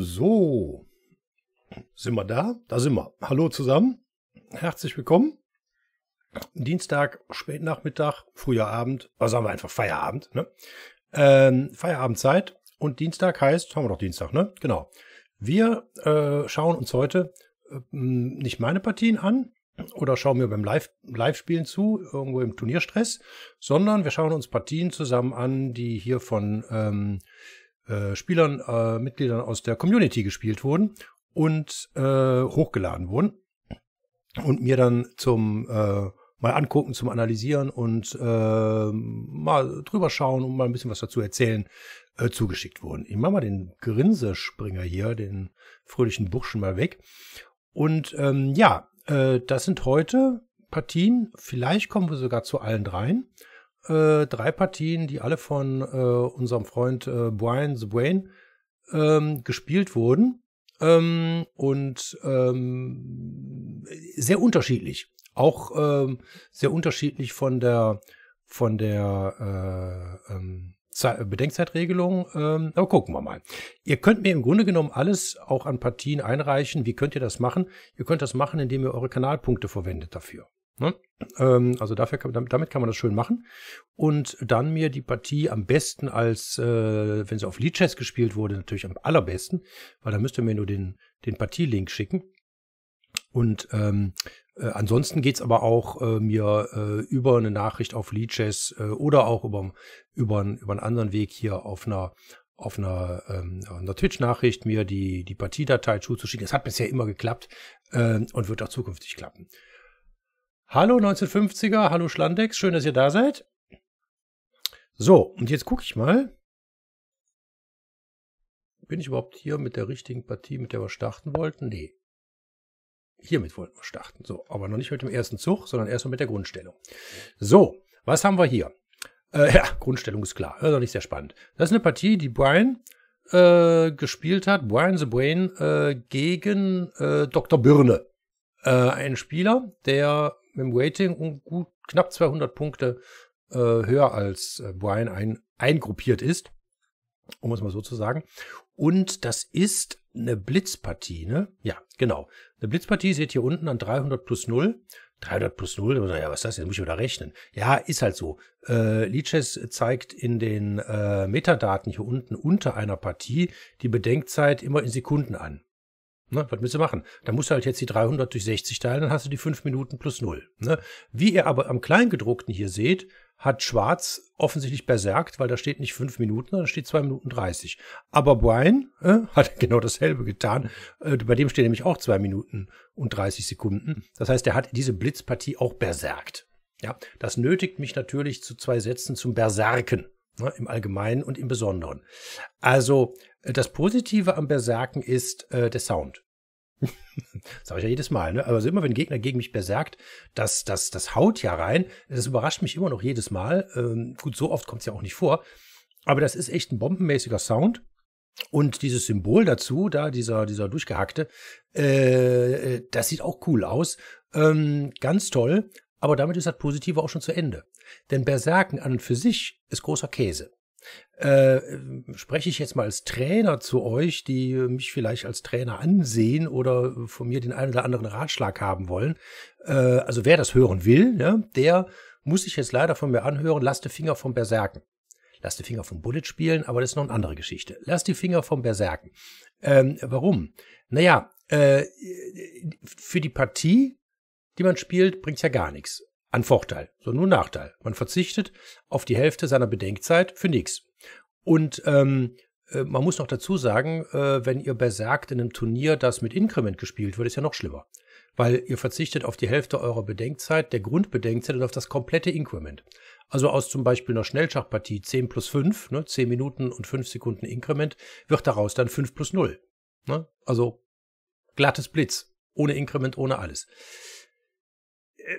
So, sind wir da? Da sind wir. Hallo zusammen, herzlich willkommen. Dienstag, Spätnachmittag, früher Abend, also haben wir einfach Feierabend, ne? Ähm, Feierabendzeit und Dienstag heißt, haben wir doch Dienstag, ne? Genau. Wir äh, schauen uns heute äh, nicht meine Partien an oder schauen mir beim Live-Spielen Live zu, irgendwo im Turnierstress, sondern wir schauen uns Partien zusammen an, die hier von ähm, äh, Spielern, äh, Mitgliedern aus der Community gespielt wurden und äh, hochgeladen wurden und mir dann zum äh, mal angucken, zum Analysieren und äh, mal drüber schauen und mal ein bisschen was dazu erzählen äh, zugeschickt wurden. Ich mache mal den Grinsespringer hier, den fröhlichen Burschen mal weg. Und ähm, ja, äh, das sind heute Partien. Vielleicht kommen wir sogar zu allen dreien äh, drei Partien, die alle von äh, unserem Freund äh, Brian The Brain ähm, gespielt wurden. Ähm, und ähm, sehr unterschiedlich. Auch ähm, sehr unterschiedlich von der von der äh, ähm, Bedenkzeitregelung. Ähm, aber gucken wir mal. Ihr könnt mir im Grunde genommen alles auch an Partien einreichen. Wie könnt ihr das machen? Ihr könnt das machen, indem ihr eure Kanalpunkte verwendet dafür. Ne? Ähm, also dafür kann, damit kann man das schön machen. Und dann mir die Partie am besten als, äh, wenn sie auf Lead Chess gespielt wurde, natürlich am allerbesten, weil da müsst ihr mir nur den, den Partielink schicken. Und ähm, äh, ansonsten geht's aber auch äh, mir äh, über eine Nachricht auf Lead Chess äh, oder auch über, über, über einen anderen Weg hier auf einer auf einer, ähm, einer Twitch-Nachricht mir die, die Partiedatei zuzuschicken. Das hat bisher immer geklappt äh, und wird auch zukünftig klappen. Hallo 1950er, hallo Schlandex, schön, dass ihr da seid. So, und jetzt gucke ich mal. Bin ich überhaupt hier mit der richtigen Partie, mit der wir starten wollten? Nee. Hiermit wollten wir starten. So, aber noch nicht mit dem ersten Zug, sondern erstmal mit der Grundstellung. So, was haben wir hier? Äh, ja, Grundstellung ist klar. Also nicht sehr spannend. Das ist eine Partie, die Brian äh, gespielt hat. Brian the Brain äh, gegen äh, Dr. Birne. Äh, ein Spieler, der mit dem Rating um gut knapp 200 Punkte äh, höher als äh, Brian ein, eingruppiert ist, um es mal so zu sagen. Und das ist eine Blitzpartie, ne? Ja, genau. Eine Blitzpartie seht ihr unten an 300 plus 0. 300 plus 0, oder ja, was ist das? Jetzt muss ich wieder rechnen. Ja, ist halt so. Äh, Liches zeigt in den äh, Metadaten hier unten unter einer Partie die Bedenkzeit immer in Sekunden an. Ne, was müssen du machen? Da musst du halt jetzt die 300 durch 60 teilen, dann hast du die 5 Minuten plus 0. Ne? Wie ihr aber am Kleingedruckten hier seht, hat Schwarz offensichtlich berserkt, weil da steht nicht 5 Minuten, da steht 2 Minuten 30. Aber Brian äh, hat genau dasselbe getan. Äh, bei dem steht nämlich auch 2 Minuten und 30 Sekunden. Das heißt, er hat diese Blitzpartie auch berserkt. Ja, das nötigt mich natürlich zu zwei Sätzen zum Berserken. Ne, Im Allgemeinen und im Besonderen. Also, äh, das Positive am Berserken ist äh, der Sound. Sage ich ja jedes Mal, ne? Also immer wenn ein Gegner gegen mich berserkt, das, das, das haut ja rein. Das überrascht mich immer noch jedes Mal. Ähm, gut, so oft kommt es ja auch nicht vor. Aber das ist echt ein bombenmäßiger Sound. Und dieses Symbol dazu, da dieser, dieser durchgehackte, äh, äh, das sieht auch cool aus. Ähm, ganz toll. Aber damit ist das Positive auch schon zu Ende. Denn Berserken an und für sich ist großer Käse. Äh, spreche ich jetzt mal als Trainer zu euch, die mich vielleicht als Trainer ansehen oder von mir den einen oder anderen Ratschlag haben wollen. Äh, also wer das hören will, ne, der muss sich jetzt leider von mir anhören, lasst die Finger vom Berserken. Lasst die Finger vom Bullet spielen, aber das ist noch eine andere Geschichte. Lasst die Finger vom Berserken. Ähm, warum? Naja, äh, für die Partie, die man spielt, bringt ja gar nichts an Vorteil, sondern nur Nachteil. Man verzichtet auf die Hälfte seiner Bedenkzeit für nichts. Und ähm, äh, man muss noch dazu sagen, äh, wenn ihr besagt in einem Turnier, das mit Inkrement gespielt wird, ist ja noch schlimmer. Weil ihr verzichtet auf die Hälfte eurer Bedenkzeit, der Grundbedenkzeit und auf das komplette Inkrement. Also aus zum Beispiel einer Schnellschachpartie 10 plus 5, ne, 10 Minuten und 5 Sekunden Inkrement, wird daraus dann 5 plus 0. Ne? Also glattes Blitz, ohne Inkrement, ohne alles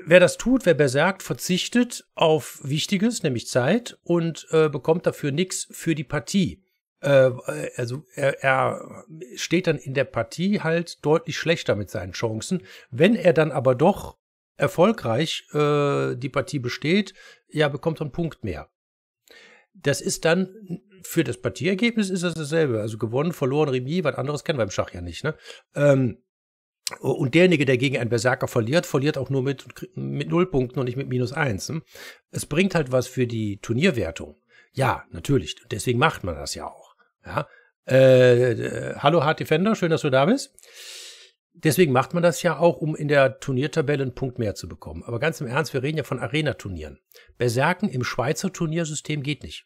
wer das tut, wer bersagt, verzichtet auf Wichtiges, nämlich Zeit, und äh, bekommt dafür nichts für die Partie. Äh, äh, also er, er steht dann in der Partie halt deutlich schlechter mit seinen Chancen. Wenn er dann aber doch erfolgreich äh, die Partie besteht, ja, bekommt er einen Punkt mehr. Das ist dann für das Partieergebnis ist das dasselbe. Also gewonnen, verloren, Remis, was anderes kennen wir im Schach ja nicht. Ne? Ähm, und derjenige, der gegen einen Berserker verliert, verliert auch nur mit, mit null Punkten und nicht mit minus eins. Ne? Es bringt halt was für die Turnierwertung. Ja, natürlich. Deswegen macht man das ja auch. Ja? Äh, äh, hallo Hard Defender, schön, dass du da bist. Deswegen macht man das ja auch, um in der Turniertabelle einen Punkt mehr zu bekommen. Aber ganz im Ernst, wir reden ja von Arena-Turnieren. Berserken im Schweizer Turniersystem geht nicht.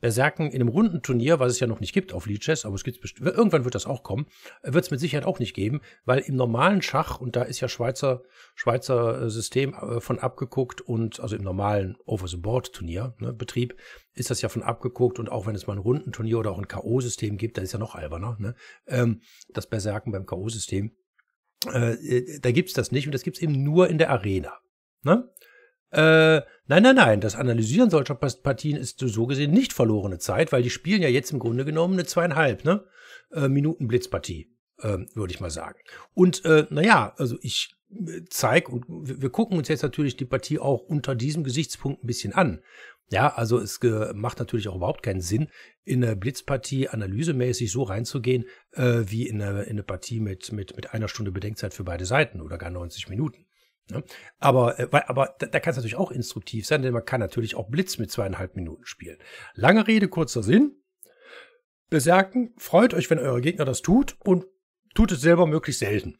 Berserken in einem runden Turnier, was es ja noch nicht gibt auf Lead Chess, aber es gibt irgendwann wird das auch kommen, äh, wird es mit Sicherheit auch nicht geben, weil im normalen Schach, und da ist ja Schweizer, Schweizer äh, System äh, von abgeguckt und also im normalen Over-the-Board-Turnier, ne, Betrieb, ist das ja von abgeguckt und auch wenn es mal ein Rundenturnier oder auch ein K.O.-System gibt, da ist ja noch alberner, ne? ähm, das Berserken beim K.O.-System, äh, da es das nicht und das gibt es eben nur in der Arena. Ne? Äh, nein, nein, nein. Das Analysieren solcher Partien ist so gesehen nicht verlorene Zeit, weil die spielen ja jetzt im Grunde genommen eine zweieinhalb ne? äh, Minuten Blitzpartie, äh, würde ich mal sagen. Und äh, naja, also ich äh, zeige und wir gucken uns jetzt natürlich die Partie auch unter diesem Gesichtspunkt ein bisschen an. Ja, also es macht natürlich auch überhaupt keinen Sinn, in eine Blitzpartie analysemäßig so reinzugehen, äh, wie in eine, in eine Partie mit, mit, mit einer Stunde Bedenkzeit für beide Seiten oder gar 90 Minuten. Ne? Aber, äh, weil, aber da kann es natürlich auch instruktiv sein, denn man kann natürlich auch Blitz mit zweieinhalb Minuten spielen. Lange Rede, kurzer Sinn. Berserken, freut euch, wenn euer Gegner das tut und tut es selber möglichst selten.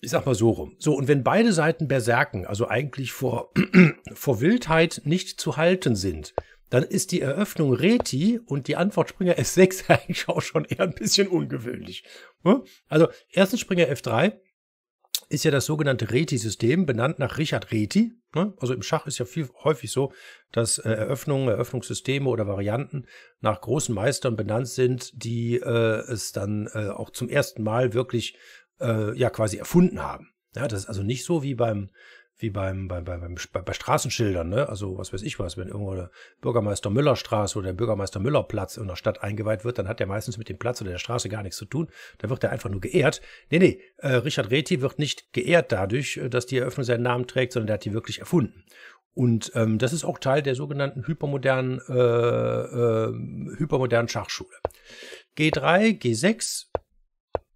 Ich sag mal so rum. So, und wenn beide Seiten berserken, also eigentlich vor, vor Wildheit nicht zu halten sind, dann ist die Eröffnung Reti und die Antwort Springer F6 eigentlich auch schon eher ein bisschen ungewöhnlich. Ne? Also, erstens Springer F3, ist ja das sogenannte Reti-System, benannt nach Richard Reti. Ne? Also im Schach ist ja viel häufig so, dass äh, Eröffnungen, Eröffnungssysteme oder Varianten nach großen Meistern benannt sind, die äh, es dann äh, auch zum ersten Mal wirklich äh, ja quasi erfunden haben. Ja, das ist also nicht so wie beim wie beim, beim, beim, bei, bei Straßenschildern, ne? Also was weiß ich was, wenn irgendwo der Bürgermeister Müllerstraße oder der Bürgermeister Müllerplatz in der Stadt eingeweiht wird, dann hat der meistens mit dem Platz oder der Straße gar nichts zu tun. Da wird er einfach nur geehrt. Nee, nee, äh, Richard Reti wird nicht geehrt dadurch, äh, dass die Eröffnung seinen Namen trägt, sondern der hat die wirklich erfunden. Und ähm, das ist auch Teil der sogenannten hypermodernen, äh, äh, hypermodernen Schachschule. G3, G6,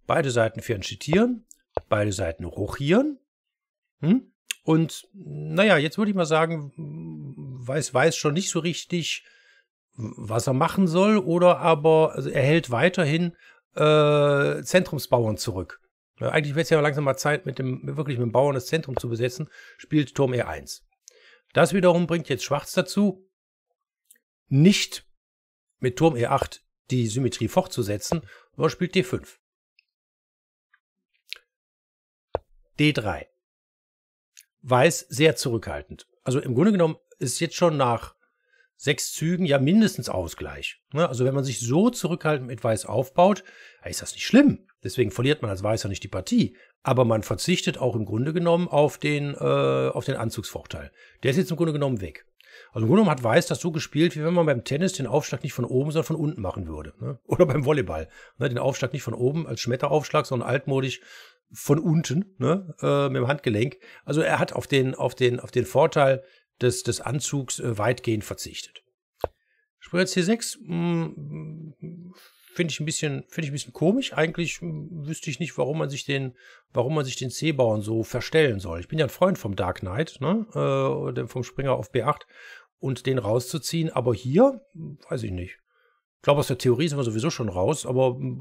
beide Seiten fernschittieren, beide Seiten rochieren. Hm? Und naja, jetzt würde ich mal sagen, weiß, weiß schon nicht so richtig, was er machen soll, oder aber also er hält weiterhin äh, Zentrumsbauern zurück. Ja, eigentlich wäre es ja langsam mal Zeit, mit dem, wirklich mit dem Bauern das Zentrum zu besetzen, spielt Turm E1. Das wiederum bringt jetzt Schwarz dazu, nicht mit Turm E8 die Symmetrie fortzusetzen, sondern spielt D5. D3. Weiß sehr zurückhaltend. Also im Grunde genommen ist jetzt schon nach sechs Zügen ja mindestens Ausgleich. Ne? Also wenn man sich so zurückhaltend mit Weiß aufbaut, ist das nicht schlimm. Deswegen verliert man als Weißer nicht die Partie. Aber man verzichtet auch im Grunde genommen auf den, äh, auf den Anzugsvorteil. Der ist jetzt im Grunde genommen weg. Also im Grunde genommen hat Weiß das so gespielt, wie wenn man beim Tennis den Aufschlag nicht von oben, sondern von unten machen würde. Ne? Oder beim Volleyball. Ne? Den Aufschlag nicht von oben als Schmetteraufschlag, sondern altmodisch von unten, ne, äh, mit dem Handgelenk. Also er hat auf den, auf den, auf den Vorteil des, des Anzugs äh, weitgehend verzichtet. Springer C6 mm, finde ich ein bisschen, finde ich ein bisschen komisch. Eigentlich hm, wüsste ich nicht, warum man sich den, warum man sich den C-Bauern so verstellen soll. Ich bin ja ein Freund vom Dark Knight, ne, äh, vom Springer auf B8 und den rauszuziehen. Aber hier, hm, weiß ich nicht. Ich glaube, aus der Theorie sind wir sowieso schon raus, aber hm,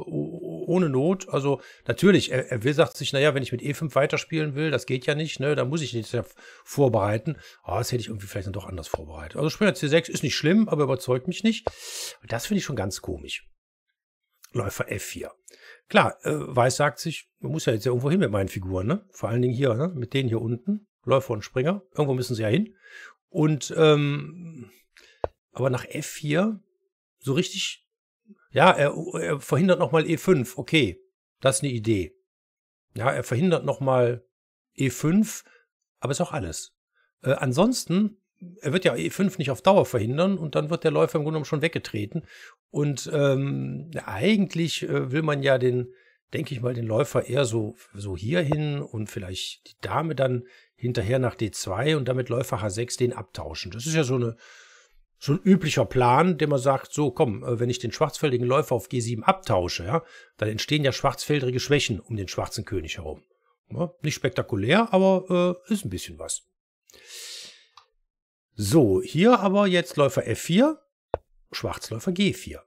ohne Not. Also natürlich, er, er will, sagt sich, naja, wenn ich mit E5 weiterspielen will, das geht ja nicht, ne, da muss ich nicht vorbereiten. oh, das hätte ich irgendwie vielleicht dann doch anders vorbereitet. Also Springer C6 ist nicht schlimm, aber überzeugt mich nicht. Das finde ich schon ganz komisch. Läufer F4. Klar, äh, Weiß sagt sich, man muss ja jetzt ja irgendwo hin mit meinen Figuren, ne? Vor allen Dingen hier, ne? Mit denen hier unten. Läufer und Springer. Irgendwo müssen sie ja hin. Und ähm, aber nach F4 so richtig ja, er, er verhindert nochmal E5. Okay, das ist eine Idee. Ja, er verhindert nochmal E5, aber ist auch alles. Äh, ansonsten, er wird ja E5 nicht auf Dauer verhindern und dann wird der Läufer im Grunde genommen schon weggetreten. Und ähm, eigentlich äh, will man ja den, denke ich mal, den Läufer eher so, so hier hin und vielleicht die Dame dann hinterher nach D2 und damit Läufer H6 den abtauschen. Das ist ja so eine, so ein üblicher Plan, der man sagt, so komm, äh, wenn ich den schwarzfeldigen Läufer auf G7 abtausche, ja, dann entstehen ja schwarzfeldrige Schwächen um den schwarzen König herum. Ja, nicht spektakulär, aber äh, ist ein bisschen was. So, hier aber jetzt Läufer F4, Schwarzläufer G4.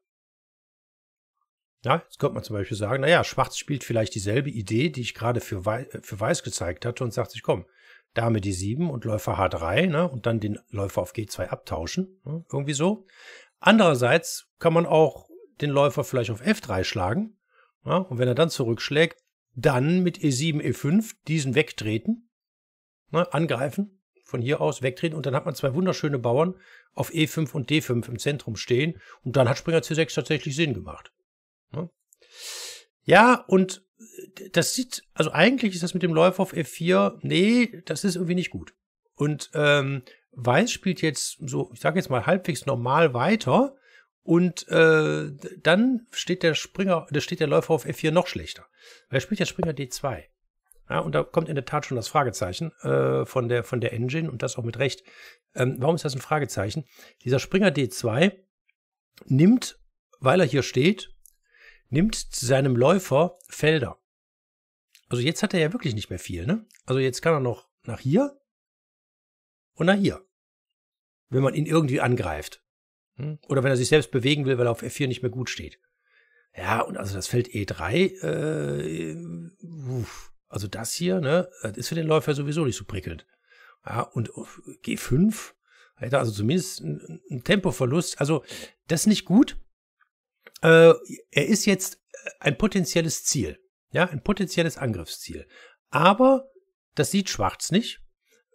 Ja, jetzt könnte man zum Beispiel sagen, naja, Schwarz spielt vielleicht dieselbe Idee, die ich gerade für, Wei für Weiß gezeigt hatte und sagt sich, komm, Dame D7 und Läufer H3 ne, und dann den Läufer auf G2 abtauschen. Ne, irgendwie so. Andererseits kann man auch den Läufer vielleicht auf F3 schlagen. Ne, und wenn er dann zurückschlägt, dann mit E7, E5 diesen wegtreten, ne, angreifen, von hier aus wegtreten. Und dann hat man zwei wunderschöne Bauern auf E5 und D5 im Zentrum stehen. Und dann hat Springer C6 tatsächlich Sinn gemacht. Ne. Ja, und das sieht, also eigentlich ist das mit dem Läufer auf F4, nee, das ist irgendwie nicht gut. Und ähm, Weiß spielt jetzt so, ich sage jetzt mal, halbwegs normal weiter. Und äh, dann steht der Springer, da steht der Läufer auf F4 noch schlechter. Weil er spielt ja Springer D2. Ja, und da kommt in der Tat schon das Fragezeichen äh, von, der, von der Engine und das auch mit Recht. Ähm, warum ist das ein Fragezeichen? Dieser Springer D2 nimmt, weil er hier steht, nimmt zu seinem Läufer Felder. Also jetzt hat er ja wirklich nicht mehr viel, ne? Also jetzt kann er noch nach hier und nach hier. Wenn man ihn irgendwie angreift. Hm. Oder wenn er sich selbst bewegen will, weil er auf F4 nicht mehr gut steht. Ja, und also das Feld E3, äh, uff. also das hier, ne, das ist für den Läufer sowieso nicht so prickelnd. Ja, und G5, also zumindest ein, ein Tempoverlust. Also das ist nicht gut äh, er ist jetzt äh, ein potenzielles Ziel, ja, ein potenzielles Angriffsziel. Aber das sieht Schwarz nicht.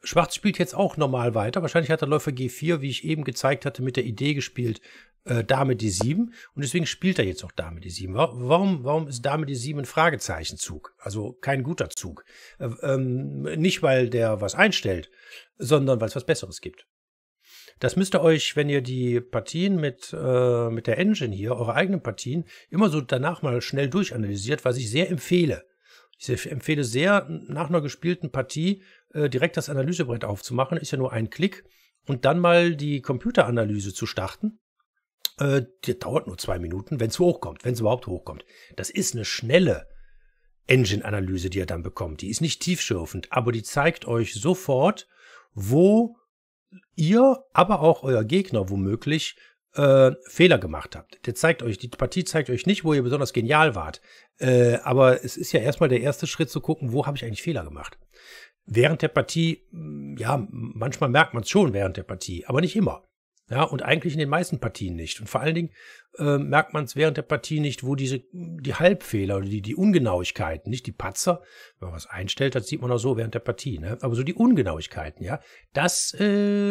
Schwarz spielt jetzt auch normal weiter. Wahrscheinlich hat er Läufer G4, wie ich eben gezeigt hatte, mit der Idee gespielt, äh, Dame D7. Und deswegen spielt er jetzt auch Dame D7. Warum, warum ist Dame D7 ein Fragezeichenzug? Also kein guter Zug. Äh, ähm, nicht, weil der was einstellt, sondern weil es was Besseres gibt. Das müsst ihr euch, wenn ihr die Partien mit, äh, mit der Engine hier, eure eigenen Partien, immer so danach mal schnell durchanalysiert, was ich sehr empfehle. Ich empfehle sehr, nach einer gespielten Partie äh, direkt das Analysebrett aufzumachen, ist ja nur ein Klick, und dann mal die Computeranalyse zu starten. Äh, die dauert nur zwei Minuten, wenn es hochkommt, wenn es überhaupt hochkommt. Das ist eine schnelle Engine-Analyse, die ihr dann bekommt. Die ist nicht tiefschürfend, aber die zeigt euch sofort, wo ihr, aber auch euer Gegner womöglich äh, Fehler gemacht habt. Der zeigt euch, die Partie zeigt euch nicht, wo ihr besonders genial wart. Äh, aber es ist ja erstmal der erste Schritt zu gucken, wo habe ich eigentlich Fehler gemacht. Während der Partie, ja, manchmal merkt man es schon während der Partie, aber nicht immer. Ja, und eigentlich in den meisten Partien nicht. Und vor allen Dingen äh, merkt man es während der Partie nicht, wo diese die Halbfehler oder die, die Ungenauigkeiten, nicht die Patzer, wenn man was einstellt, das sieht man auch so während der Partie, ne? Aber so die Ungenauigkeiten, ja, das äh,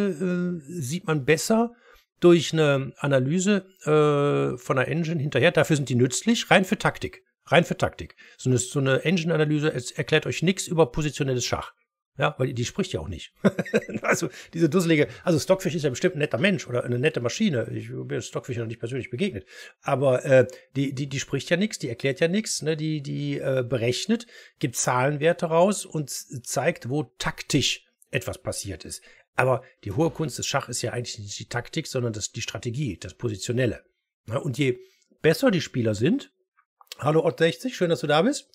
äh, sieht man besser durch eine Analyse äh, von einer Engine hinterher. Dafür sind die nützlich, rein für Taktik. Rein für Taktik. So eine, so eine Engine-Analyse erklärt euch nichts über positionelles Schach. Ja, weil die spricht ja auch nicht. also diese dusselige, also Stockfish ist ja bestimmt ein netter Mensch oder eine nette Maschine. Ich bin Stockfish noch nicht persönlich begegnet. Aber äh, die, die, die spricht ja nichts, die erklärt ja nichts, ne? die, die äh, berechnet, gibt Zahlenwerte raus und zeigt, wo taktisch etwas passiert ist. Aber die hohe Kunst des Schach ist ja eigentlich nicht die Taktik, sondern das, die Strategie, das Positionelle. Ja, und je besser die Spieler sind, hallo Ort 60 schön, dass du da bist,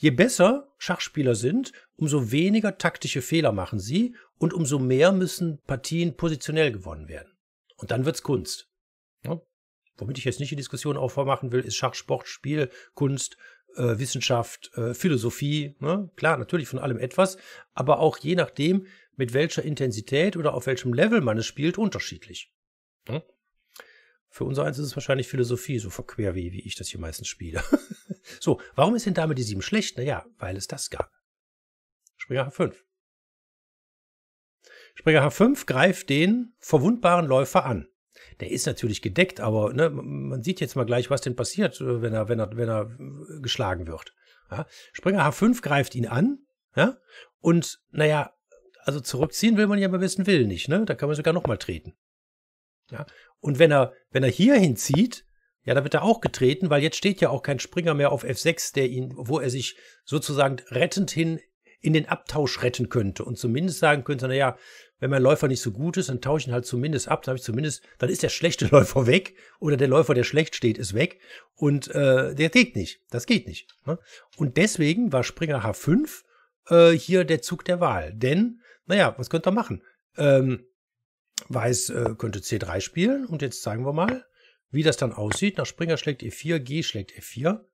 Je besser Schachspieler sind, umso weniger taktische Fehler machen sie und umso mehr müssen Partien positionell gewonnen werden. Und dann wird's Kunst. Ja? Womit ich jetzt nicht die Diskussion aufmachen will, ist Schachsport, Spiel, Kunst, äh, Wissenschaft, äh, Philosophie. Ne? Klar, natürlich von allem etwas, aber auch je nachdem, mit welcher Intensität oder auf welchem Level man es spielt, unterschiedlich. Ja? Für unser eins ist es wahrscheinlich Philosophie, so verquer wie, wie ich das hier meistens spiele. so, warum ist denn damit die Sieben schlecht? Naja, weil es das gab. Springer H5. Springer H5 greift den verwundbaren Läufer an. Der ist natürlich gedeckt, aber ne, man sieht jetzt mal gleich, was denn passiert, äh, wenn er, wenn er, wenn er äh, geschlagen wird. Ja? Springer H5 greift ihn an. Ja? Und naja, also zurückziehen will man ja beim besten Willen nicht. Ne? Da kann man sogar nochmal treten. Ja. Und wenn er, wenn er hierhin zieht, ja, da wird er auch getreten, weil jetzt steht ja auch kein Springer mehr auf F6, der ihn, wo er sich sozusagen rettend hin in den Abtausch retten könnte und zumindest sagen könnte, naja, wenn mein Läufer nicht so gut ist, dann tausche ich ihn halt zumindest ab, dann habe ich zumindest, dann ist der schlechte Läufer weg oder der Läufer, der schlecht steht, ist weg und äh, der geht nicht, das geht nicht. Ne? Und deswegen war Springer H5 äh, hier der Zug der Wahl, denn, naja, was könnte er machen? Ähm, Weiß äh, könnte C3 spielen. Und jetzt zeigen wir mal, wie das dann aussieht. Nach Springer schlägt E4, G schlägt F4. E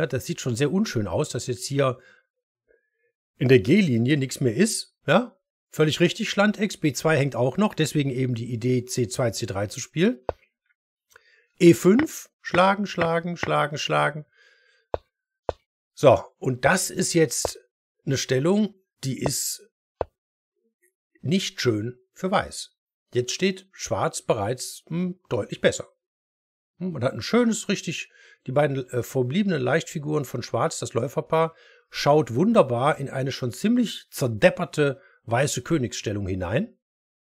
ja, das sieht schon sehr unschön aus, dass jetzt hier in der G-Linie nichts mehr ist. Ja, völlig richtig, Schlandex. B2 hängt auch noch, deswegen eben die Idee, C2, C3 zu spielen. E5, schlagen, schlagen, schlagen, schlagen. So, und das ist jetzt eine Stellung, die ist nicht schön für Weiß. Jetzt steht Schwarz bereits hm, deutlich besser. Man hm, hat ein schönes, richtig, die beiden äh, verbliebenen Leichtfiguren von Schwarz, das Läuferpaar, schaut wunderbar in eine schon ziemlich zerdepperte weiße Königsstellung hinein.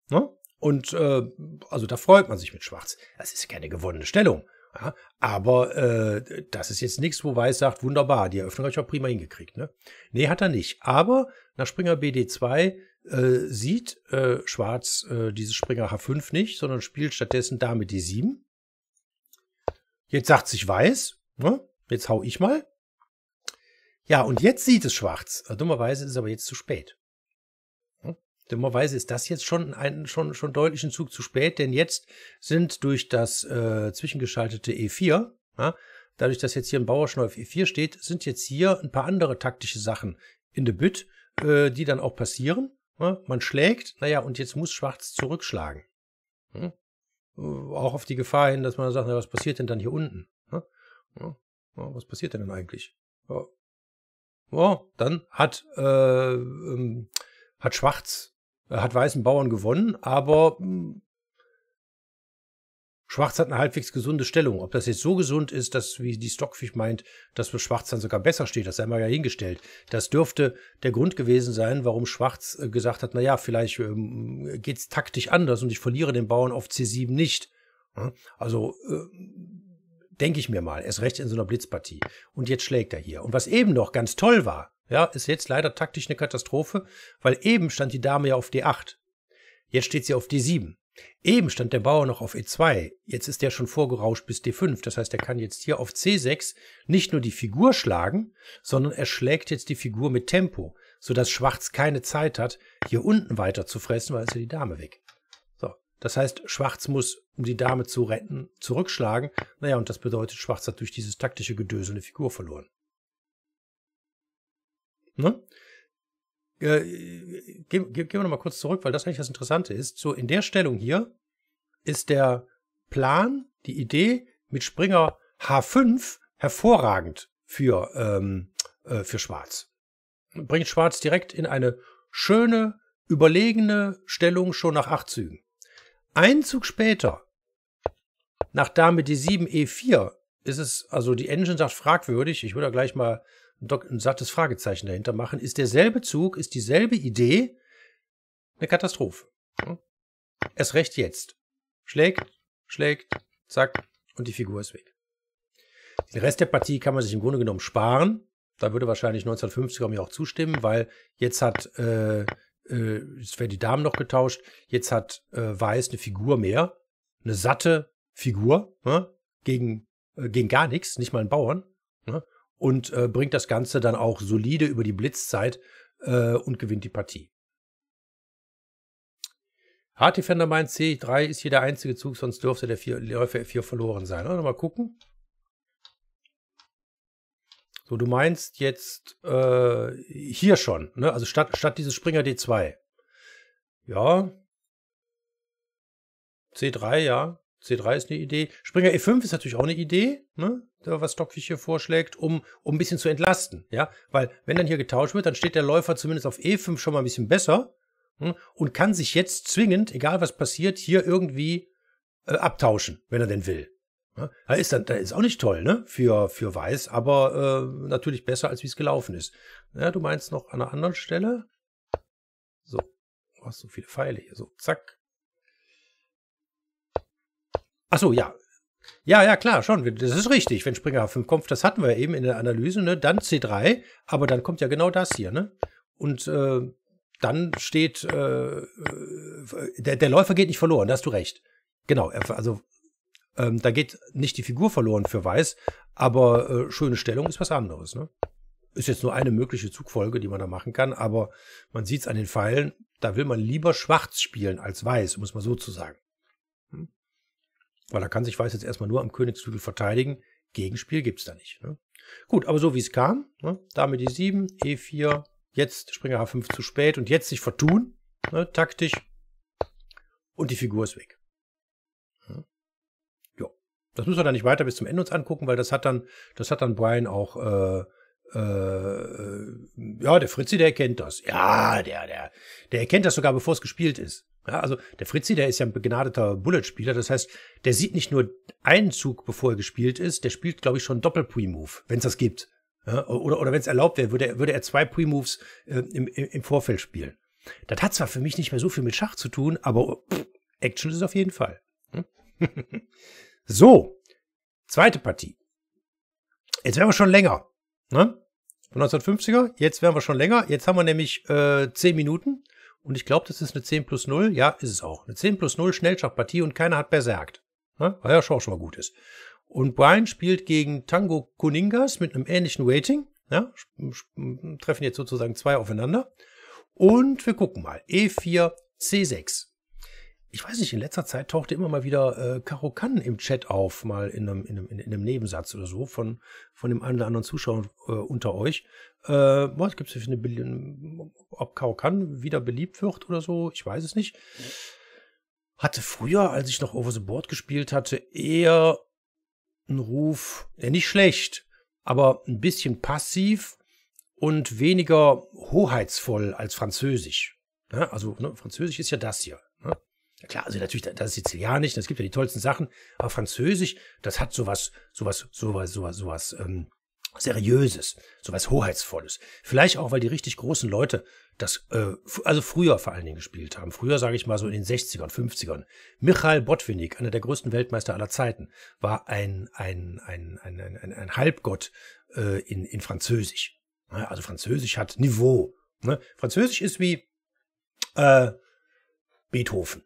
Ne? Und äh, also da freut man sich mit Schwarz. Das ist keine gewonnene Stellung. Ja? Aber äh, das ist jetzt nichts, wo Weiß sagt, wunderbar, die Eröffnung habe ich auch prima hingekriegt. Ne? Nee, hat er nicht. Aber nach Springer BD2 äh, sieht äh, Schwarz äh, dieses Springer H5 nicht, sondern spielt stattdessen Dame D7. Jetzt sagt sich Weiß, ne? jetzt hau ich mal. Ja, und jetzt sieht es Schwarz. Äh, dummerweise ist es aber jetzt zu spät. Hm? Dummerweise ist das jetzt schon einen schon, schon deutlichen Zug zu spät, denn jetzt sind durch das äh, zwischengeschaltete E4, ja, dadurch, dass jetzt hier ein Bauerschen auf E4 steht, sind jetzt hier ein paar andere taktische Sachen in der Bütt, äh, die dann auch passieren. Ne, man schlägt, naja, und jetzt muss Schwarz zurückschlagen. Ne? Äh, auch auf die Gefahr hin, dass man sagt, na, was passiert denn dann hier unten? Ne? Was passiert denn, denn eigentlich? Ja, dann hat, äh, ähm, hat Schwarz, äh, hat weißen Bauern gewonnen, aber hm, Schwarz hat eine halbwegs gesunde Stellung. Ob das jetzt so gesund ist, dass, wie die Stockfisch meint, dass für Schwarz dann sogar besser steht, das sei mal ja hingestellt. Das dürfte der Grund gewesen sein, warum Schwarz äh, gesagt hat, na ja, vielleicht ähm, geht's taktisch anders und ich verliere den Bauern auf C7 nicht. Also, äh, denke ich mir mal, erst recht in so einer Blitzpartie. Und jetzt schlägt er hier. Und was eben noch ganz toll war, ja, ist jetzt leider taktisch eine Katastrophe, weil eben stand die Dame ja auf D8. Jetzt steht sie auf D7. Eben stand der Bauer noch auf E2, jetzt ist er schon vorgerauscht bis D5, das heißt, er kann jetzt hier auf C6 nicht nur die Figur schlagen, sondern er schlägt jetzt die Figur mit Tempo, sodass Schwarz keine Zeit hat, hier unten weiter zu fressen, weil es ja die Dame weg. So, das heißt, Schwarz muss, um die Dame zu retten, zurückschlagen. Naja, und das bedeutet, Schwarz hat durch dieses taktische Gedöse eine Figur verloren. Ne? äh, gehen, gehen wir nochmal kurz zurück, weil das eigentlich das Interessante ist. So, in der Stellung hier ist der Plan, die Idee mit Springer H5 hervorragend für, ähm, äh, für Schwarz. Bringt Schwarz direkt in eine schöne, überlegene Stellung schon nach acht Zügen. Ein Zug später, nach Dame D7 E4, ist es, also die Engine sagt fragwürdig, ich würde da gleich mal ein sattes Fragezeichen dahinter machen, ist derselbe Zug, ist dieselbe Idee eine Katastrophe. Erst recht jetzt. Schlägt, schlägt, zack, und die Figur ist weg. Den Rest der Partie kann man sich im Grunde genommen sparen. Da würde wahrscheinlich 1950er mir auch zustimmen, weil jetzt hat, äh, äh, es werden die Damen noch getauscht, jetzt hat äh, Weiß eine Figur mehr, eine satte Figur, ne? gegen, äh, gegen gar nichts, nicht mal einen Bauern. Ne? und äh, bringt das Ganze dann auch solide über die Blitzzeit äh, und gewinnt die Partie. Hard Defender meint C3 ist hier der einzige Zug, sonst dürfte der vier, Läufer F4 verloren sein. Oder? Mal gucken. So, du meinst jetzt äh, hier schon, ne? Also statt, statt dieses Springer D2. Ja. C3, ja. C3 ist eine Idee. Springer E5 ist natürlich auch eine Idee, ne? was Stockfisch hier vorschlägt, um, um ein bisschen zu entlasten. Ja? Weil wenn dann hier getauscht wird, dann steht der Läufer zumindest auf E5 schon mal ein bisschen besser ne? und kann sich jetzt zwingend, egal was passiert, hier irgendwie äh, abtauschen, wenn er denn will. Ja? Ne. Da ist dann, da ist auch nicht toll, ne? Für, für Weiß, aber äh, natürlich besser, als wie es gelaufen ist. Ja, du meinst noch an einer anderen Stelle? So, du hast so viele Pfeile hier. So, zack. Achso, ja. Ja, ja, klar, schon. Das ist richtig. Wenn Springer H5 kommt, das hatten wir eben in der Analyse, ne? dann C3, aber dann kommt ja genau das hier. Ne? Und äh, dann steht, äh, äh der, der Läufer geht nicht verloren, da hast du recht. Genau, also ähm, da geht nicht die Figur verloren für Weiß, aber äh, schöne Stellung ist was anderes. Ne? Ist jetzt nur eine mögliche Zugfolge, die man da machen kann, aber man sieht es an den Pfeilen, da will man lieber schwarz spielen als weiß, muss man so zu sagen. Weil er kann sich Weiß jetzt erstmal nur am Königshügel verteidigen. Gegenspiel gibt's da nicht. Ne? Gut, aber so wie es kam, ne? Dame D7, E4, jetzt Springer H5 zu spät und jetzt sich vertun, ne? taktisch. Und die Figur ist weg. Hm? Ja, das müssen wir dann nicht weiter bis zum Ende uns angucken, weil das hat dann, das hat dann Brian auch äh, äh, äh, ja, der Fritzi, der erkennt das. Ja, der, der, der erkennt das sogar, bevor es gespielt ist. Ja, also der Fritzi, der ist ja ein begnadeter Bullet-Spieler. Das heißt, der sieht nicht nur einen Zug, bevor er gespielt ist, der spielt, glaube ich, schon Doppel-Pre-Move, wenn es das gibt. Ja, oder oder wenn es erlaubt wäre, würde, er, würde er zwei Pre-Moves äh, im, im, im Vorfeld spielen. Das hat zwar für mich nicht mehr so viel mit Schach zu tun, aber pff, Action ist auf jeden Fall. Hm? so, zweite Partie. Jetzt wären wir schon länger. Ne? von 1950er. Jetzt wären wir schon länger. Jetzt haben wir nämlich äh, 10 Minuten. Und ich glaube, das ist eine 10 plus 0. Ja, ist es auch. Eine 10 plus 0 Schnellschachpartie und keiner hat berserkt. Ne? Weil ja schon mal gut ist. Und Brian spielt gegen Tango Kuningas mit einem ähnlichen Rating. Ja? Treffen jetzt sozusagen zwei aufeinander. Und wir gucken mal. E4, C6 ich weiß nicht, in letzter Zeit tauchte immer mal wieder äh, Karo Kann im Chat auf, mal in einem, in einem, in einem Nebensatz oder so von, von dem einen oder anderen Zuschauer äh, unter euch. Äh, was gibt es eine, ob Karo Kann wieder beliebt wird oder so? Ich weiß es nicht. Hatte früher, als ich noch Over the Board gespielt hatte, eher einen Ruf, ja, äh, nicht schlecht, aber ein bisschen passiv und weniger hoheitsvoll als Französisch. Ja, also ne, Französisch ist ja das hier klar, also natürlich, das ist Sizilianisch, das gibt ja die tollsten Sachen, aber Französisch, das hat sowas, sowas, sowas, sowas, sowas, ähm, Seriöses, sowas Hoheitsvolles. Vielleicht auch, weil die richtig großen Leute das, äh, also früher vor allen Dingen gespielt haben. Früher, sage ich mal, so in den 60ern, 50ern. Michael Botvinnik, einer der größten Weltmeister aller Zeiten, war ein, ein, ein, ein, ein, ein, ein Halbgott äh, in, in Französisch. Also Französisch hat Niveau. Ne? Französisch ist wie äh, Beethoven.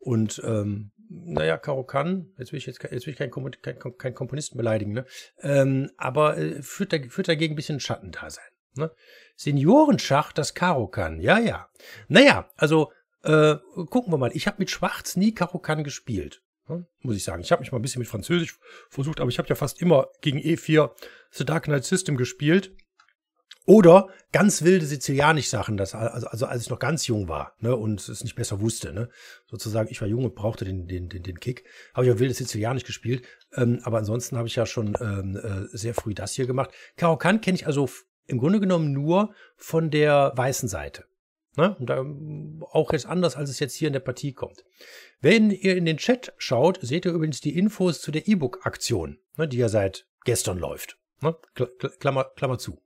Und ähm, naja, Karo kann, jetzt will ich jetzt, jetzt will ich keinen kein, kein Komponisten beleidigen, ne? ähm, aber äh, führt, da, führt dagegen ein bisschen Schatten da sein. Ne? Seniorenschach, das Karo kann, ja, ja. Naja, also äh, gucken wir mal. Ich habe mit Schwarz nie Karo kann gespielt, ne? muss ich sagen. Ich habe mich mal ein bisschen mit Französisch versucht, aber ich habe ja fast immer gegen E4 The Dark Knight System gespielt. Oder ganz wilde Sizilianisch-Sachen, das, also, also als ich noch ganz jung war ne, und es nicht besser wusste. Ne? Sozusagen, ich war jung und brauchte den, den, den, den Kick. Habe ich auch wilde Sizilianisch gespielt. Ähm, aber ansonsten habe ich ja schon ähm, äh, sehr früh das hier gemacht. Karokan kenne ich also im Grunde genommen nur von der weißen Seite. Ne? Und da, ähm, auch jetzt anders, als es jetzt hier in der Partie kommt. Wenn ihr in den Chat schaut, seht ihr übrigens die Infos zu der E-Book-Aktion, ne, die ja seit gestern läuft. Ne? Klammer, Klammer zu.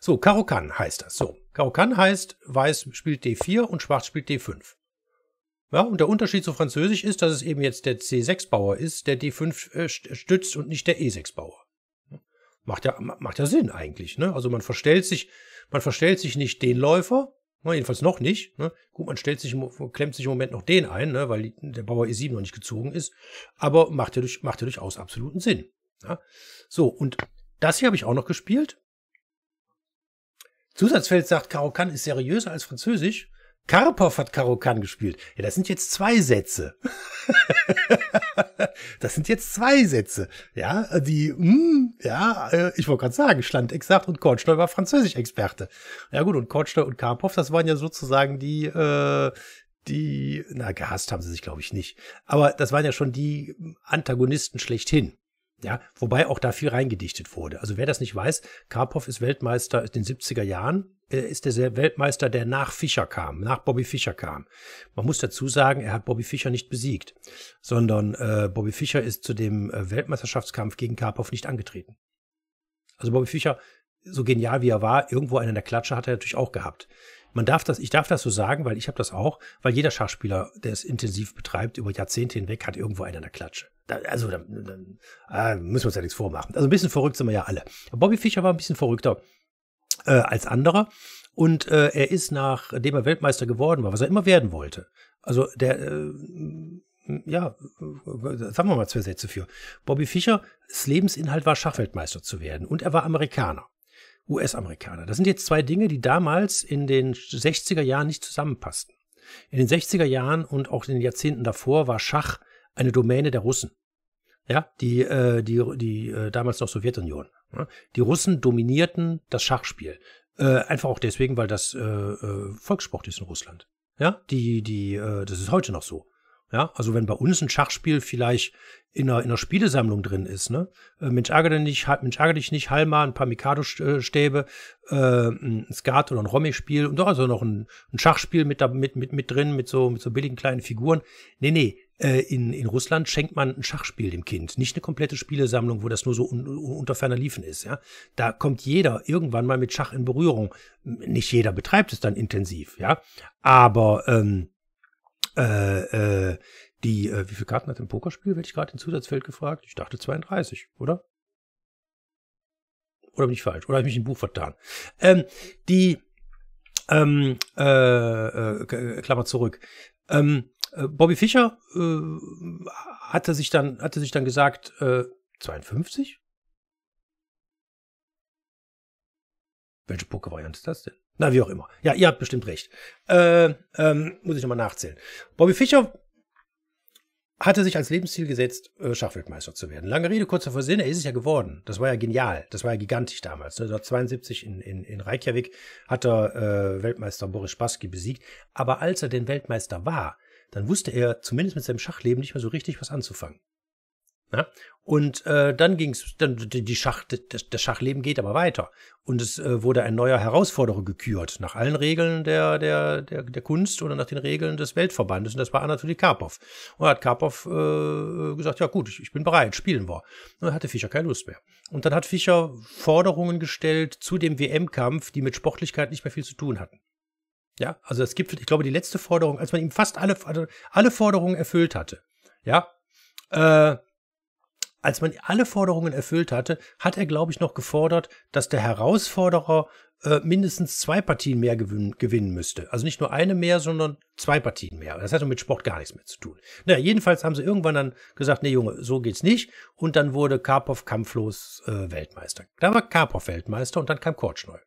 So, Karokan heißt das. So, Karokan heißt, Weiß spielt D4 und Schwarz spielt D5. Ja, und der Unterschied zu Französisch ist, dass es eben jetzt der C6-Bauer ist, der D5 äh, äh, stützt und nicht der E6-Bauer. Macht ja, macht ja Sinn eigentlich. Ne? Also man verstellt sich, man verstellt sich nicht den Läufer, ne? jedenfalls noch nicht. Ne? Gut, man stellt sich, klemmt sich im Moment noch den ein, ne? weil der Bauer E7 noch nicht gezogen ist. Aber macht ja, durch, macht ja durchaus absoluten Sinn. Ja? So, und das hier habe ich auch noch gespielt. Zusatzfeld sagt, Karokan ist seriöser als Französisch. Karpov hat Karokan gespielt. Ja, das sind jetzt zwei Sätze. das sind jetzt zwei Sätze. Ja, die, mm, ja, äh, ich wollte gerade sagen, Schland exakt und Kornsteu war Französisch-Experte. Ja gut, und Kornsteu und Karpov, das waren ja sozusagen die, äh, die, na, gehasst haben sie sich, glaube ich, nicht. Aber das waren ja schon die Antagonisten schlechthin. Ja, wobei auch da viel reingedichtet wurde. Also wer das nicht weiß, Karpov ist Weltmeister in den 70er Jahren, er ist der Weltmeister, der nach Fischer kam, nach Bobby Fischer kam. Man muss dazu sagen, er hat Bobby Fischer nicht besiegt, sondern äh, Bobby Fischer ist zu dem äh, Weltmeisterschaftskampf gegen Karpov nicht angetreten. Also Bobby Fischer, so genial wie er war, irgendwo einen in der Klatsche hat er natürlich auch gehabt man darf das, ich darf das so sagen, weil ich habe das auch, weil jeder Schachspieler, der es intensiv betreibt, über Jahrzehnte hinweg, hat irgendwo einen an der Klatsche. Da, also, da, da, ah, müssen wir uns ja nichts vormachen. Also, ein bisschen verrückt sind wir ja alle. Bobby Fischer war ein bisschen verrückter äh, als anderer. Und äh, er ist, nachdem er Weltmeister geworden war, was er immer werden wollte. Also, der, äh, ja, sagen wir mal zwei Sätze für. Bobby Fischer, das Lebensinhalt war Schachweltmeister zu werden und er war Amerikaner. US-Amerikaner. Das sind jetzt zwei Dinge, die damals in den 60er Jahren nicht zusammenpassten. In den 60er Jahren und auch in den Jahrzehnten davor war Schach eine Domäne der Russen. Ja, die, äh, die, die äh, damals noch Sowjetunion. Ne? Die Russen dominierten das Schachspiel. Äh, einfach auch deswegen, weil das äh, äh Volkssport ist in Russland. Ja, die, die, äh, das ist heute noch so. Ja, also wenn bei uns ein Schachspiel vielleicht in einer, in einer Spielesammlung drin ist, ne? Äh, Mensch ärgere dich nicht, halt, Mensch ärgere dich nicht, Halma, ein paar Mikado-Stäbe, äh, äh, ein Skat oder ein Romme-Spiel und doch also noch ein, ein Schachspiel mit, da, mit, mit, mit drin, mit so, mit so billigen kleinen Figuren. Nee, nee, äh, in, in Russland schenkt man ein Schachspiel dem Kind, nicht eine komplette Spielesammlung, wo das nur so un, un, unter ferner Liefen ist, ja? Da kommt jeder irgendwann mal mit Schach in Berührung. Nicht jeder betreibt es dann intensiv, ja? Aber, ähm, äh, äh, die, äh, wie viele Karten hat ein Pokerspiel, werde ich gerade im Zusatzfeld gefragt. Ich dachte 32, oder? Oder bin ich falsch? Oder habe ich mich im Buch vertan? Ähm, die, ähm, äh, äh, Klammer zurück. Ähm, äh, Bobby Fischer äh, hatte, sich dann, hatte sich dann gesagt, äh, 52? Welche Pokervariante ist das denn? Na, wie auch immer. Ja, ihr habt bestimmt recht. Äh, ähm, muss ich nochmal nachzählen. Bobby Fischer hatte sich als Lebensziel gesetzt, äh, Schachweltmeister zu werden. Lange Rede, kurzer Versinn, er ist es ja geworden. Das war ja genial. Das war ja gigantisch damals. 1972 ne? in, in, in Reykjavik hat er äh, Weltmeister Boris Spassky besiegt. Aber als er den Weltmeister war, dann wusste er zumindest mit seinem Schachleben nicht mehr so richtig was anzufangen. Ne? Und äh, dann ging's, dann die Schach, das, das Schachleben geht aber weiter. Und es äh, wurde ein neuer Herausforderer gekürt, nach allen Regeln der, der, der, der Kunst oder nach den Regeln des Weltverbandes. Und das war Anatoly Karpov. Und hat Karpov äh, äh, gesagt, ja gut, ich, ich bin bereit, spielen wir. Und dann hatte Fischer keine Lust mehr. Und dann hat Fischer Forderungen gestellt zu dem WM-Kampf, die mit Sportlichkeit nicht mehr viel zu tun hatten. Ja, also es gibt, ich glaube, die letzte Forderung, als man ihm fast alle, also alle Forderungen erfüllt hatte, ja, äh, als man alle Forderungen erfüllt hatte, hat er, glaube ich, noch gefordert, dass der Herausforderer äh, mindestens zwei Partien mehr gewinnen, gewinnen müsste. Also nicht nur eine mehr, sondern zwei Partien mehr. Das hatte mit Sport gar nichts mehr zu tun. Naja, jedenfalls haben sie irgendwann dann gesagt, nee Junge, so geht's nicht. Und dann wurde Karpov kampflos äh, Weltmeister. Da war Karpov Weltmeister und dann kam Kortschneu.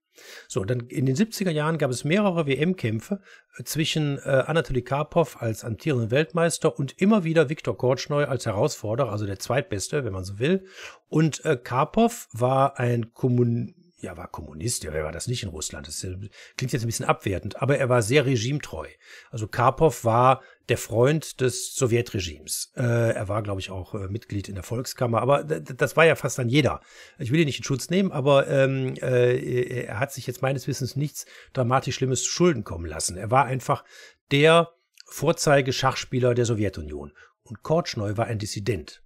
So, dann in den 70er Jahren gab es mehrere WM-Kämpfe äh, zwischen äh, Anatoly Karpov als amtierenden Weltmeister und immer wieder Viktor Kortschneu als Herausforderer, also der zweitbeste, wenn man so will. Und äh, Karpov war ein Kommun ja, war Kommunist, ja, wer war das nicht in Russland? Das äh, klingt jetzt ein bisschen abwertend, aber er war sehr regimetreu. Also Karpov war der Freund des Sowjetregimes. Äh, er war, glaube ich, auch äh, Mitglied in der Volkskammer, aber das war ja fast dann jeder. Ich will ihn nicht in Schutz nehmen, aber ähm, äh, er hat sich jetzt meines Wissens nichts dramatisch Schlimmes zu Schulden kommen lassen. Er war einfach der Vorzeigeschachspieler der Sowjetunion. Und Korchneu war ein Dissident.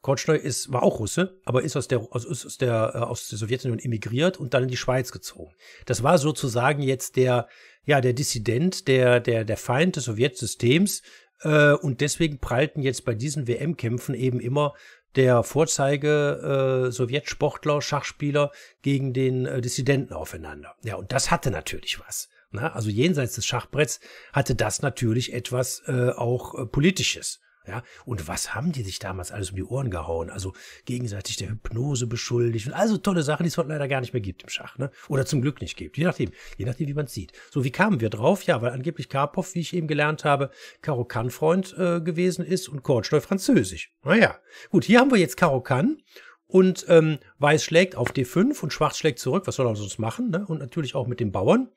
Kortschneu ist, war auch Russe, aber ist aus der, aus, aus, der, äh, aus der Sowjetunion emigriert und dann in die Schweiz gezogen. Das war sozusagen jetzt der, ja, der Dissident, der, der, der Feind des Sowjetsystems. Äh, und deswegen prallten jetzt bei diesen WM-Kämpfen eben immer der Vorzeige äh, Sowjetsportler, Schachspieler gegen den äh, Dissidenten aufeinander. Ja, und das hatte natürlich was. Na, ne? also jenseits des Schachbretts hatte das natürlich etwas äh, auch äh, Politisches. Ja, und was haben die sich damals alles um die Ohren gehauen? Also gegenseitig der Hypnose beschuldigt und also tolle Sachen, die es heute leider gar nicht mehr gibt im Schach, ne? Oder zum Glück nicht gibt, je nachdem, je nachdem, wie man sieht. So, wie kamen wir drauf? Ja, weil angeblich Karpov, wie ich eben gelernt habe, Karo Karokan-Freund äh, gewesen ist und Kornsteu französisch. Naja, gut, hier haben wir jetzt Karo Karokan und ähm, Weiß schlägt auf D5 und Schwarz schlägt zurück, was soll er sonst machen, ne? Und natürlich auch mit den Bauern.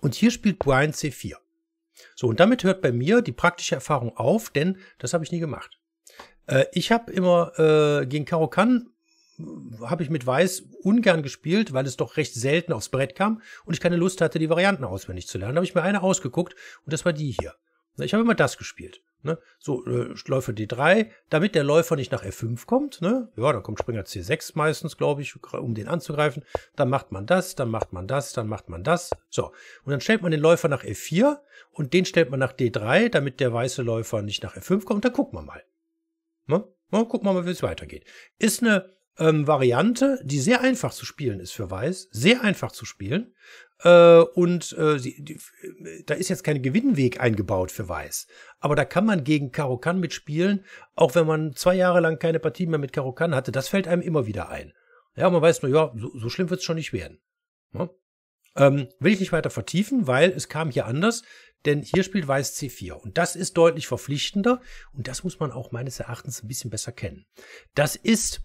Und hier spielt Brian C4. So, und damit hört bei mir die praktische Erfahrung auf, denn das habe ich nie gemacht. Äh, ich habe immer äh, gegen Karokan äh, habe ich mit Weiß ungern gespielt, weil es doch recht selten aufs Brett kam und ich keine Lust hatte, die Varianten auswendig zu lernen. Da habe ich mir eine ausgeguckt und das war die hier. Ne, ich habe immer das gespielt. Ne? So, äh, Läufer D3, damit der Läufer nicht nach F5 kommt. Ne? Ja, dann kommt Springer C6 meistens, glaube ich, um den anzugreifen. Dann macht man das, dann macht man das, dann macht man das. So, und dann stellt man den Läufer nach F4 und den stellt man nach D3, damit der weiße Läufer nicht nach F5 kommt. Dann gucken wir mal. Ne? Na, gucken wir mal, wie es weitergeht. Ist eine ähm, Variante, die sehr einfach zu spielen ist für Weiß, sehr einfach zu spielen. Äh, und äh, die, die, da ist jetzt kein Gewinnweg eingebaut für Weiß. Aber da kann man gegen Karokan mitspielen, auch wenn man zwei Jahre lang keine Partie mehr mit Karokan hatte. Das fällt einem immer wieder ein. Ja, man weiß nur, ja, so, so schlimm wird es schon nicht werden. Ja? Ähm, will ich nicht weiter vertiefen, weil es kam hier anders, denn hier spielt Weiß C4 und das ist deutlich verpflichtender und das muss man auch meines Erachtens ein bisschen besser kennen. Das ist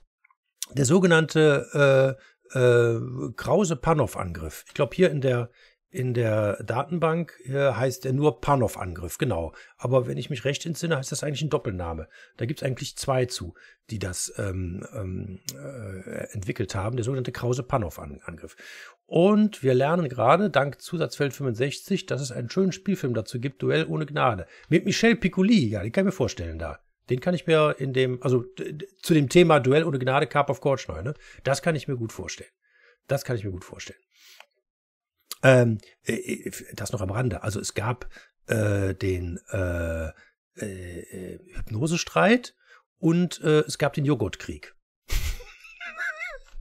der sogenannte äh, äh, Krause-Panoff-Angriff. Ich glaube, hier in der, in der Datenbank äh, heißt er nur panoff angriff genau. Aber wenn ich mich recht entsinne, heißt das eigentlich ein Doppelname. Da gibt es eigentlich zwei zu, die das ähm, ähm, äh, entwickelt haben, der sogenannte krause panoff angriff Und wir lernen gerade, dank Zusatzfeld 65, dass es einen schönen Spielfilm dazu gibt, Duell ohne Gnade. Mit Michel Piccoli, ja, den kann ich mir vorstellen da. Den kann ich mir in dem, also zu dem Thema Duell ohne Gnade, Carp of Kortschneu, ne? Das kann ich mir gut vorstellen. Das kann ich mir gut vorstellen. Ähm, äh, äh, das noch am Rande. Also es gab äh, den äh, äh, äh Hypnosestreit und äh, es gab den Joghurtkrieg.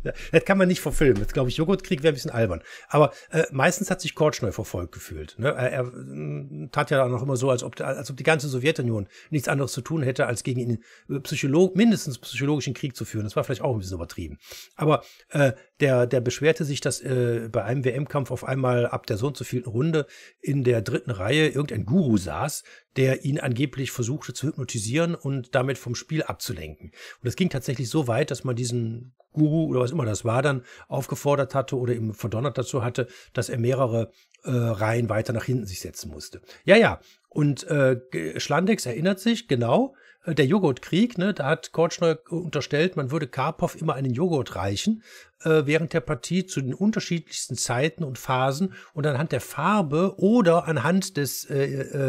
Das kann man nicht verfilmen. Jetzt glaube ich, Joghurtkrieg wäre ein bisschen albern. Aber äh, meistens hat sich Kortschneu verfolgt gefühlt. Ne? Er, er mm, tat ja auch noch immer so, als ob, als ob die ganze Sowjetunion nichts anderes zu tun hätte, als gegen ihn äh, psycholog mindestens psychologischen Krieg zu führen. Das war vielleicht auch ein bisschen übertrieben. Aber äh, der, der beschwerte sich, dass äh, bei einem WM-Kampf auf einmal ab der so und so vielen Runde in der dritten Reihe irgendein Guru saß, der ihn angeblich versuchte zu hypnotisieren und damit vom Spiel abzulenken. Und das ging tatsächlich so weit, dass man diesen Guru oder was was immer das war, dann aufgefordert hatte oder eben verdonnert dazu hatte, dass er mehrere äh, Reihen weiter nach hinten sich setzen musste. Ja, ja. Und äh, Schlandex erinnert sich, genau, äh, der Joghurtkrieg, ne, da hat Kortschneuer unterstellt, man würde Karpov immer einen Joghurt reichen, äh, während der Partie zu den unterschiedlichsten Zeiten und Phasen und anhand der Farbe oder anhand des, äh,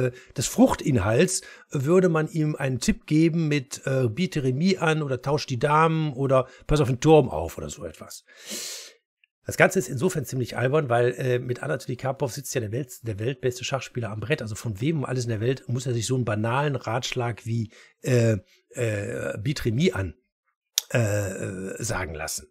äh, des Fruchtinhalts würde man ihm einen Tipp geben mit äh, biete Remis an oder tausch die Damen oder pass auf den Turm auf oder so etwas. Das Ganze ist insofern ziemlich albern, weil äh, mit Anatoly Karpov sitzt ja der, Welt, der weltbeste Schachspieler am Brett. Also von wem alles in der Welt muss er sich so einen banalen Ratschlag wie äh, äh, Bitremie an äh, äh, sagen lassen?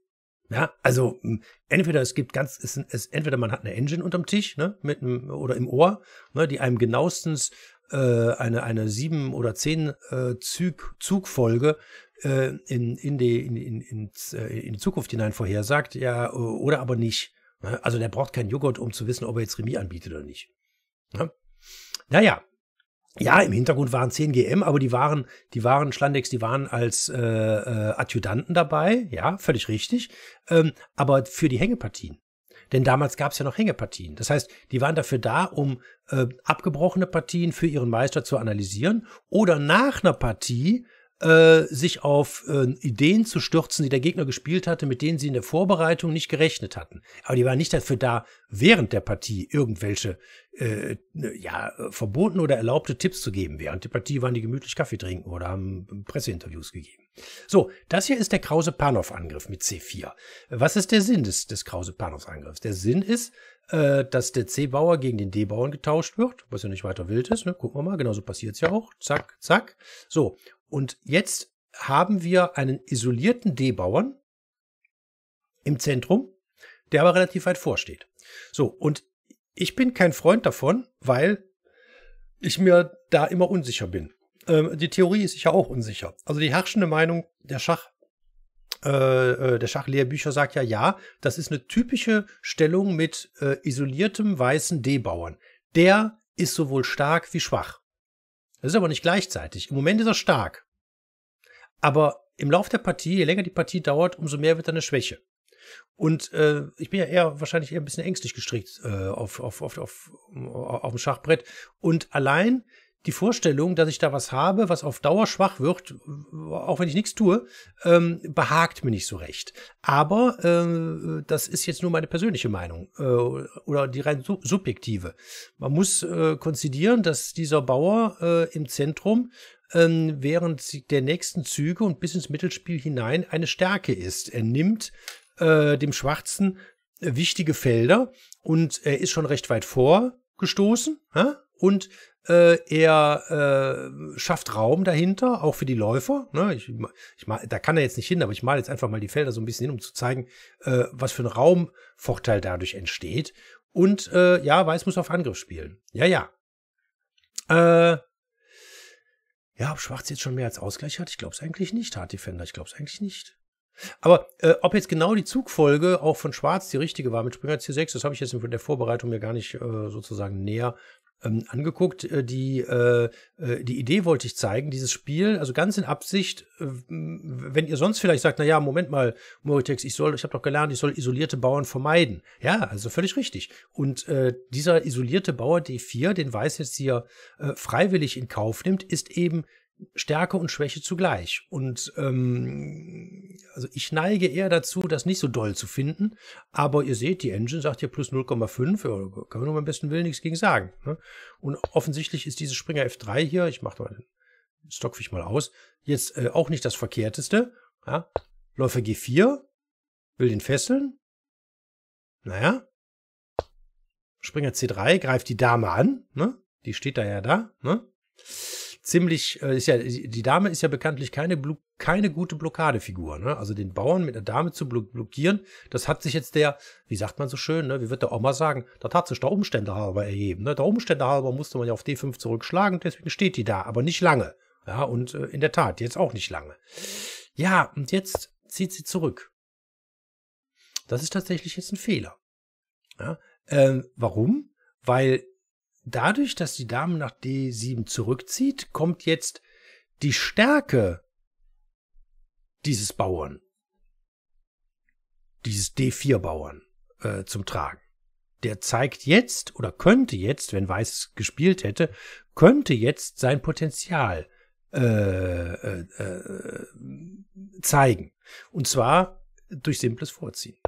Ja, also mh, hm, entweder es gibt ganz, es, es, entweder man hat eine Engine unterm Tisch, ne, mit einem, oder im Ohr, ne, die einem genauestens äh, eine eine sieben oder zehn äh, Zug Zugfolge äh, in, in, die, in, in, ins, äh, in die Zukunft hinein vorhersagt, ja, oder aber nicht. Ne? Also der braucht keinen Joghurt, um zu wissen, ob er jetzt Remis anbietet oder nicht. Ja? Ne? Naja. Ja, im Hintergrund waren 10 GM, aber die waren, die waren Schlandex, die waren als äh, äh, Adjutanten dabei, ja, völlig richtig. Ähm, aber für die Hängepartien. Denn damals gab es ja noch Hängepartien. Das heißt, die waren dafür da, um äh, abgebrochene Partien für ihren Meister zu analysieren oder nach einer Partie äh, sich auf äh, Ideen zu stürzen, die der Gegner gespielt hatte, mit denen sie in der Vorbereitung nicht gerechnet hatten. Aber die waren nicht dafür da, während der Partie irgendwelche äh, äh ja, verboten oder erlaubte Tipps zu geben. Während der Partie waren die gemütlich Kaffee trinken oder haben Presseinterviews gegeben. So, das hier ist der Krause-Panow-Angriff mit C4. Was ist der Sinn des, des Krause-Panow-Angriffs? Der Sinn ist, äh, dass der C-Bauer gegen den D-Bauern getauscht wird, was ja nicht weiter wild ist. Ne? Gucken wir mal, genauso passiert es ja auch. Zack, zack. So, und jetzt haben wir einen isolierten D-Bauern im Zentrum, der aber relativ weit vorsteht. So, und ich bin kein Freund davon, weil ich mir da immer unsicher bin. Ähm, die Theorie ist sicher auch unsicher. Also die herrschende Meinung der Schach, äh, äh, der Schachlehrbücher sagt ja, ja, das ist eine typische Stellung mit äh, isoliertem weißen D-Bauern. Der ist sowohl stark wie schwach. Das ist aber nicht gleichzeitig. Im Moment ist er stark. Aber im Lauf der Partie, je länger die Partie dauert, umso mehr wird er eine Schwäche. Und äh, ich bin ja eher wahrscheinlich eher ein bisschen ängstlich gestrickt äh, auf, auf, auf, auf, auf dem Schachbrett. Und allein die Vorstellung, dass ich da was habe, was auf Dauer schwach wird, auch wenn ich nichts tue, ähm, behagt mir nicht so recht. Aber äh, das ist jetzt nur meine persönliche Meinung äh, oder die rein sub subjektive. Man muss äh, konzidieren, dass dieser Bauer äh, im Zentrum ähm, während der nächsten Züge und bis ins Mittelspiel hinein eine Stärke ist. Er nimmt äh, dem Schwarzen äh, wichtige Felder und er ist schon recht weit vorgestoßen. Hä? Und äh, er äh, schafft Raum dahinter, auch für die Läufer. Ne? Ich, ich mal, da kann er jetzt nicht hin, aber ich male jetzt einfach mal die Felder so ein bisschen hin, um zu zeigen, äh, was für ein Raumvorteil dadurch entsteht. Und äh, ja, Weiß muss auf Angriff spielen. Ja, ja. Äh, ja, ob Schwarz jetzt schon mehr als Ausgleich hat? Ich glaube es eigentlich nicht, Hard Defender. Ich glaube es eigentlich nicht. Aber äh, ob jetzt genau die Zugfolge auch von Schwarz die richtige war mit Springer C6, das habe ich jetzt in der Vorbereitung mir gar nicht äh, sozusagen näher ähm, angeguckt. Äh, die, äh, äh die Idee wollte ich zeigen, dieses Spiel, also ganz in Absicht, äh, wenn ihr sonst vielleicht sagt, naja, Moment mal, Moritex, ich soll, ich habe doch gelernt, ich soll isolierte Bauern vermeiden. Ja, also völlig richtig. Und äh, dieser isolierte Bauer D4, den Weiß jetzt hier äh, freiwillig in Kauf nimmt, ist eben Stärke und Schwäche zugleich. Und ähm, also ich neige eher dazu, das nicht so doll zu finden. Aber ihr seht, die Engine sagt hier plus 0,5. Ja, kann man nur beim besten Willen nichts gegen sagen. Ne? Und offensichtlich ist diese Springer F3 hier, ich mache mal den Stockfisch mal aus, jetzt äh, auch nicht das Verkehrteste. Ja? Läufer G4, will den fesseln. Naja. Springer C3 greift die Dame an. Ne? Die steht da ja da. Ne? ziemlich, äh, ist ja, die Dame ist ja bekanntlich keine, keine gute Blockadefigur. Ne? Also den Bauern mit der Dame zu blockieren, das hat sich jetzt der, wie sagt man so schön, ne? wie wird der Oma sagen, das hat sich der Umstände halber ergeben. Ne? Der Umstände halber musste man ja auf D5 zurückschlagen, deswegen steht die da, aber nicht lange. Ja, und äh, in der Tat, jetzt auch nicht lange. Ja, und jetzt zieht sie zurück. Das ist tatsächlich jetzt ein Fehler. Ja? Ähm, warum? Weil dadurch, dass die Dame nach D7 zurückzieht, kommt jetzt die Stärke dieses Bauern, dieses D4-Bauern äh, zum Tragen. Der zeigt jetzt oder könnte jetzt, wenn Weiß gespielt hätte, könnte jetzt sein Potenzial äh, äh, äh zeigen. Und zwar durch simples Vorziehen.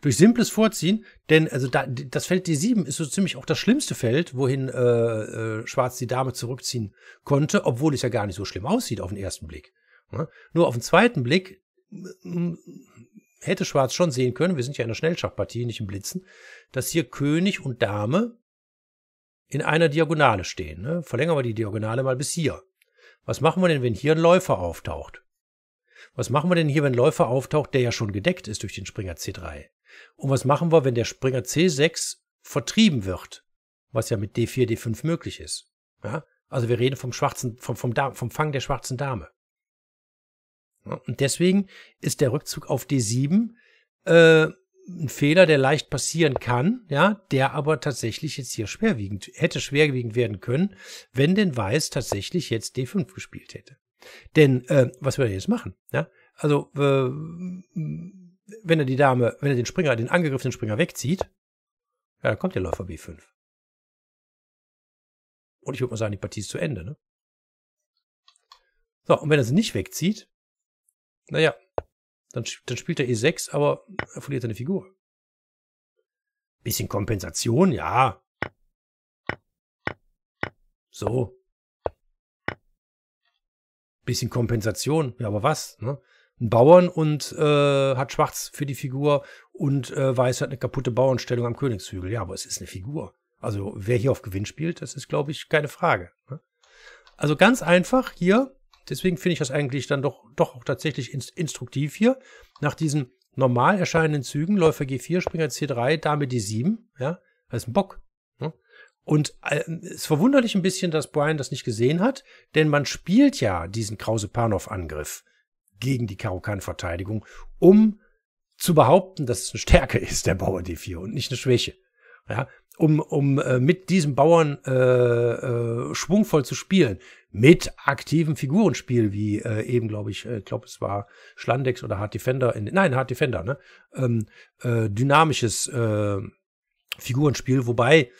durch simples Vorziehen, denn also da, das Feld D7 ist so ziemlich auch das schlimmste Feld, wohin äh, äh, Schwarz die Dame zurückziehen konnte, obwohl es ja gar nicht so schlimm aussieht auf den ersten Blick. Ja? Ne? Nur auf den zweiten Blick hätte Schwarz schon sehen können, wir sind ja in der Schnellschachpartie, nicht im Blitzen, dass hier König und Dame in einer Diagonale stehen. Ne? Verlängern wir die Diagonale mal bis hier. Was machen wir denn, wenn hier ein Läufer auftaucht? Was machen wir denn hier, wenn ein Läufer auftaucht, der ja schon gedeckt ist durch den Springer C3? Und was machen wir, wenn der Springer C6 vertrieben wird? Was ja mit D4, D5 möglich ist. Ja? Also wir reden vom schwarzen, vom, vom, vom Fang der schwarzen Dame. Ja? Und deswegen ist der Rückzug auf D7 äh, ein Fehler, der leicht passieren kann, ja, der aber tatsächlich jetzt hier schwerwiegend, hätte schwerwiegend werden können, wenn denn Weiß tatsächlich jetzt D5 gespielt hätte. Denn äh, was würde er jetzt machen? Ja? Also äh, wenn er die Dame, wenn er den Springer, den angegriffenen Springer wegzieht, ja, dann kommt der Läufer B5. Und ich würde mal sagen, die Partie ist zu Ende, ne? So, und wenn er sie nicht wegzieht, naja, dann, dann spielt er E6, aber er verliert seine Figur. Bisschen Kompensation, ja. So. Bisschen Kompensation, ja, aber was, ne? einen Bauern und äh, hat schwarz für die Figur und äh, weiß hat eine kaputte Bauernstellung am Königshügel. Ja, aber es ist eine Figur. Also wer hier auf Gewinn spielt, das ist, glaube ich, keine Frage. Ne? Also ganz einfach hier, deswegen finde ich das eigentlich dann doch, doch auch tatsächlich instruktiv hier, nach diesen normal erscheinenden Zügen, Läufer G4, Springer C3, Dame D7, ja, das ist ein Bock. Ne? Und äh, es verwunderlich ein bisschen, dass Brian das nicht gesehen hat, denn man spielt ja diesen Krause-Panow-Angriff gegen die Karokan-Verteidigung, um zu behaupten, dass es eine Stärke ist, der Bauer D4 und nicht eine Schwäche. Ja, um um äh, mit diesem Bauern äh, äh, schwungvoll zu spielen, mit aktivem Figurenspiel, wie äh, eben, glaube ich, äh, glaube es war Schlandex oder Hard Defender, in, nein, Hard Defender, ne? Ähm, äh, dynamisches äh, Figurenspiel, wobei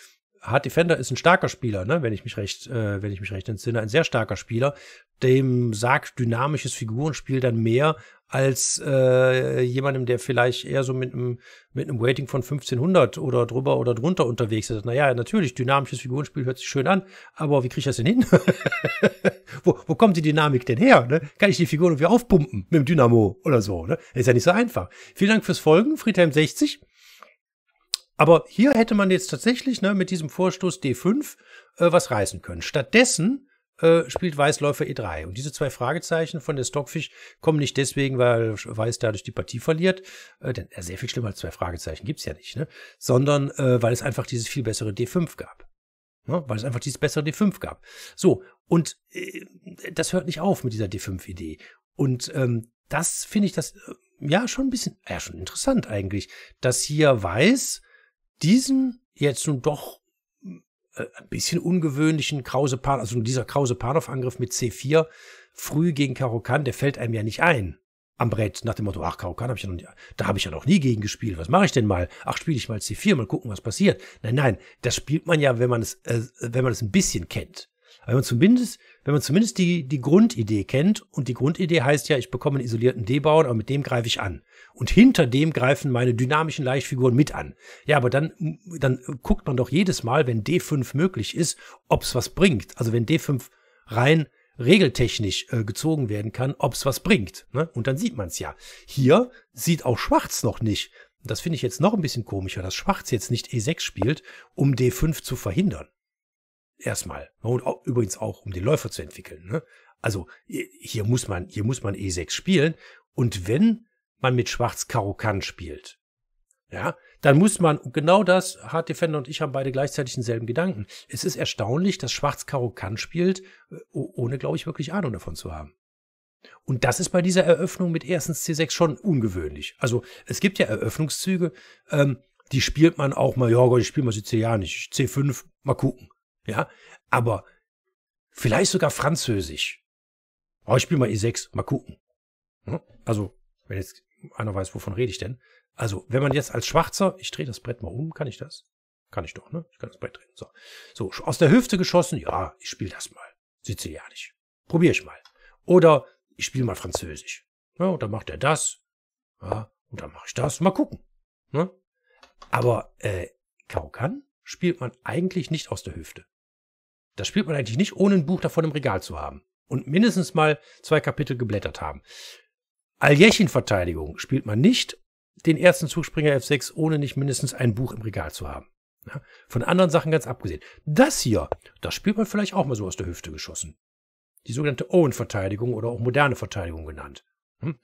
Hard Defender ist ein starker Spieler, ne? wenn ich mich recht, äh, wenn ich mich recht entsinne, ein sehr starker Spieler, dem sagt dynamisches Figurenspiel dann mehr als äh, jemandem, der vielleicht eher so mit einem mit einem Rating von 1500 oder drüber oder drunter unterwegs ist. Naja, natürlich, dynamisches Figurenspiel hört sich schön an, aber wie kriege ich das denn hin? wo, wo kommt die Dynamik denn her? Ne? Kann ich die Figuren irgendwie aufpumpen mit dem Dynamo oder so? Ne? Ist ja nicht so einfach. Vielen Dank fürs Folgen, Friedheim 60. Aber hier hätte man jetzt tatsächlich ne, mit diesem Vorstoß D5 äh, was reißen können. Stattdessen äh, spielt Weißläufer E3. Und diese zwei Fragezeichen von der Stockfish kommen nicht deswegen, weil Weiß dadurch die Partie verliert, äh, denn äh, sehr viel schlimmer als zwei Fragezeichen gibt's ja nicht, ne? sondern äh, weil es einfach dieses viel bessere D5 gab. Ne? Weil es einfach dieses bessere D5 gab. So, und äh, das hört nicht auf mit dieser D5-Idee. Und ähm, das finde ich das äh, ja schon ein bisschen, ja, schon interessant eigentlich, dass hier Weiß diesen jetzt nun doch äh, ein bisschen ungewöhnlichen krause Pan, also dieser krause angriff mit C4 früh gegen Karokan, der fällt einem ja nicht ein am Brett nach dem Motto, ach, Karokan habe ich ja noch nie, da habe ich ja noch nie gegen gespielt, was mache ich denn mal? Ach, spiele ich mal C4, mal gucken, was passiert. Nein, nein, das spielt man ja, wenn man es, äh, wenn man es ein bisschen kennt. Wenn man zumindest, wenn man zumindest die, die Grundidee kennt, und die Grundidee heißt ja, ich bekomme einen isolierten D-Bauern, aber mit dem greife ich an. Und hinter dem greifen meine dynamischen Leichtfiguren mit an. Ja, aber dann, dann guckt man doch jedes Mal, wenn D5 möglich ist, ob es was bringt. Also wenn D5 rein regeltechnisch äh, gezogen werden kann, ob es was bringt. Ne? Und dann sieht man es ja. Hier sieht auch Schwarz noch nicht. Das finde ich jetzt noch ein bisschen komischer, dass Schwarz jetzt nicht E6 spielt, um D5 zu verhindern. Erstmal. Und auch, übrigens auch, um den Läufer zu entwickeln. Ne? Also hier muss man, hier muss man E6 spielen. Und wenn man mit Schwarz Karokan spielt, ja, dann muss man, genau das, Hard Defender und ich haben beide gleichzeitig denselben Gedanken. Es ist erstaunlich, dass Schwarz Karokan spielt, äh, ohne, glaube ich, wirklich Ahnung davon zu haben. Und das ist bei dieser Eröffnung mit erstens C6 schon ungewöhnlich. Also es gibt ja Eröffnungszüge, ähm, die spielt man auch mal, ja ich spiele mal Sizilianisch, C5, mal gucken ja, aber vielleicht sogar Französisch. Oh, ich spiele mal E6, mal gucken. Hm? Also, wenn jetzt einer weiß, wovon rede ich denn. Also, wenn man jetzt als Schwarzer, ich drehe das Brett mal um, kann ich das? Kann ich doch, ne? Ich kann das Brett drehen. So, so aus der Hüfte geschossen, ja, ich spiele das mal. Sizilianisch. Probiere ich mal. Oder ich spiele mal Französisch. Ja, und dann macht er das. Ja, und dann mache ich das. Mal gucken. Ne? Aber äh, Kaukan spielt man eigentlich nicht aus der Hüfte. Das spielt man eigentlich nicht, ohne ein Buch davon im Regal zu haben und mindestens mal zwei Kapitel geblättert haben. Aljechin-Verteidigung spielt man nicht den ersten Zugspringer F6, ohne nicht mindestens ein Buch im Regal zu haben. Von anderen Sachen ganz abgesehen. Das hier, das spielt man vielleicht auch mal so aus der Hüfte geschossen. Die sogenannte Owen-Verteidigung oder auch moderne Verteidigung genannt. Hm?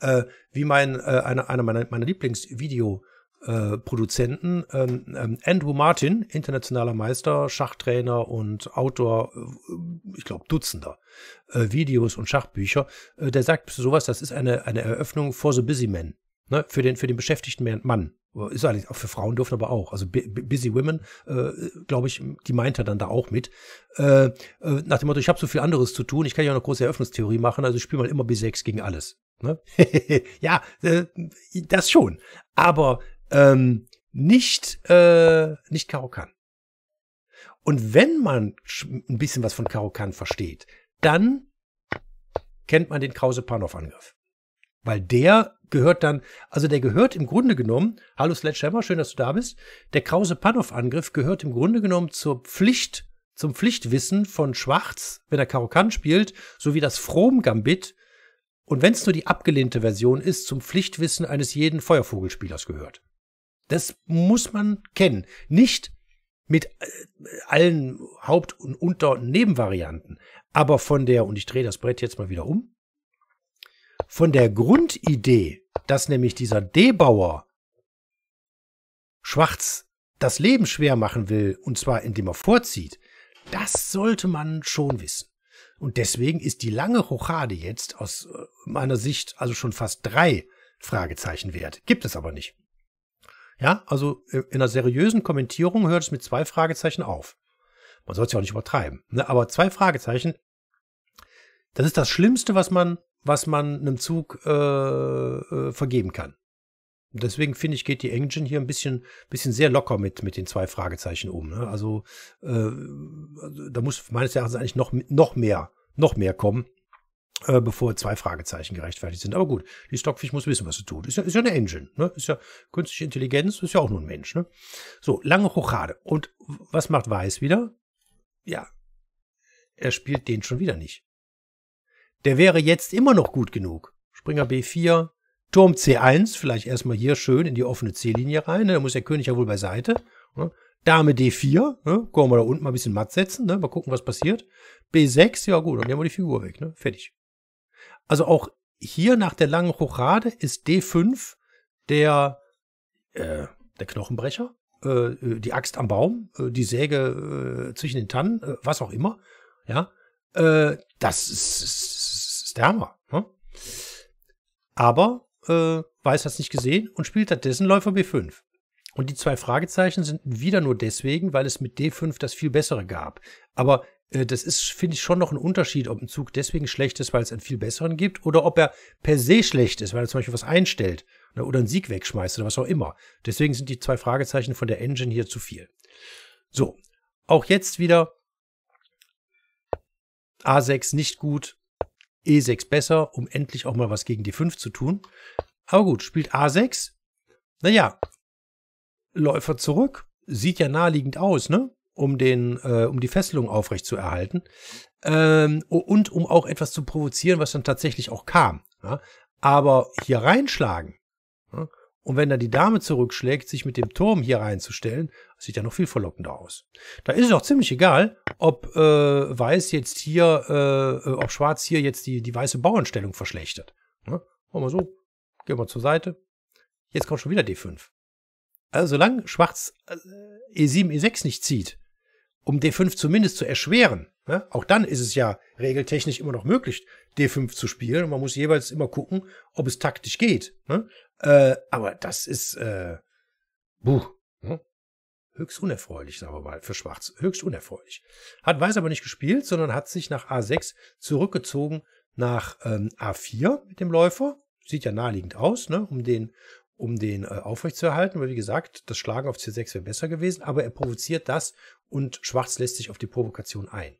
Äh, wie mein, äh, einer, einer meiner, meiner Lieblingsvideo- äh, Produzenten. Ähm, ähm, Andrew Martin, internationaler Meister, Schachtrainer und Autor, äh, ich glaube, Dutzender äh, Videos und Schachbücher, äh, der sagt sowas, das ist eine, eine Eröffnung for the busy man, ne? für, den, für den beschäftigten Mann. Ist eigentlich auch für Frauen dürfen aber auch. Also Busy Women, glaube ich, die meint er dann da auch mit. nach dem Motto, ich habe so viel anderes zu tun, ich kann ja auch eine große Eröffnungstheorie machen, also ich spiele mal immer B6 gegen alles. Ne? ja, das schon. Aber ähm, nicht, äh, nicht Karokan. Und wenn man ein bisschen was von Karokan versteht, dann kennt man den Krause-Panoff-Angriff. Weil der gehört dann, also der gehört im Grunde genommen, hallo Sledgehammer, schön, dass du da bist, der Krause-Panoff-Angriff gehört im Grunde genommen zur Pflicht, zum Pflichtwissen von Schwarz, wenn er Karokan spielt, sowie das Frohm-Gambit, und wenn es nur die abgelehnte Version ist, zum Pflichtwissen eines jeden Feuervogelspielers gehört. Das muss man kennen. Nicht mit äh, allen Haupt- und Unter- und Nebenvarianten, aber von der, und ich drehe das Brett jetzt mal wieder um, von der Grundidee, dass nämlich dieser D-Bauer Schwarz das Leben schwer machen will, und zwar indem er vorzieht, das sollte man schon wissen. Und deswegen ist die lange Rochade jetzt aus äh, meiner Sicht also schon fast drei Fragezeichen wert. Gibt es aber nicht. Ja, also äh, in einer seriösen Kommentierung hört es mit zwei Fragezeichen auf. Man soll es ja auch nicht übertreiben. Ne? Aber zwei Fragezeichen, das ist das Schlimmste, was man, was man einem Zug äh, äh, vergeben kann. deswegen finde ich, geht die Engine hier ein bisschen, bisschen sehr locker mit, mit den zwei Fragezeichen um. Ne? Also äh, also, da muss meines Erachtens eigentlich noch, noch mehr, noch mehr kommen äh, bevor zwei Fragezeichen gerechtfertigt sind. Aber gut, die Stockfisch muss wissen, was sie tut. Ist ja, ist ja eine Engine, ne? Ist ja künstliche Intelligenz, ist ja auch nur ein Mensch, ne? So, lange Hochade. Und was macht Weiß wieder? Ja, er spielt den schon wieder nicht. Der wäre jetzt immer noch gut genug. Springer B4, Turm C1, vielleicht erstmal hier schön in die offene C-Linie rein. Ne? Da muss der König ja wohl beiseite. Ne? Dame D4, ne? Kommen wir da unten mal ein bisschen matt setzen, ne? Mal gucken, was passiert. B6, ja gut, dann nehmen wir die Figur weg, ne? Fertig. Also auch hier nach der langen Hochrade ist D5 der, äh, der Knochenbrecher, äh, äh, die Axt am Baum, äh, die Säge äh, zwischen den Tannen, äh, was auch immer. Ja, äh, das ist, ist, ist, der Hammer. Ne? Aber äh, Weiß hat es nicht gesehen und spielt stattdessen Läufer B5. Und die zwei Fragezeichen sind wieder nur deswegen, weil es mit D5 das viel bessere gab. Aber äh, das ist, finde ich, schon noch ein Unterschied, ob ein Zug deswegen schlecht ist, weil es einen viel besseren gibt, oder ob er per se schlecht ist, weil er zum Beispiel was einstellt ne, oder einen Sieg wegschmeißt oder was auch immer. Deswegen sind die zwei Fragezeichen von der Engine hier zu viel. So, auch jetzt wieder A6 nicht gut, E6 besser, um endlich auch mal was gegen die 5 zu tun. Aber gut, spielt A6. Naja, Läufer zurück. Sieht ja naheliegend aus, ne? um, den, äh, um die Fesselung aufrechtzuerhalten ähm, und um auch etwas zu provozieren, was dann tatsächlich auch kam. Ja? Aber hier reinschlagen ja? und wenn dann die Dame zurückschlägt, sich mit dem Turm hier reinzustellen, sieht ja noch viel verlockender aus. Da ist es auch ziemlich egal, ob äh, Weiß jetzt hier, äh, äh ob Schwarz hier jetzt die, die weiße Bauernstellung verschlechtert. Ja? Machen wir so, gehen wir zur Seite. Jetzt kommt schon wieder D5. Also solange Schwarz E7, äh, E6 e nicht zieht, um D5 zumindest zu erschweren. Ne? Auch dann ist es ja regeltechnisch immer noch möglich, D5 zu spielen. Und man muss jeweils immer gucken, ob es taktisch geht. Ne? Äh, aber das ist äh, buh, ne? höchst unerfreulich, sagen wir mal, für Schwarz. Höchst unerfreulich. Hat Weiß aber nicht gespielt, sondern hat sich nach A6 zurückgezogen nach ähm, A4 mit dem Läufer. Sieht ja naheliegend aus, ne? um den, um den äh, aufrechtzuerhalten, weil wie gesagt, das Schlagen auf C6 wäre besser gewesen, aber er provoziert das und Schwarz lässt sich auf die Provokation ein.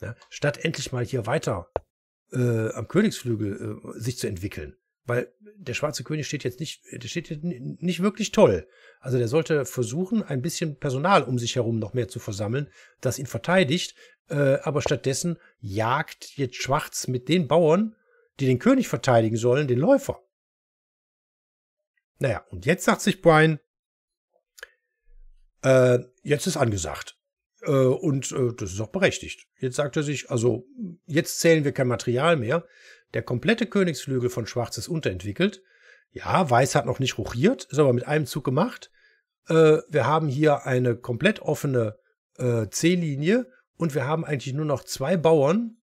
Ja, statt endlich mal hier weiter äh, am Königsflügel äh, sich zu entwickeln. Weil der schwarze König steht jetzt nicht, der steht jetzt nicht wirklich toll. Also der sollte versuchen, ein bisschen Personal um sich herum noch mehr zu versammeln, das ihn verteidigt. Äh, aber stattdessen jagt jetzt Schwarz mit den Bauern, die den König verteidigen sollen, den Läufer. Naja, und jetzt sagt sich Brian, äh, jetzt ist angesagt. Äh, und äh, das ist auch berechtigt. Jetzt sagt er sich, also jetzt zählen wir kein Material mehr. Der komplette Königsflügel von Schwarz ist unterentwickelt. Ja, Weiß hat noch nicht ruchiert, ist aber mit einem Zug gemacht. Äh, wir haben hier eine komplett offene C-Linie und wir haben eigentlich nur noch zwei Bauern,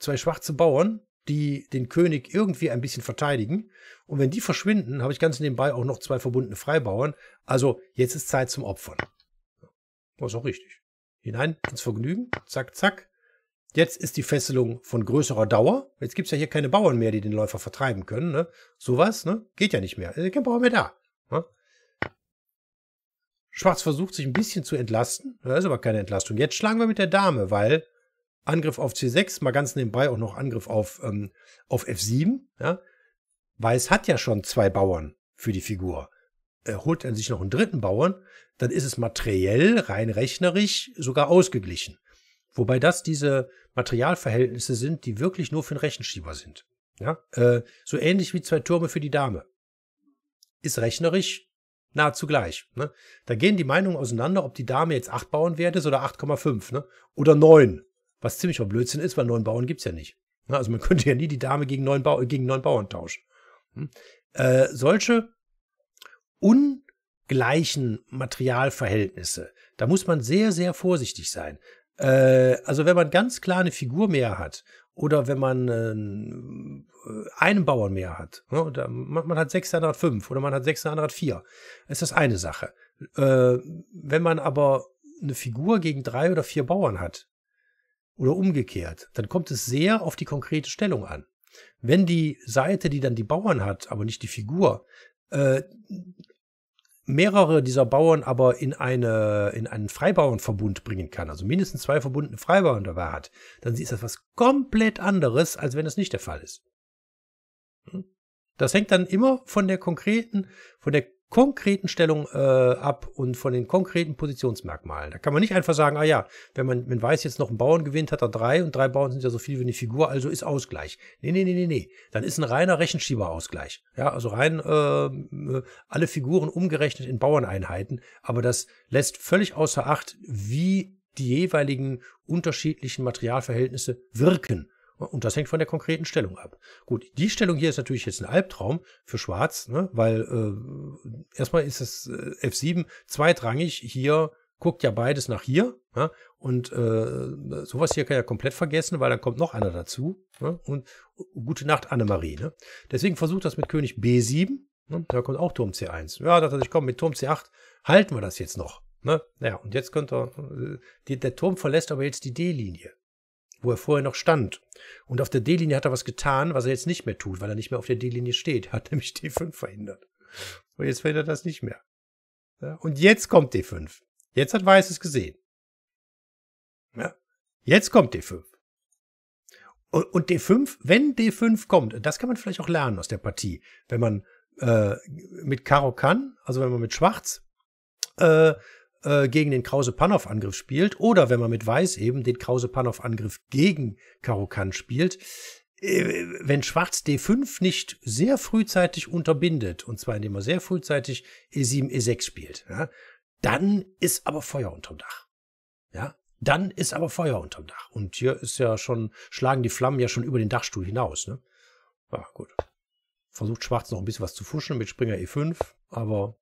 zwei schwarze Bauern, die den König irgendwie ein bisschen verteidigen. Und wenn die verschwinden, habe ich ganz nebenbei auch noch zwei verbundene Freibauern. Also jetzt ist Zeit zum Opfern. Das ist auch richtig. Hinein ins Vergnügen. Zack, zack. Jetzt ist die Fesselung von größerer Dauer. Jetzt gibt es ja hier keine Bauern mehr, die den Läufer vertreiben können. Ne? Sowas ne? geht ja nicht mehr. Kein äh, Bauer mehr da. Ne? Schwarz versucht sich ein bisschen zu entlasten. Das ist aber keine Entlastung. Jetzt schlagen wir mit der Dame, weil Angriff auf C6, mal ganz nebenbei auch noch Angriff auf, ähm, auf F7. Ja? Weiß hat ja schon zwei Bauern für die Figur äh, holt er sich noch einen dritten Bauern, dann ist es materiell, rein rechnerisch, sogar ausgeglichen. Wobei das diese Materialverhältnisse sind, die wirklich nur für den Rechenschieber sind. Ja? Äh, so ähnlich wie zwei Türme für die Dame. Ist rechnerisch nahezu gleich. Ne? Da gehen die Meinungen auseinander, ob die Dame jetzt acht Bauern wert ist oder 8,5 ne? oder neun. Was ziemlich auch Blödsinn ist, weil neun Bauern gibt es ja nicht. Ne? Also man könnte ja nie die Dame gegen neun, ba gegen neun Bauern tauschen. Hm? Äh, solche ungleichen Materialverhältnisse. Da muss man sehr, sehr vorsichtig sein. Äh, also wenn man ganz klar eine Figur mehr hat oder wenn man ähm, äh, einen Bauern mehr hat, ne, oder man hat sechs, der andere hat fünf oder man hat sechs, der andere hat vier, ist das eine Sache. Äh, wenn man aber eine Figur gegen drei oder vier Bauern hat oder umgekehrt, dann kommt es sehr auf die konkrete Stellung an. Wenn die Seite, die dann die Bauern hat, aber nicht die Figur, äh, mehrere dieser Bauern aber in, eine, in einen Freibauernverbund bringen kann, also mindestens zwei verbundene Freibauern dabei hat, dann ist das was komplett anderes, als wenn es nicht der Fall ist. Hm? Das hängt dann immer von der konkreten, von der konkreten Stellung äh, ab und von den konkreten Positionsmerkmalen. Da kann man nicht einfach sagen, ah ja, wenn man, wenn Weiß jetzt noch einen Bauern gewinnt, hat er drei und drei Bauern sind ja so viel wie eine Figur, also ist Ausgleich. Nee, nee, nee, nee, nee. Dann ist ein reiner Rechenschieberausgleich. Ja, also rein ähm, äh, alle Figuren umgerechnet in Bauerneinheiten, aber das lässt völlig außer Acht, wie die jeweiligen unterschiedlichen Materialverhältnisse wirken und das hängt von der konkreten Stellung ab. Gut, die Stellung hier ist natürlich jetzt ein Albtraum für Schwarz, ne? weil äh, erstmal ist es äh, F7 zweitrangig. Hier guckt ja beides nach hier. Ja? Ne? Und äh, sowas hier kann er komplett vergessen, weil dann kommt noch einer dazu. Ne? Und oh, gute Nacht, Annemarie. Ne? Deswegen versucht das mit König B7. Ne? Da kommt auch Turm C1. Ja, dachte ich, komm, mit Turm C8 halten wir das jetzt noch. Ne? Naja, und jetzt könnte er, äh, der Turm verlässt aber jetzt die D-Linie wo er vorher noch stand. Und auf der D-Linie hat er was getan, was er jetzt nicht mehr tut, weil er nicht mehr auf der D-Linie steht. Er Hat nämlich D5 verhindert. Und jetzt verhindert er das nicht mehr. Ja, und jetzt kommt D5. Jetzt hat Weiß es gesehen. Ja. Jetzt kommt D5. Und, und D5, wenn D5 kommt, das kann man vielleicht auch lernen aus der Partie, wenn man äh, mit Karo kann, also wenn man mit Schwarz äh, äh, gegen den Krause-Panoff-Angriff spielt oder wenn man mit Weiß eben den Krause-Panoff-Angriff gegen Karokan spielt, äh, wenn Schwarz D5 nicht sehr frühzeitig unterbindet, und zwar indem er sehr frühzeitig E7, E6 spielt, ja, dann ist aber Feuer unterm Dach. Ja, dann ist aber Feuer unterm Dach. Und hier ist ja schon, schlagen die Flammen ja schon über den Dachstuhl hinaus. Ne? Ja, gut. Versucht Schwarz noch ein bisschen was zu fuschen mit Springer E5, aber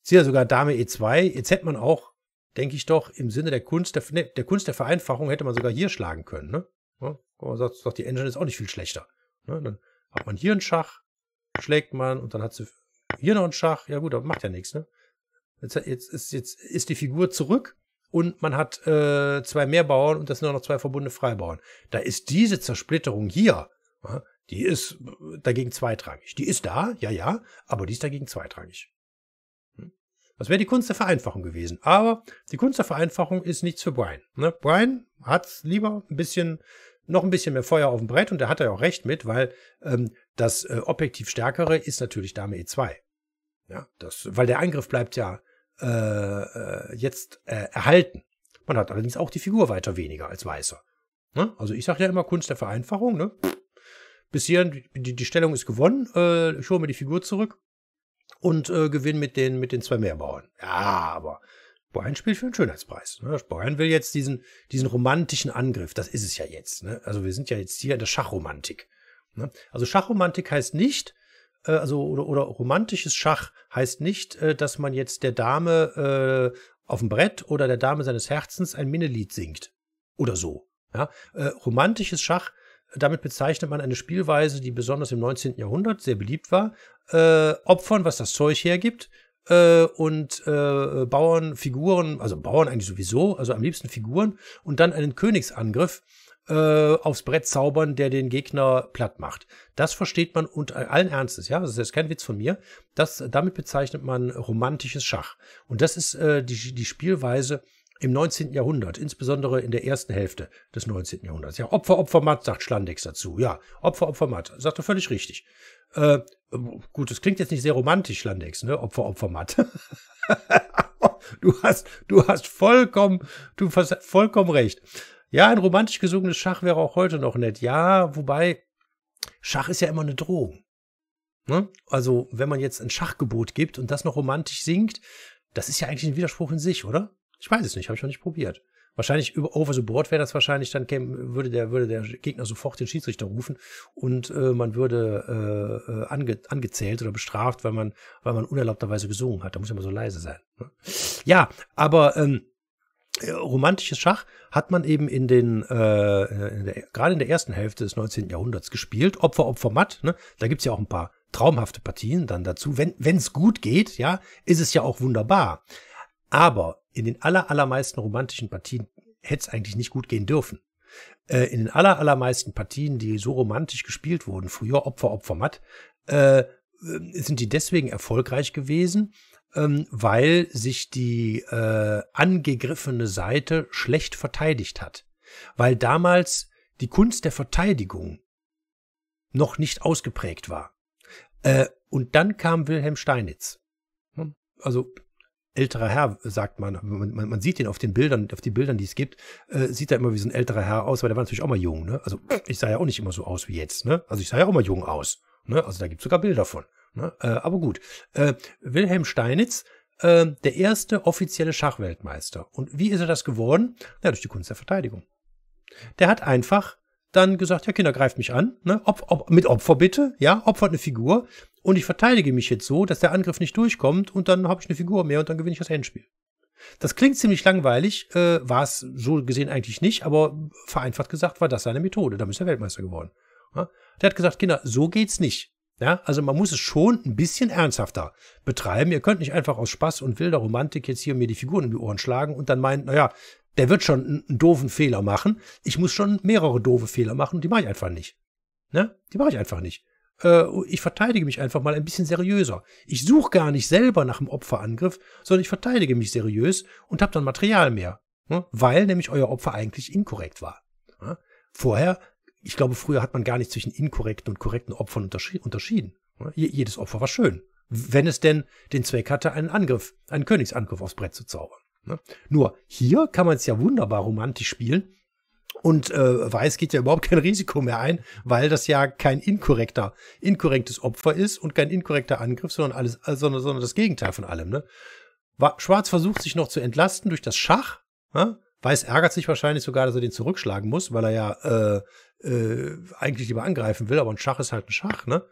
Jetzt ja sogar Dame E2. Jetzt hätte man auch, denke ich doch, im Sinne der Kunst der, ne, der Kunst der Vereinfachung hätte man sogar hier schlagen können. Ne? Ja, man sagt, sagt, die Engine ist auch nicht viel schlechter. Ne? Dann hat man hier einen Schach, schlägt man und dann hat sie hier noch einen Schach. Ja gut, aber macht ja nichts. Ne? Jetzt, jetzt, ist, jetzt ist die Figur zurück und man hat äh, zwei Bauern und das sind nur noch zwei verbundene Freibauern. Da ist diese Zersplitterung hier, die ist äh, dagegen zweitrangig. Die ist da, ja, ja, aber die ist dagegen zweitrangig. Das wäre die Kunst der Vereinfachung gewesen. Aber die Kunst der Vereinfachung ist nichts für Brian. Ne? Brian hat lieber ein bisschen, noch ein bisschen mehr Feuer auf dem Brett und da hat er ja auch recht mit, weil ähm, das äh, objektiv stärkere ist natürlich Dame E2. Ja, das, weil der Angriff bleibt ja äh, äh, jetzt äh, erhalten. Man hat allerdings auch die Figur weiter weniger als Weißer. Ne? Also ich sage ja immer Kunst der Vereinfachung. Ne? Bis hierhin, die, die, Stellung ist gewonnen, äh, ich hole mir die Figur zurück und äh, gewinnen mit den, mit den zwei Mehrbauern. Ja, aber Bayern spielt für einen Schönheitspreis. Ne? Bayern will jetzt diesen, diesen romantischen Angriff. Das ist es ja jetzt. Ne? Also wir sind ja jetzt hier in der Schachromantik. Ne? Also Schachromantik heißt nicht, äh, also oder, oder romantisches Schach heißt nicht, äh, dass man jetzt der Dame äh, auf dem Brett oder der Dame seines Herzens ein Minnelied singt. Oder so. Ja? Äh, romantisches Schach damit bezeichnet man eine Spielweise, die besonders im 19. Jahrhundert sehr beliebt war, äh, Opfern, was das Zeug hergibt, äh, und äh, Bauern Figuren, also Bauern eigentlich sowieso, also am liebsten Figuren, und dann einen Königsangriff äh, aufs Brett zaubern, der den Gegner platt macht. Das versteht man unter allen Ernstes, ja, das ist jetzt kein Witz von mir. Das, damit bezeichnet man romantisches Schach. Und das ist äh, die, die Spielweise, im 19. Jahrhundert, insbesondere in der ersten Hälfte des 19. Jahrhunderts. Ja, Opfer, Opfer, Matt, sagt Schlandex dazu. Ja, Opfer, Opfer, Matt, sagt er völlig richtig. Äh, gut, das klingt jetzt nicht sehr romantisch, Schlandex, ne? Opfer, Opfer, Matt. du hast, du hast vollkommen, du hast vollkommen recht. Ja, ein romantisch gesungenes Schach wäre auch heute noch nett. Ja, wobei, Schach ist ja immer eine Drohung. Ne? Also, wenn man jetzt ein Schachgebot gibt und das noch romantisch singt, das ist ja eigentlich ein Widerspruch in sich, oder? Ich weiß es nicht, habe ich noch nicht probiert. Wahrscheinlich über over the board wäre das wahrscheinlich, dann käme, würde der, würde der Gegner sofort den Schiedsrichter rufen und äh, man würde äh, äh, ange, angezählt oder bestraft, weil man, weil man unerlaubterweise gesungen hat. Da muss ja mal so leise sein. Ne? Ja, aber ähm, romantisches Schach hat man eben in den äh, in der, gerade in der ersten Hälfte des 19. Jahrhunderts gespielt. Opfer, Opfer, Matt. Ne? Da gibt's ja auch ein paar traumhafte Partien dann dazu. Wenn es gut geht, ja, ist es ja auch wunderbar. Aber in den aller, allermeisten romantischen Partien hätte es eigentlich nicht gut gehen dürfen. Äh, in den aller, allermeisten Partien, die so romantisch gespielt wurden, früher Opfer, Opfer, Matt, äh, äh, sind die deswegen erfolgreich gewesen, ähm, weil sich die äh, angegriffene Seite schlecht verteidigt hat. Weil damals die Kunst der Verteidigung noch nicht ausgeprägt war. Äh, und dann kam Wilhelm Steinitz. Hm? Also älterer Herr, sagt man. Man, man sieht ihn auf den Bildern, auf den Bildern, die es gibt, äh, sieht er immer wie so ein älterer Herr aus, weil der war natürlich auch mal jung. Ne? Also ich sah ja auch nicht immer so aus wie jetzt. Ne? Also ich sah ja auch mal jung aus. Ne? Also da gibt es sogar Bilder von. Ne? Äh, aber gut, äh, Wilhelm Steinitz, äh, der erste offizielle Schachweltmeister. Und wie ist er das geworden? Ja, durch die Kunst der Verteidigung. Der hat einfach dann gesagt, ja Kinder, greift mich an, ne? Op op mit Opfer bitte, ja, opfert eine Figur und ich verteidige mich jetzt so, dass der Angriff nicht durchkommt und dann habe ich eine Figur mehr und dann gewinne ich das Endspiel. Das klingt ziemlich langweilig, äh, war es so gesehen eigentlich nicht, aber vereinfacht gesagt war das seine Methode, damit ist er Weltmeister geworden. Ja? Der hat gesagt, Kinder, so geht's nicht. Ja, also man muss es schon ein bisschen ernsthafter betreiben. Ihr könnt nicht einfach aus Spaß und wilder Romantik jetzt hier mir die Figuren in die Ohren schlagen und dann meinen, naja, der wird schon einen, doofen Fehler machen. Ich muss schon mehrere doofe Fehler machen, die mache ich einfach nicht. Ne? Die mache ich einfach nicht. Äh, ich verteidige mich einfach mal ein bisschen seriöser. Ich suche gar nicht selber nach einem Opferangriff, sondern ich verteidige mich seriös und habe dann Material mehr. Ne? Weil nämlich euer Opfer eigentlich inkorrekt war. Ne? Vorher, ich glaube, früher hat man gar nicht zwischen inkorrekten und korrekten Opfern unterschi unterschieden. Ne? Jedes Opfer war schön. Wenn es denn den Zweck hatte, einen Angriff, einen Königsangriff aufs Brett zu zaubern. Ne? Nur hier kann man es ja wunderbar romantisch spielen. Und äh, Weiß geht ja überhaupt kein Risiko mehr ein, weil das ja kein inkorrekter, inkorrektes Opfer ist und kein inkorrekter Angriff, sondern alles, äh, sondern, sondern das Gegenteil von allem. Ne? Schwarz versucht sich noch zu entlasten durch das Schach. Ne? Weiß ärgert sich wahrscheinlich sogar, dass er den zurückschlagen muss, weil er ja äh, äh, eigentlich lieber angreifen will, aber ein Schach ist halt ein Schach, ne?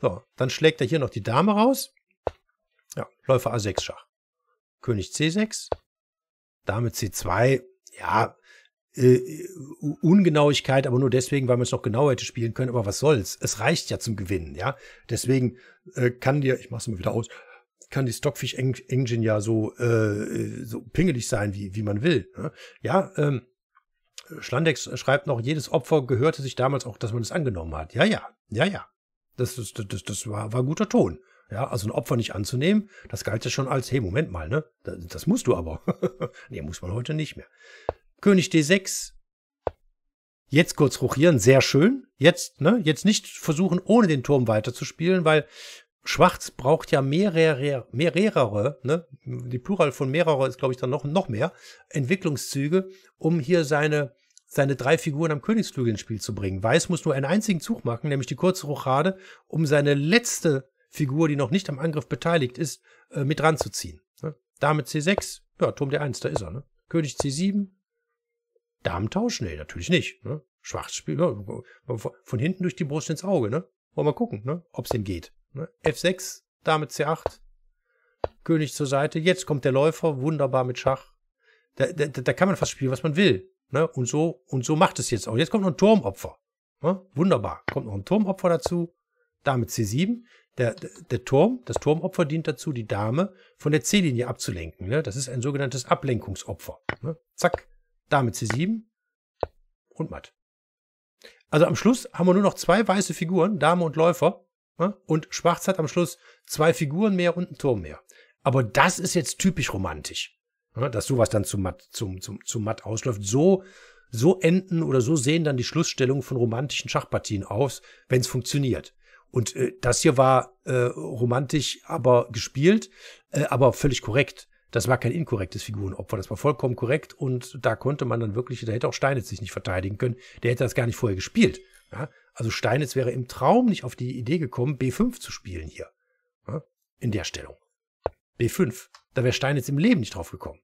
So, dann schlägt er hier noch die Dame raus. Ja, Läufer A6 Schach. König C6, damit C2, ja, äh, äh, Ungenauigkeit, aber nur deswegen, weil man es noch genau hätte spielen können. Aber was soll's? Es reicht ja zum Gewinnen, ja. Deswegen äh, kann dir, ich mach's mal wieder aus, kann die Stockfish Engine ja so, äh, so pingelig sein, wie, wie man will. Ne? Ja, ähm, Schlandex schreibt noch, jedes Opfer gehörte sich damals auch, dass man es angenommen hat. Ja, ja, ja, ja. Das, das, das, das war, war guter Ton. Ja, also ein Opfer nicht anzunehmen, das galt ja schon als, hey, Moment mal, ne? Das, das musst du aber. nee, muss man heute nicht mehr. König D6. Jetzt kurz rochieren, sehr schön. Jetzt, ne? Jetzt nicht versuchen, ohne den Turm weiterzuspielen, weil Schwarz braucht ja mehrere, mehrere, ne? Die Plural von mehrere ist, glaube ich, dann noch, noch mehr Entwicklungszüge, um hier seine, seine drei Figuren am Königsflügel ins Spiel zu bringen. Weiß muss nur einen einzigen Zug machen, nämlich die kurze Rochade, um seine letzte Figur, die noch nicht am Angriff beteiligt ist, äh, mit ranzuziehen. Ne? Dame C6, ja, Turm D1, da ist er. Ne? König C7, Damentausch? Nee, natürlich nicht. Ne? Schwaches Spiel, ja, von hinten durch die Brust ins Auge. Ne? Wollen wir gucken, ne? ob es ihm geht. Ne? F6, Dame C8, König zur Seite. Jetzt kommt der Läufer, wunderbar mit Schach. Da, da, da kann man fast spielen, was man will. Ne? Und so und so macht es jetzt auch. Jetzt kommt noch ein Turmopfer. Ne? Wunderbar. Kommt noch ein Turmopfer dazu. Dame C7. Der, der, der Turm, das Turmopfer dient dazu, die Dame von der C-Linie abzulenken. Ne? Das ist ein sogenanntes Ablenkungsopfer. Ne? Zack, Dame C7 und matt. Also am Schluss haben wir nur noch zwei weiße Figuren, Dame und Läufer. Ne? Und Schwarz hat am Schluss zwei Figuren mehr und einen Turm mehr. Aber das ist jetzt typisch romantisch, ne? dass sowas dann zum matt, zum, zum, zum matt ausläuft. So, so enden oder so sehen dann die Schlussstellungen von romantischen Schachpartien aus, wenn es funktioniert. Und äh, das hier war äh, romantisch, aber gespielt, äh, aber völlig korrekt. Das war kein inkorrektes Figurenopfer, das war vollkommen korrekt und da konnte man dann wirklich, da hätte auch Steinitz sich nicht verteidigen können, der hätte das gar nicht vorher gespielt. Ja? Also Steinitz wäre im Traum nicht auf die Idee gekommen, B5 zu spielen hier. Ja? In der Stellung. B5. Da wäre Steinitz im Leben nicht drauf gekommen.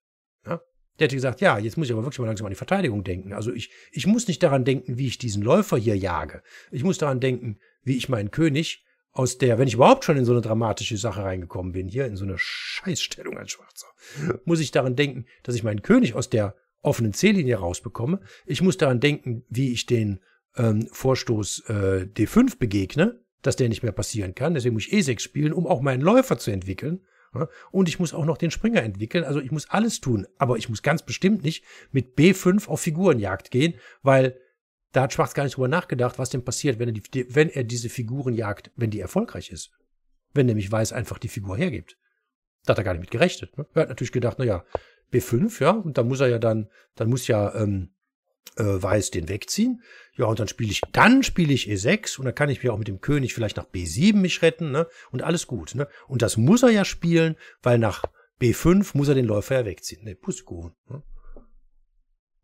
Der hätte gesagt, ja, jetzt muss ich aber wirklich mal langsam an die Verteidigung denken. Also ich, ich muss nicht daran denken, wie ich diesen Läufer hier jage. Ich muss daran denken, wie ich meinen König aus der, wenn ich überhaupt schon in so eine dramatische Sache reingekommen bin, hier in so eine Scheißstellung als Schwarzer, muss ich daran denken, dass ich meinen König aus der offenen C-Linie rausbekomme. Ich muss daran denken, wie ich den ähm, Vorstoß äh, D5 begegne, dass der nicht mehr passieren kann. Deswegen muss ich E6 spielen, um auch meinen Läufer zu entwickeln. Ne? Und ich muss auch noch den Springer entwickeln. Also ich muss alles tun. Aber ich muss ganz bestimmt nicht mit B5 auf Figurenjagd gehen, weil da hat Schwarz gar nicht drüber nachgedacht, was denn passiert, wenn er, die, wenn er diese Figuren jagt, wenn die erfolgreich ist. Wenn nämlich Weiß einfach die Figur hergibt. Da hat er gar nicht mit gerechnet. Ne? Er hat natürlich gedacht, naja, B5, ja, und da muss er ja dann, dann muss ja ähm, äh, Weiß den wegziehen. Ja, und dann spiele ich, dann spiele ich E6 und dann kann ich mir auch mit dem König vielleicht nach B7 mich retten, ne? Und alles gut, ne? Und das muss er ja spielen, weil nach B5 muss er den Läufer ja wegziehen. Ne, Pustekuchen. Ne?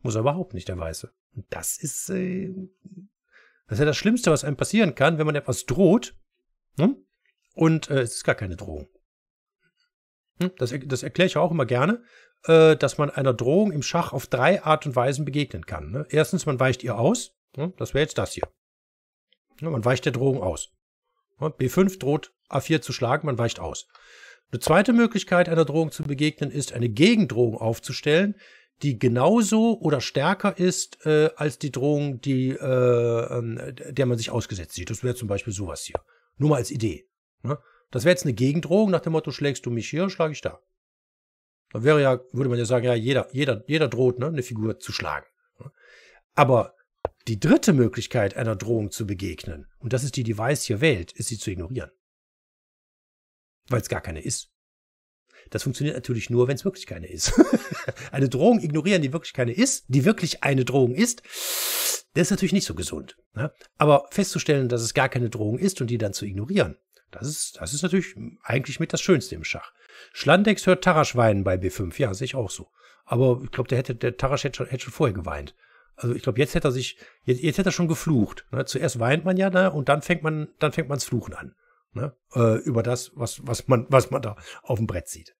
Muss er überhaupt nicht, der Weiße. Und das ist, äh, das ist ja das Schlimmste, was einem passieren kann, wenn man etwas droht. Ne? Und äh, es ist gar keine Drohung. Hm, das, das erkläre ich auch immer gerne, äh, dass man einer Drohung im Schach auf drei Art und Weisen begegnen kann. Ne? Erstens, man weicht ihr aus. Hm? Das wäre jetzt das hier. Ja, ne, man weicht der Drohung aus. Ja, ne, B5 droht A4 zu schlagen, man weicht aus. Eine zweite Möglichkeit, einer Drohung zu begegnen, ist, eine Gegendrohung aufzustellen, die genauso oder stärker ist äh, als die Drohung, die, äh, ähm, der man sich ausgesetzt sieht. Das wäre zum Beispiel sowas hier. Nur mal als Idee. Ne? Das wäre jetzt eine Gegendrohung nach dem Motto, schlägst du mich hier, schlage ich da. Da wäre ja, würde man ja sagen, ja, jeder, jeder, jeder droht, ne, eine Figur zu schlagen. Aber die dritte Möglichkeit, einer Drohung zu begegnen, und das ist die, Device hier wählt, ist sie zu ignorieren. Weil es gar keine ist. Das funktioniert natürlich nur, wenn es wirklich keine ist. eine Drohung ignorieren, die wirklich keine ist, die wirklich eine Drohung ist, das ist natürlich nicht so gesund. Ne? Aber festzustellen, dass es gar keine Drohung ist und die dann zu ignorieren, das ist, das ist natürlich eigentlich mit das Schönste im Schach. Schlandex hört Tarasch weinen bei B5. Ja, sehe ich auch so. Aber ich glaube, der hätte, der Tarasch hätte schon, hätte schon vorher geweint. Also ich glaube, jetzt hätte er sich, jetzt, jetzt hätte er schon geflucht. Ne? Zuerst weint man ja, ne? und dann fängt man, dann fängt man's Fluchen an. Ne? Äh, über das, was, was man, was man da auf dem Brett sieht.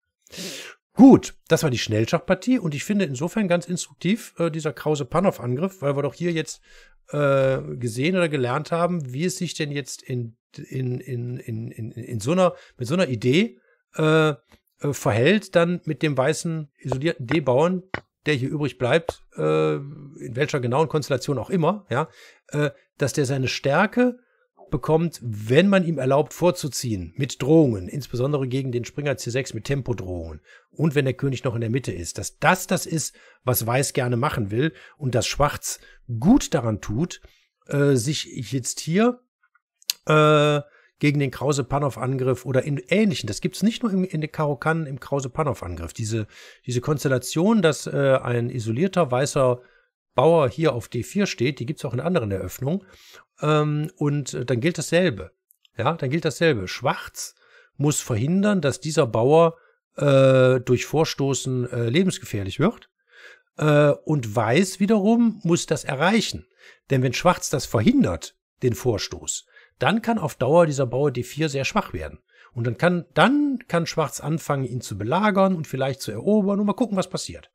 Gut, das war die Schnellschachpartie und ich finde insofern ganz instruktiv äh, dieser Krause-Panoff-Angriff, weil wir doch hier jetzt äh, gesehen oder gelernt haben, wie es sich denn jetzt in, in, in, in, in, in so einer, mit so einer Idee äh, äh verhält, dann mit dem weißen isolierten D-Bauern, der hier übrig bleibt, äh, in welcher genauen Konstellation auch immer, ja, äh, dass der seine Stärke erlaubt bekommt, wenn man ihm erlaubt vorzuziehen, mit Drohungen, insbesondere gegen den Springer C6 mit Tempodrohungen und wenn der König noch in der Mitte ist, dass das das ist, was Weiß gerne machen will und dass Schwarz gut daran tut, äh, sich jetzt hier äh, gegen den krause panoff angriff oder in ähnlichen. Das gibt es nicht nur im, in den Karokan im krause panoff angriff Diese, diese Konstellation, dass äh, ein isolierter weißer Bauer hier auf D4 steht, die gibt es auch in anderen Eröffnungen. Ähm, und äh, dann gilt dasselbe. Ja, dann gilt dasselbe. Schwarz muss verhindern, dass dieser Bauer äh, durch Vorstoßen äh, lebensgefährlich wird. Äh, und Weiß wiederum muss das erreichen. Denn wenn Schwarz das verhindert, den Vorstoß, dann kann auf Dauer dieser Bauer D4 sehr schwach werden. Und dann kann, dann kann Schwarz anfangen, ihn zu belagern und vielleicht zu erobern und mal gucken, was passiert.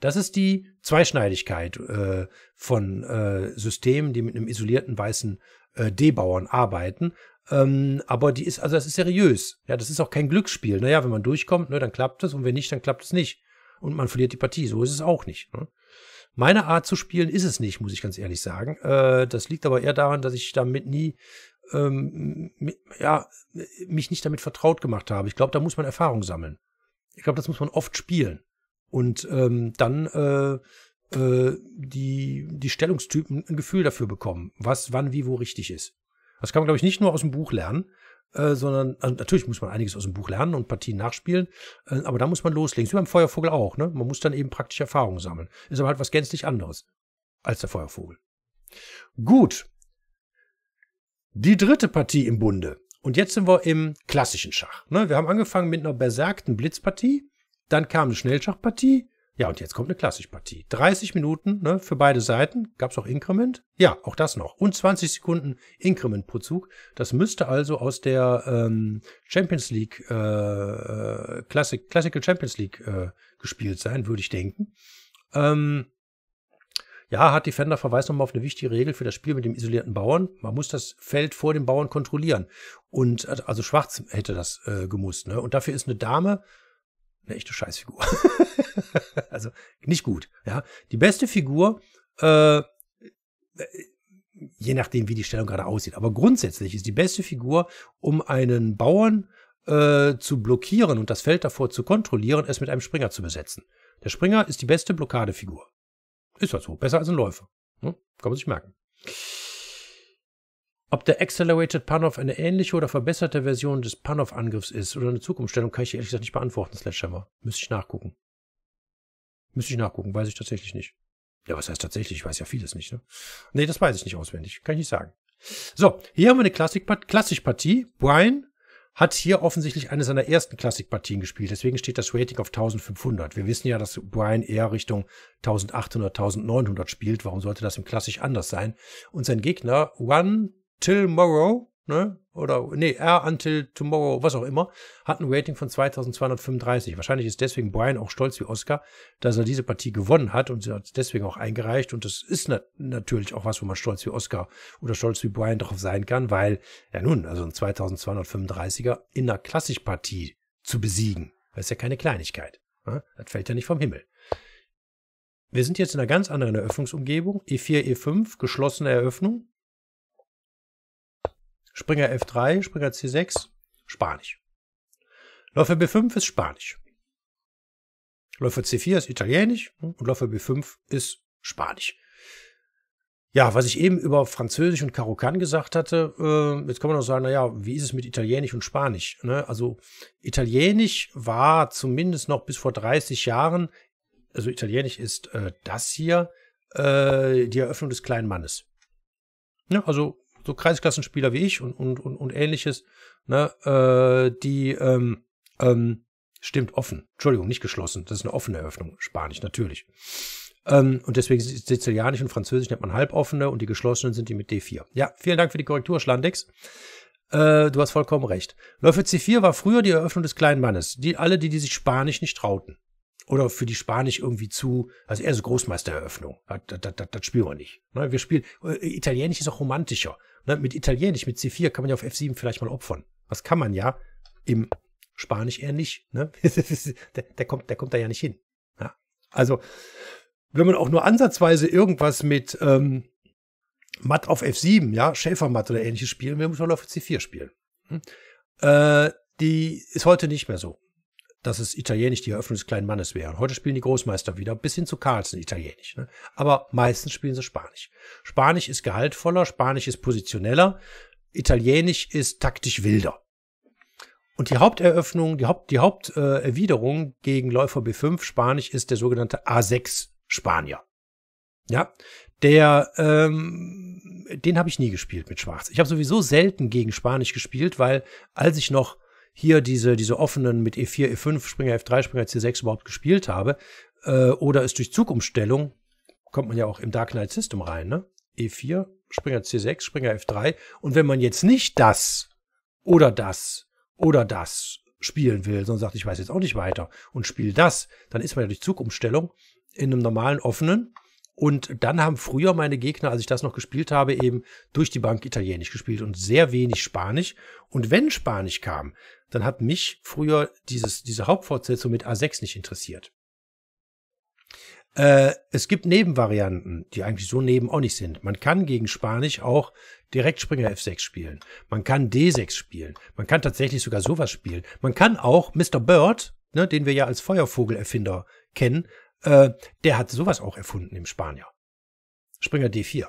Das ist die Zweischneidigkeit äh, von äh, Systemen, die mit einem isolierten weißen äh, D-Bauern arbeiten. Ähm, aber die ist, also das ist seriös. Ja, das ist auch kein Glücksspiel. Naja, wenn man durchkommt, ne, dann klappt es und wenn nicht, dann klappt es nicht. Und man verliert die Partie. So ist es auch nicht. Ne? Meine Art zu spielen ist es nicht, muss ich ganz ehrlich sagen. Äh, das liegt aber eher daran, dass ich damit nie, ähm, ja, mich nicht damit vertraut gemacht habe. Ich glaube, da muss man Erfahrung sammeln. Ich glaube, das muss man oft spielen und ähm, dann äh, äh, die, die Stellungstypen ein Gefühl dafür bekommen, was wann wie wo richtig ist. Das kann man, glaube ich, nicht nur aus dem Buch lernen, äh, sondern also natürlich muss man einiges aus dem Buch lernen und Partien nachspielen, äh, aber da muss man loslegen. So beim Feuervogel auch, ne? Man muss dann eben praktische Erfahrungen sammeln. Ist aber halt was gänzlich anderes als der Feuervogel. Gut. Die dritte Partie im Bunde. Und jetzt sind wir im klassischen Schach. Ne? Wir haben angefangen mit einer berserkten Blitzpartie. Dann kam eine Schnellschachpartie. Ja, und jetzt kommt eine Klassikpartie. 30 Minuten ne, für beide Seiten. Gab es auch Increment? Ja, auch das noch. Und 20 Sekunden Increment pro Zug. Das müsste also aus der ähm, Champions League, äh, äh, Classic, Classical Champions League äh, gespielt sein, würde ich denken. Ähm, ja, hat Defender verweist nochmal auf eine wichtige Regel für das Spiel mit dem isolierten Bauern. Man muss das Feld vor dem Bauern kontrollieren. Und äh, also Schwarz hätte das äh, gemusst. Ne? Und dafür ist eine Dame eine echte Scheißfigur. also nicht gut. Ja, die beste Figur, äh, je nachdem, wie die Stellung gerade aussieht. Aber grundsätzlich ist die beste Figur, um einen Bauern äh, zu blockieren und das Feld davor zu kontrollieren, es mit einem Springer zu besetzen. Der Springer ist die beste Blockadefigur. Ist halt so. Besser als ein Läufer. Hm? Kann man sich merken. Ob der Accelerated Panov eine ähnliche oder verbesserte Version des Panov-Angriffs ist oder eine Zukunftsstellung, kann ich ehrlich gesagt nicht beantworten, Sledgehammer. Müsste ich nachgucken. Müsste ich nachgucken, weiß ich tatsächlich nicht. Ja, was heißt tatsächlich? Ich weiß ja vieles nicht, ne? Nee, das weiß ich nicht auswendig. Kann ich nicht sagen. So, hier haben wir eine Klassikpartie. Brian hat hier offensichtlich eine seiner ersten Klassikpartien gespielt. Deswegen steht das Rating auf 1500. Wir wissen ja, dass Brian eher Richtung 1800, 1900 spielt. Warum sollte das im Klassik anders sein? Und sein Gegner, One Till Morrow, ne? Oder nee, R Until Tomorrow, was auch immer, hat ein Rating von 2235. Wahrscheinlich ist deswegen Brian auch stolz wie Oscar, dass er diese Partie gewonnen hat und sie hat deswegen auch eingereicht. Und das ist na natürlich auch was, wo man stolz wie Oscar oder stolz wie Brian drauf sein kann, weil, ja nun, also ein 2235er in einer Klassikpartie zu besiegen, das ist ja keine Kleinigkeit. Ne? Das fällt ja nicht vom Himmel. Wir sind jetzt in einer ganz anderen Eröffnungsumgebung. E4, E5, geschlossene Eröffnung. Springer F3, Springer C6, Spanisch. Läufer B5 ist Spanisch. Läufer C4 ist Italienisch und Läufer B5 ist Spanisch. Ja, was ich eben über Französisch und Karokan gesagt hatte, äh, jetzt kann man noch sagen, naja, wie ist es mit Italienisch und Spanisch? Ne? Also Italienisch war zumindest noch bis vor 30 Jahren, also Italienisch ist äh, das hier, äh, die Eröffnung des kleinen Mannes. Ja, ne? also so Kreisklassenspieler wie ich und, und, und, und ähnliches, ne, äh, die ähm, ähm, stimmt offen. Entschuldigung, nicht geschlossen. Das ist eine offene Eröffnung. Spanisch, natürlich. Ähm, und deswegen Sizilianisch und Französisch nennt man halboffene und die geschlossenen sind die mit D4. Ja, vielen Dank für die Korrektur, Schlandex. Äh, du hast vollkommen recht. Läufe C4 war früher die Eröffnung des kleinen Mannes. Die, alle, die, die sich Spanisch nicht trauten oder für die Spanisch irgendwie zu, also eher so Großmeistereröffnung. Das, das, das, das spielen wir nicht. Ne, wir spielen, äh, Italienisch ist auch romantischer. Ne, mit Italienisch, mit C4 kann man ja auf F7 vielleicht mal opfern. Das kann man ja im Spanisch eher nicht. Ne? der, der, kommt, der kommt da ja nicht hin. Also, wenn man auch nur ansatzweise irgendwas mit ähm, Matt auf F7, ja, Schäfermatt oder ähnliches spielen will, muss man auf C4 spielen. Hm? Äh, die ist heute nicht mehr so dass es italienisch die Eröffnung des kleinen Mannes wäre. heute spielen die Großmeister wieder, bis hin zu Carlsen italienisch. Ne? Aber meistens spielen sie Spanisch. Spanisch ist gehaltvoller, Spanisch ist positioneller, Italienisch ist taktisch wilder. Und die Haupteröffnung, die, Haupt, die Haupterwiderung äh, gegen Läufer B5 Spanisch ist der sogenannte A6 Spanier. Ja, der, ähm, den habe ich nie gespielt mit Schwarz. Ich habe sowieso selten gegen Spanisch gespielt, weil als ich noch hier diese, diese offenen mit E4, E5, Springer F3, Springer C6 überhaupt gespielt habe. Äh, oder ist durch Zugumstellung, kommt man ja auch im Dark Knight System rein, ne? E4, Springer C6, Springer F3. Und wenn man jetzt nicht das oder das oder das spielen will, sondern sagt, ich weiß jetzt auch nicht weiter und spiele das, dann ist man ja durch Zugumstellung in einem normalen offenen und dann haben früher meine Gegner, als ich das noch gespielt habe, eben durch die Bank Italienisch gespielt und sehr wenig Spanisch. Und wenn Spanisch kam, dann hat mich früher dieses, diese Hauptfortsetzung mit A6 nicht interessiert. Äh, es gibt Nebenvarianten, die eigentlich so neben auch nicht sind. Man kann gegen Spanisch auch Direktspringer F6 spielen. Man kann D6 spielen. Man kann tatsächlich sogar sowas spielen. Man kann auch Mr. Bird, ne, den wir ja als Feuervogelerfinder kennen, äh, der hat sowas auch erfunden im Spanier. Springer D4.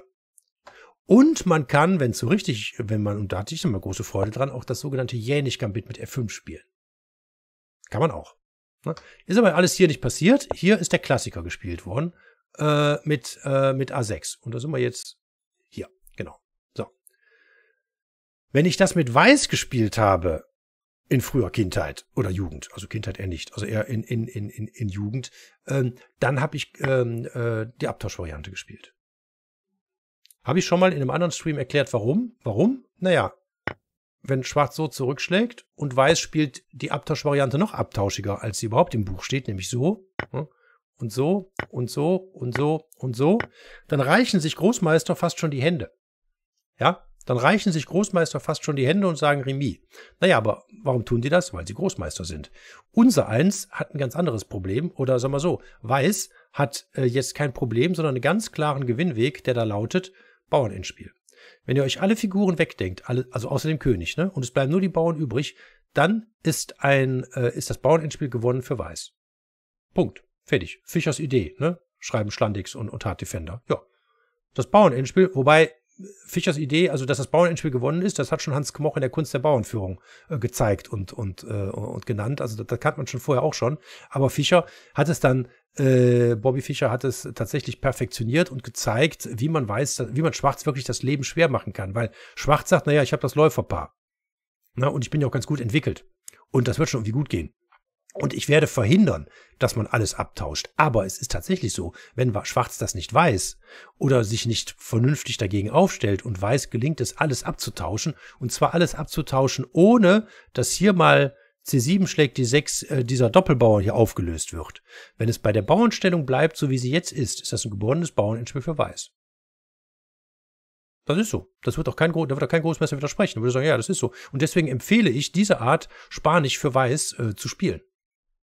Und man kann, wenn es so richtig, wenn man, und da hatte ich immer große Freude dran, auch das sogenannte Jänig-Gambit mit F5 spielen. Kann man auch. Ne? Ist aber alles hier nicht passiert. Hier ist der Klassiker gespielt worden äh, mit, äh, mit A6. Und da sind wir jetzt hier. Genau. So. Wenn ich das mit Weiß gespielt habe, in früher Kindheit oder Jugend, also Kindheit eher nicht, also eher in, in, in, in, in Jugend, ähm, dann habe ich ähm, äh, die Abtauschvariante gespielt. Habe ich schon mal in einem anderen Stream erklärt, warum? Warum? Naja, wenn Schwarz so zurückschlägt und Weiß spielt die Abtauschvariante noch abtauschiger, als sie überhaupt im Buch steht, nämlich so ne, und so und so und so und so, dann reichen sich Großmeister fast schon die Hände. Ja, dann reichen sich Großmeister fast schon die Hände und sagen Remis. Naja, aber warum tun die das? Weil sie Großmeister sind. Unser Eins hat ein ganz anderes Problem oder sagen wir so, Weiß hat äh, jetzt kein Problem, sondern einen ganz klaren Gewinnweg, der da lautet Bauern ins Spiel. Wenn ihr euch alle Figuren wegdenkt, alle, also außer dem König, ne, und es bleiben nur die Bauern übrig, dann ist ein äh, ist das Bauernendspiel gewonnen für Weiß. Punkt. Fertig. Fischers Idee, ne? Schreiben Schlandix und, und Hard Defender. Ja. Das Bauernendspiel, wobei Fischers Idee, also dass das Bauernendspiel gewonnen ist, das hat schon Hans Kmoch in der Kunst der Bauernführung äh, gezeigt und, und, äh, und genannt. Also das, das kannte man schon vorher auch schon. Aber Fischer hat es dann, äh, Bobby Fischer hat es tatsächlich perfektioniert und gezeigt, wie man weiß, wie man Schwarz wirklich das Leben schwer machen kann. Weil Schwarz sagt, naja, ich habe das Läuferpaar. Na, und ich bin ja auch ganz gut entwickelt. Und das wird schon irgendwie gut gehen. Und ich werde verhindern, dass man alles abtauscht. Aber es ist tatsächlich so, wenn Schwarz das nicht weiß oder sich nicht vernünftig dagegen aufstellt und weiß, gelingt es, alles abzutauschen. Und zwar alles abzutauschen, ohne dass hier mal C7 schlägt die 6 äh, dieser Doppelbauer hier aufgelöst wird. Wenn es bei der Bauernstellung bleibt, so wie sie jetzt ist, ist das ein geborenes Bauernendspiel für Weiß. Das ist so. Das wird auch kein, da wird auch kein Großmesser widersprechen. Da würde sagen, ja, das ist so. Und deswegen empfehle ich, diese Art Spanisch für Weiß äh, zu spielen.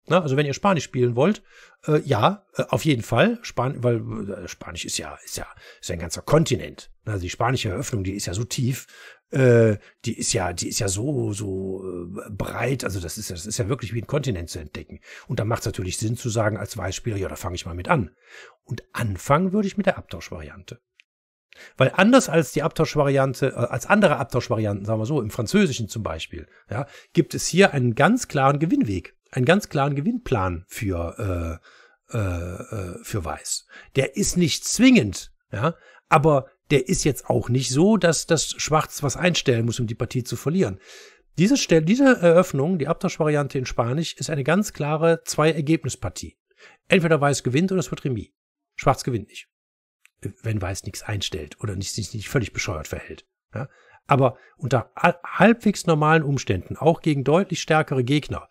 Na, ne? also wenn ihr Spanisch spielen wollt, äh, ja, äh, auf jeden Fall. Span weil äh, Spanisch ist ja, ist ja, ist ja ein ganzer Kontinent. Ne? Also die spanische Eröffnung, die ist ja so tief, äh, die ist ja, die ist ja so, so äh, breit. Also das ist, das ist ja wirklich wie ein Kontinent zu entdecken. Und da macht es natürlich Sinn zu sagen als Weißspieler, ja, da fange ich mal mit an. Und anfangen würde ich mit der Abtauschvariante. Weil anders als die Abtauschvariante, äh, als andere Abtauschvarianten, sagen wir so, im Französischen zum Beispiel, ja, gibt es hier einen ganz klaren Gewinnweg einen ganz klaren Gewinnplan für, äh, äh, äh, für Weiß. Der ist nicht zwingend, ja, aber der ist jetzt auch nicht so, dass das Schwarz was einstellen muss, um die Partie zu verlieren. Diese, Stelle, diese Eröffnung, die Abtauschvariante in Spanisch, ist eine ganz klare Zwei-Ergebnis-Partie. Entweder Weiß gewinnt oder es wird Remis. Schwarz gewinnt nicht. Wenn Weiß nichts einstellt oder nicht, sich nicht völlig bescheuert verhält. Ja? Aber unter halbwegs normalen Umständen, auch gegen deutlich stärkere Gegner,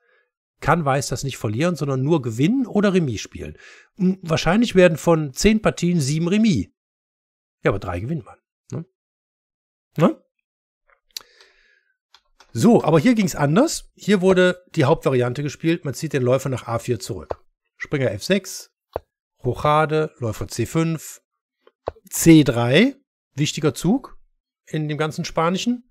kann Weiß das nicht verlieren, sondern nur gewinnen oder Remis spielen. Hm, wahrscheinlich werden von zehn Partien sieben Remis. Ja, aber drei gewinnt man. Ne? Ne? So, aber hier ging es anders. Hier wurde die Hauptvariante gespielt. Man zieht den Läufer nach A4 zurück. Springer F6, Rochade, Läufer C5, C3, wichtiger Zug in dem ganzen Spanischen.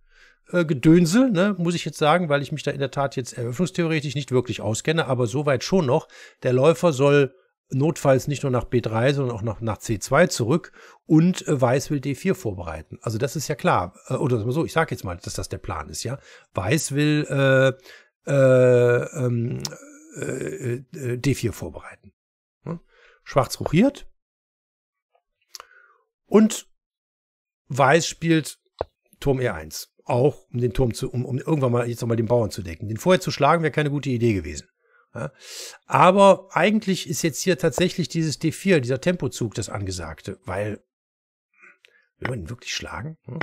Äh, Gedönsel, ne, muss ich jetzt sagen, weil ich mich da in der Tat jetzt eröffnungstheoretisch nicht wirklich auskenne, aber soweit schon noch. Der Läufer soll notfalls nicht nur nach B3, sondern auch nach, nach C2 zurück und äh, Weiß will D4 vorbereiten. Also das ist ja klar. Äh, oder so, ich sage jetzt mal, dass das der Plan ist, ja. Weiß will äh, äh, ähm, äh, äh D4 vorbereiten. Hm? Schwarz ruchiert. Und Weiß spielt Turm E1 auch um den Turm zu, um, um irgendwann mal jetzt nochmal den Bauern zu decken. Den vorher zu schlagen wäre keine gute Idee gewesen. Ja. Aber eigentlich ist jetzt hier tatsächlich dieses D4, dieser Tempozug, das angesagte, weil will man ihn wirklich schlagen? Hm?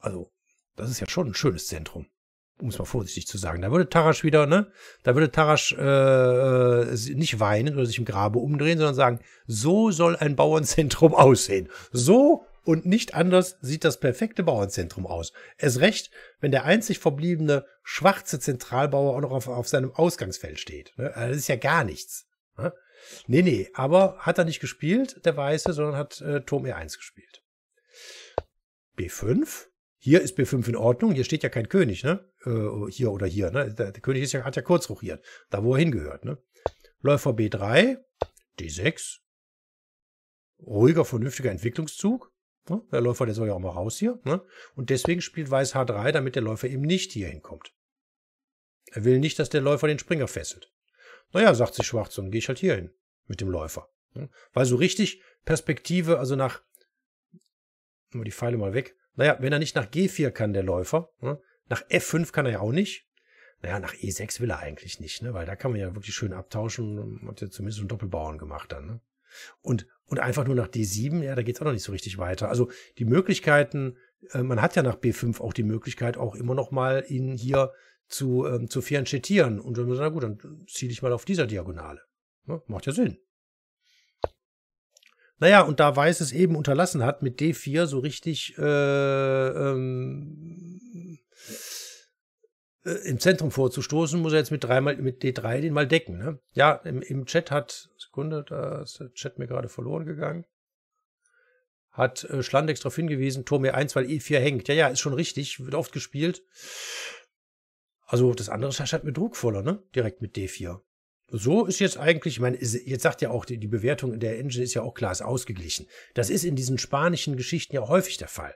Also, das ist ja schon ein schönes Zentrum, um es mal vorsichtig zu sagen. Da würde Tarasch wieder, ne? Da würde Tarasch äh, äh nicht weinen oder sich im Grabe umdrehen, sondern sagen, so soll ein Bauernzentrum aussehen. So und nicht anders sieht das perfekte Bauernzentrum aus. Es recht, wenn der einzig verbliebene schwarze Zentralbauer auch noch auf, auf seinem Ausgangsfeld steht. Ne? Also das ist ja gar nichts. Ne? Nee, nee, aber hat er nicht gespielt, der Weiße, sondern hat äh, Turm E1 gespielt. B5. Hier ist B5 in Ordnung. Hier steht ja kein König, ne? Äh, hier oder hier, ne? Der, der König ja, hat ja kurz ruchiert. da wo er hingehört, ne? Läufer B3, D6. Ruhiger, vernünftiger Entwicklungszug. Ne? Der Läufer, der soll ja auch mal raus hier. Ne? Und deswegen spielt Weiß H3, damit der Läufer eben nicht hier hinkommt. Er will nicht, dass der Läufer den Springer fesselt. Naja, sagt sich Schwarz, dann gehe ich halt hier hin mit dem Läufer. Ne? Weil so richtig Perspektive, also nach. Nehmen wir die Pfeile mal weg. Naja, wenn er nicht nach G4 kann, der Läufer, ne? nach F5 kann er ja auch nicht. Naja, nach E6 will er eigentlich nicht, ne? weil da kann man ja wirklich schön abtauschen. Hat ja zumindest einen Doppelbauern gemacht dann. Ne? Und und einfach nur nach D7, ja, da geht es auch noch nicht so richtig weiter. Also die Möglichkeiten, äh, man hat ja nach B5 auch die Möglichkeit, auch immer noch mal ihn hier zu, ähm, zu fianchettieren. Und dann, na gut, dann ziehe ich mal auf dieser Diagonale. Ja, ne, macht ja Sinn. Naja, und da Weiß es eben unterlassen hat, mit D4 so richtig äh, ähm, äh, im Zentrum vorzustoßen, muss er jetzt mit dreimal mit D3 den mal decken. Ne? Ja, im, im Chat hat, Sekunde, da ist der Chat mir gerade verloren gegangen. Hat äh, Schlandex darauf hingewiesen, Turm E1, weil E4 hängt. Ja, ja, ist schon richtig, wird oft gespielt. Also das andere ist halt mit Druck voller, ne? Direkt mit D4. So ist jetzt eigentlich, ich meine, jetzt sagt ja auch die, die Bewertung in der Engine ist ja auch klar, ist ausgeglichen. Das ist in diesen spanischen Geschichten ja häufig der Fall.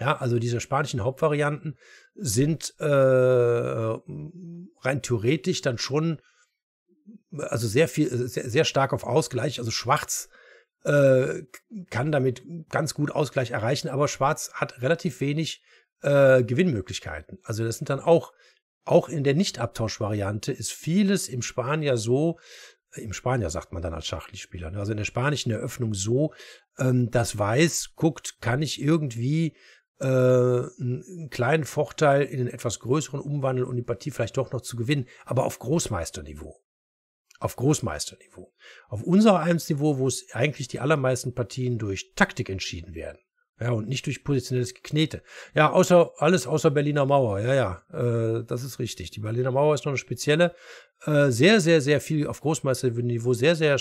Ja, also diese spanischen Hauptvarianten sind äh, rein theoretisch dann schon, also sehr viel, sehr, sehr stark auf Ausgleich. Also Schwarz äh, kann damit ganz gut Ausgleich erreichen, aber Schwarz hat relativ wenig äh, Gewinnmöglichkeiten. Also das sind dann auch, auch in der Nicht-Abtausch-Variante ist vieles im Spanier so, im Spanier sagt man dann als Schachspieler, also in der spanischen Eröffnung so, ähm, dass Weiß guckt, kann ich irgendwie äh, einen kleinen Vorteil in den etwas größeren umwandeln und um die Partie vielleicht doch noch zu gewinnen, aber auf Großmeisterniveau. Auf Großmeisterniveau. Auf unser Eins-Niveau, wo es eigentlich die allermeisten Partien durch Taktik entschieden werden. Ja, und nicht durch positionelles Geknete. Ja, außer alles außer Berliner Mauer. Ja, ja, äh, das ist richtig. Die Berliner Mauer ist noch eine spezielle, äh, sehr, sehr, sehr viel auf Großmeisterniveau, sehr, sehr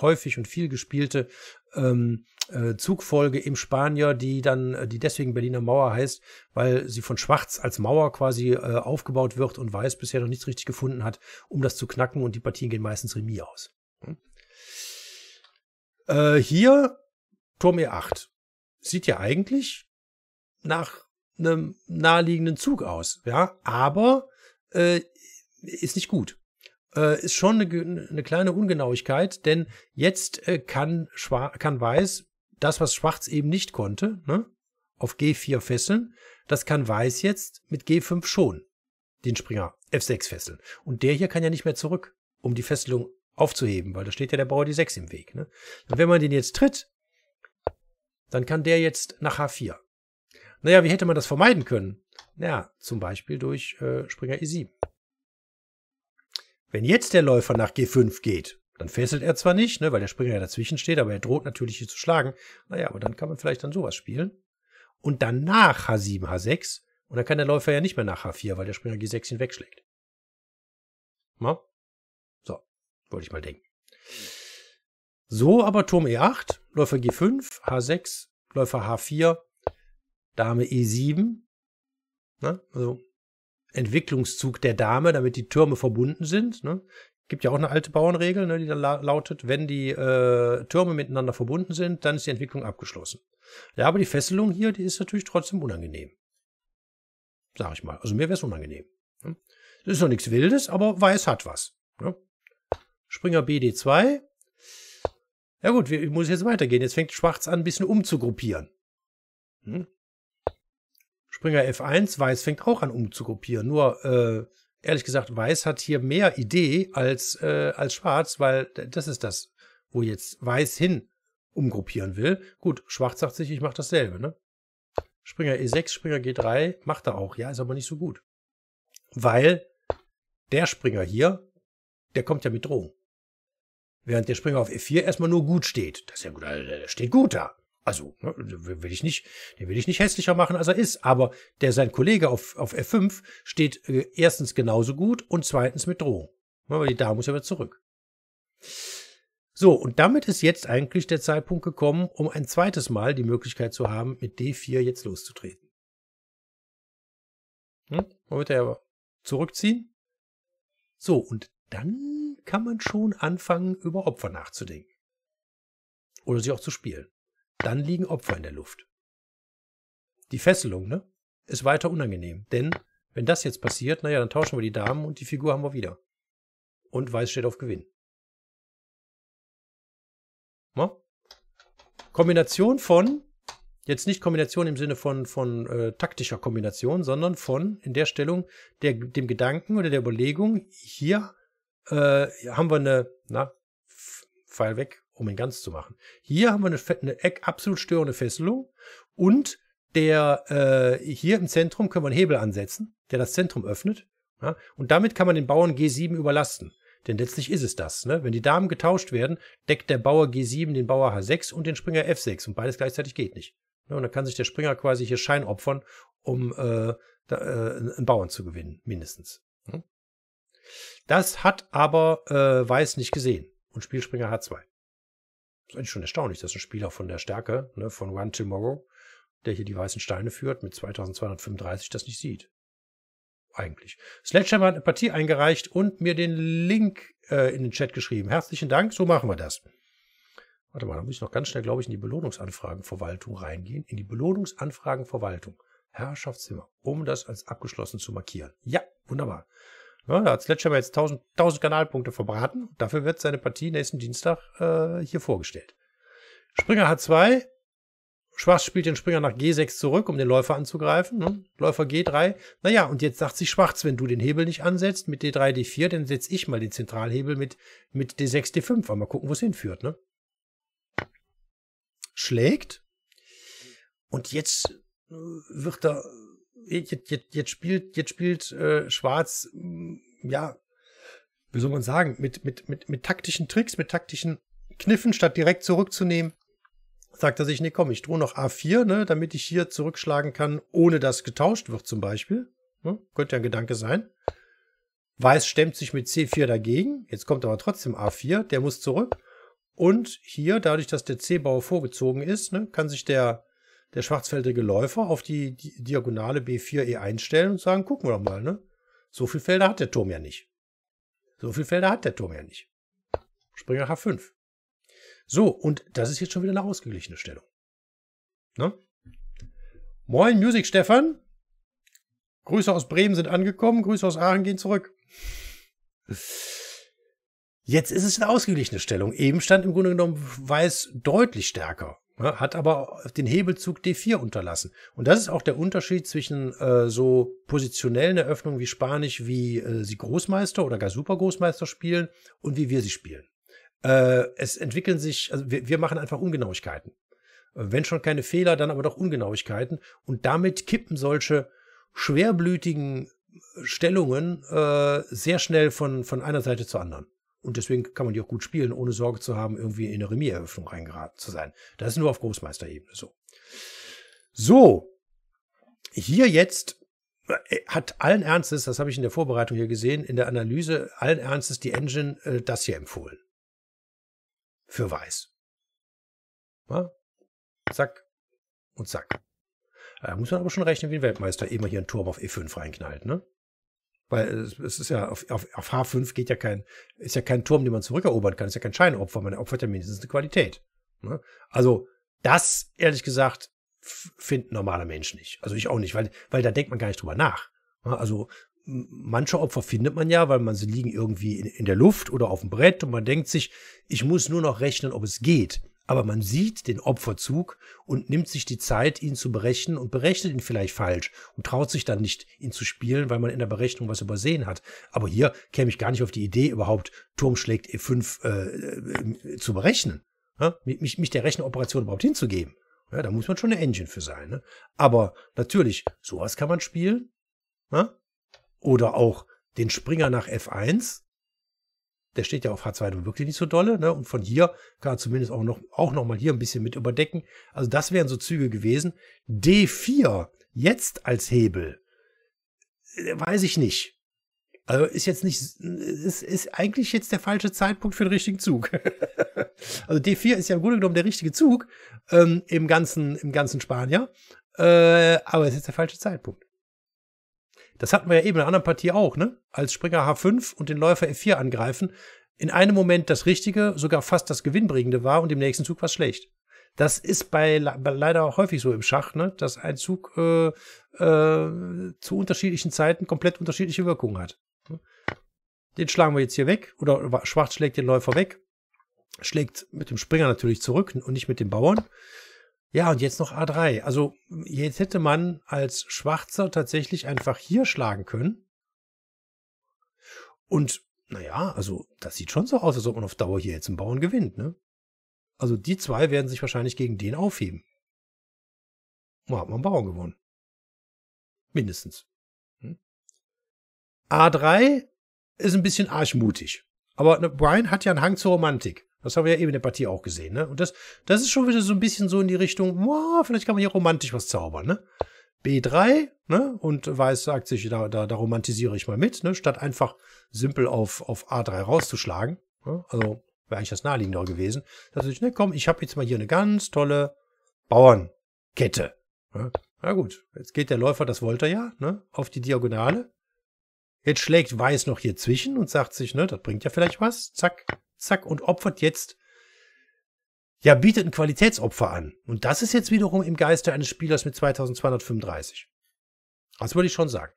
häufig und viel gespielte ähm, äh, Zugfolge im Spanier, die dann, äh, die deswegen Berliner Mauer heißt, weil sie von Schwarz als Mauer quasi äh, aufgebaut wird und Weiß bisher noch nichts richtig gefunden hat, um das zu knacken und die Partien gehen meistens Remis aus. Hm. Äh, hier Turm E8. Sieht ja eigentlich nach einem naheliegenden Zug aus, ja, aber äh, ist nicht gut äh, ist schon eine, eine, kleine Ungenauigkeit, denn jetzt kann, Schwa kann Weiß das, was Schwarz eben nicht konnte, ne, auf G4 fesseln, das kann Weiß jetzt mit G5 schon, den Springer F6 fesseln. Und der hier kann ja nicht mehr zurück, um die Fesselung aufzuheben, weil da steht ja der Bauer D6 im Weg. Ne? Und wenn man den jetzt tritt, dann kann der jetzt nach H4. Naja, wie hätte man das vermeiden können? Naja, zum Beispiel durch äh, Springer E7. Wenn jetzt der Läufer nach G5 geht, dann fesselt er zwar nicht, ne, weil der Springer ja dazwischen steht, aber er droht natürlich hier zu schlagen. Naja, aber dann kann man vielleicht dann sowas spielen. Und danach H7, H6. Und dann kann der Läufer ja nicht mehr nach H4, weil der Springer G6 hinwegschlägt. Na? So, wollte ich mal denken. So, aber Turm E8, Läufer G5, H6, Läufer H4, Dame E7. Ne? Also Entwicklungszug der Dame, damit die Türme verbunden sind. Ne? gibt ja auch eine alte Bauernregel, ne, die da la lautet, wenn die äh, Türme miteinander verbunden sind, dann ist die Entwicklung abgeschlossen. Ja, aber die Fesselung hier, die ist natürlich trotzdem unangenehm. Sag ich mal. Also mir wäre es unangenehm. Ne? Das ist noch nichts Wildes, aber weiß hat was. Ne? Springer BD2. Ja gut, wir, ich muss jetzt weitergehen. Jetzt fängt Schwarz an, ein bisschen umzugruppieren. Hm? Springer F1, Weiß fängt auch an umzugruppieren. Nur äh, ehrlich gesagt, Weiß hat hier mehr Idee als, äh, als Schwarz, weil das ist das, wo jetzt Weiß hin umgruppieren will. Gut, Schwarz sagt sich, ich mache dasselbe, ne? Springer E6, Springer G3, macht er auch, ja, ist aber nicht so gut. Weil der Springer hier, der kommt ja mit Drohung. Während der Springer auf E4 erstmal nur gut steht. Das ist ja gut, also, der steht gut da. Also, ne, also, will ich nicht, den will ich nicht hässlicher machen, als er ist. Aber der sein Kollege auf, auf F5 steht äh, erstens genauso gut und zweitens mit Drohung. Ne, weil die Dame muss ja wieder zurück. So, und damit ist jetzt eigentlich der Zeitpunkt gekommen, um ein zweites Mal die Möglichkeit zu haben, mit D4 jetzt loszutreten. Hm? Man wird ja zurückziehen. So, und dann kann man schon anfangen, über Opfer nachzudenken. Oder sie auch zu spielen dann liegen Opfer in der Luft. Die Fesselung, ne? Ist weiter unangenehm. Denn wenn das jetzt passiert, naja, dann tauschen wir die Damen und die Figur haben wir wieder. Und Weiß steht auf Gewinn. Na? Kombination von, jetzt nicht Kombination im Sinne von, von äh, taktischer Kombination, sondern von in der Stellung der, dem Gedanken oder der Überlegung, hier äh, haben wir eine, na, Pfeil weg, um ihn ganz zu machen. Hier haben wir eine, eine absolut störende Fesselung und der äh, hier im Zentrum können wir einen Hebel ansetzen, der das Zentrum öffnet. Ja? Und damit kann man den Bauern G7 überlasten. Denn letztlich ist es das. Ne? Wenn die Damen getauscht werden, deckt der Bauer G7 den Bauer H6 und den Springer F6. Und beides gleichzeitig geht nicht. Ne? Und dann kann sich der Springer quasi hier Schein opfern, um äh, da, äh, einen Bauern zu gewinnen, mindestens. Ne? Das hat aber äh, Weiß nicht gesehen. Und Spielspringer H2 eigentlich schon erstaunlich, dass ein Spieler von der Stärke ne, von One Tomorrow, der hier die weißen Steine führt, mit 2235 das nicht sieht. Eigentlich. Sledgehammer hat eine Partie eingereicht und mir den Link äh, in den Chat geschrieben. Herzlichen Dank, so machen wir das. Warte mal, da muss ich noch ganz schnell, glaube ich, in die Belohnungsanfragenverwaltung reingehen. In die Belohnungsanfragenverwaltung. Herrschaftszimmer, um das als abgeschlossen zu markieren. Ja, wunderbar. Ja, da hat Sledgehammer jetzt 1000, 1000 Kanalpunkte verbraten. Dafür wird seine Partie nächsten Dienstag äh, hier vorgestellt. Springer H2. Schwarz spielt den Springer nach G6 zurück, um den Läufer anzugreifen. Ne? Läufer G3. Naja, und jetzt sagt sich Schwarz, wenn du den Hebel nicht ansetzt mit D3, D4, dann setze ich mal den Zentralhebel mit, mit D6, D5. mal gucken, wo es hinführt. Ne? Schlägt. Und jetzt äh, wird er jetzt, jetzt, jetzt spielt, jetzt spielt äh, Schwarz, mm, ja, wie soll man sagen, mit, mit, mit, mit taktischen Tricks, mit taktischen Kniffen, statt direkt zurückzunehmen, sagt er sich, nee, komm, ich drohe noch A4, ne, damit ich hier zurückschlagen kann, ohne dass getauscht wird zum Beispiel. Ne? Könnte ja ein Gedanke sein. Weiß stemmt sich mit C4 dagegen. Jetzt kommt aber trotzdem A4, der muss zurück. Und hier, dadurch, dass der C-Bauer vorgezogen ist, ne, kann sich der der schwarzfältige Läufer auf die, Diagonale B4E1 e stellen und sagen, gucken wir doch mal, ne? So viel Felder hat der Turm ja nicht. So viel Felder hat der Turm ja nicht. Springer H5. So, und das ist jetzt schon wieder eine ausgeglichene Stellung. Ne? Moin, Music Stefan. Grüße aus Bremen sind angekommen, Grüße aus Aachen gehen zurück. Jetzt ist es eine ausgeglichene Stellung. Eben stand im Grunde genommen Weiß deutlich stärker. Ne, hat aber den Hebelzug D4 unterlassen. Und das ist auch der Unterschied zwischen äh, so positionellen Eröffnungen wie Spanisch, wie äh, sie Großmeister oder gar Supergroßmeister spielen und wie wir sie spielen. Äh, es entwickeln sich, also wir, wir machen einfach Ungenauigkeiten. Äh, wenn schon keine Fehler, dann aber doch Ungenauigkeiten. Und damit kippen solche schwerblütigen äh, Stellungen äh, sehr schnell von, von einer Seite zur anderen. Und deswegen kann man die auch gut spielen, ohne Sorge zu haben, irgendwie in eine Remis-Eröffnung reingeraten zu sein. Das ist nur auf Großmeisterebene so. So. Hier jetzt äh, hat allen Ernstes, das habe ich in der Vorbereitung hier gesehen, in der Analyse, allen Ernstes die Engine äh, das hier empfohlen. Für weiß. Na? Zack und zack. Da äh, muss man aber schon rechnen, wie ein Weltmeister immer hier einen Turm auf E5 reinknallt, ne? Weil es ist ja auf, auf, auf H5 geht ja kein, ist ja kein Turm, den man zurückerobern kann, ist ja kein Scheinopfer, man opfert ja mindestens eine Qualität. Ne? Also, das, ehrlich gesagt, findet normaler Mensch nicht. Also ich auch nicht, weil, weil da denkt man gar nicht drüber nach. Ne? Also manche Opfer findet man ja, weil man sie liegen irgendwie in, in, der Luft oder auf dem Brett und man denkt sich, ich muss nur noch rechnen, ob es geht aber man sieht den Opferzug und nimmt sich die Zeit, ihn zu berechnen und berechnet ihn vielleicht falsch und traut sich dann nicht, ihn zu spielen, weil man in der Berechnung was übersehen hat. Aber hier käme ich gar nicht auf die Idee, überhaupt Turm schlägt E5 äh, äh, zu berechnen, ja? mich, mich der Rechenoperation überhaupt hinzugeben. Ja, da muss man schon eine Engine für sein. Ne? Aber natürlich, sowas kann man spielen. Ja? Ne? Oder auch den Springer nach F1 der steht ja auf H2 wirklich nicht so dolle. Ne? Und von hier kann er zumindest auch noch, auch noch mal hier ein bisschen mit überdecken. Also das wären so Züge gewesen. D4 jetzt als Hebel, äh, weiß ich nicht. Also ist jetzt nicht, äh, ist, ist eigentlich jetzt der falsche Zeitpunkt für den richtigen Zug. also D4 ist ja im Grunde genommen der richtige Zug ähm, im ganzen, im ganzen Spanier. Äh, aber es ist jetzt der falsche Zeitpunkt. Das hatten wir ja eben in einer anderen Partie auch, ne? Als Springer H5 und den Läufer F4 angreifen, in einem Moment das Richtige, sogar fast das Gewinnbringende war und im nächsten Zug war es schlecht. Das ist bei, bei, leider auch häufig so im Schach, ne? dass ein Zug äh, äh, zu unterschiedlichen Zeiten komplett unterschiedliche Wirkungen hat. Den schlagen wir jetzt hier weg oder Schwarz schlägt den Läufer weg, schlägt mit dem Springer natürlich zurück und nicht mit dem Bauern. Ja, und jetzt noch A3. Also jetzt hätte man als Schwarzer tatsächlich einfach hier schlagen können. Und naja, also das sieht schon so aus, als ob man auf Dauer hier jetzt einen Bauern gewinnt, ne? Also die zwei werden sich wahrscheinlich gegen den aufheben. Da hat man einen Bauern gewonnen. Mindestens. Hm? A3 ist ein bisschen arschmutig. Aber ne, Brian hat ja einen Hang zur Romantik. Das haben wir ja eben in der Partie auch gesehen, ne? Und das, das ist schon wieder so ein bisschen so in die Richtung, boah, vielleicht kann man hier romantisch was zaubern, ne? B3, ne? Und Weiß sagt sich, da, da, da romantisiere ich mal mit, ne? Statt einfach simpel auf, auf A3 rauszuschlagen. Ne? Also wäre eigentlich das naheliegendere gewesen. Dass ich, ne, komm, ich habe jetzt mal hier eine ganz tolle Bauernkette. Ne? Na gut, jetzt geht der Läufer, das wollte er ja, ne? Auf die Diagonale. Jetzt schlägt Weiß noch hier zwischen und sagt sich, ne, das bringt ja vielleicht was. Zack, zack, und opfert jetzt, ja, bietet ein Qualitätsopfer an. Und das ist jetzt wiederum im Geiste eines Spielers mit 2235. Das würde ich schon sagen.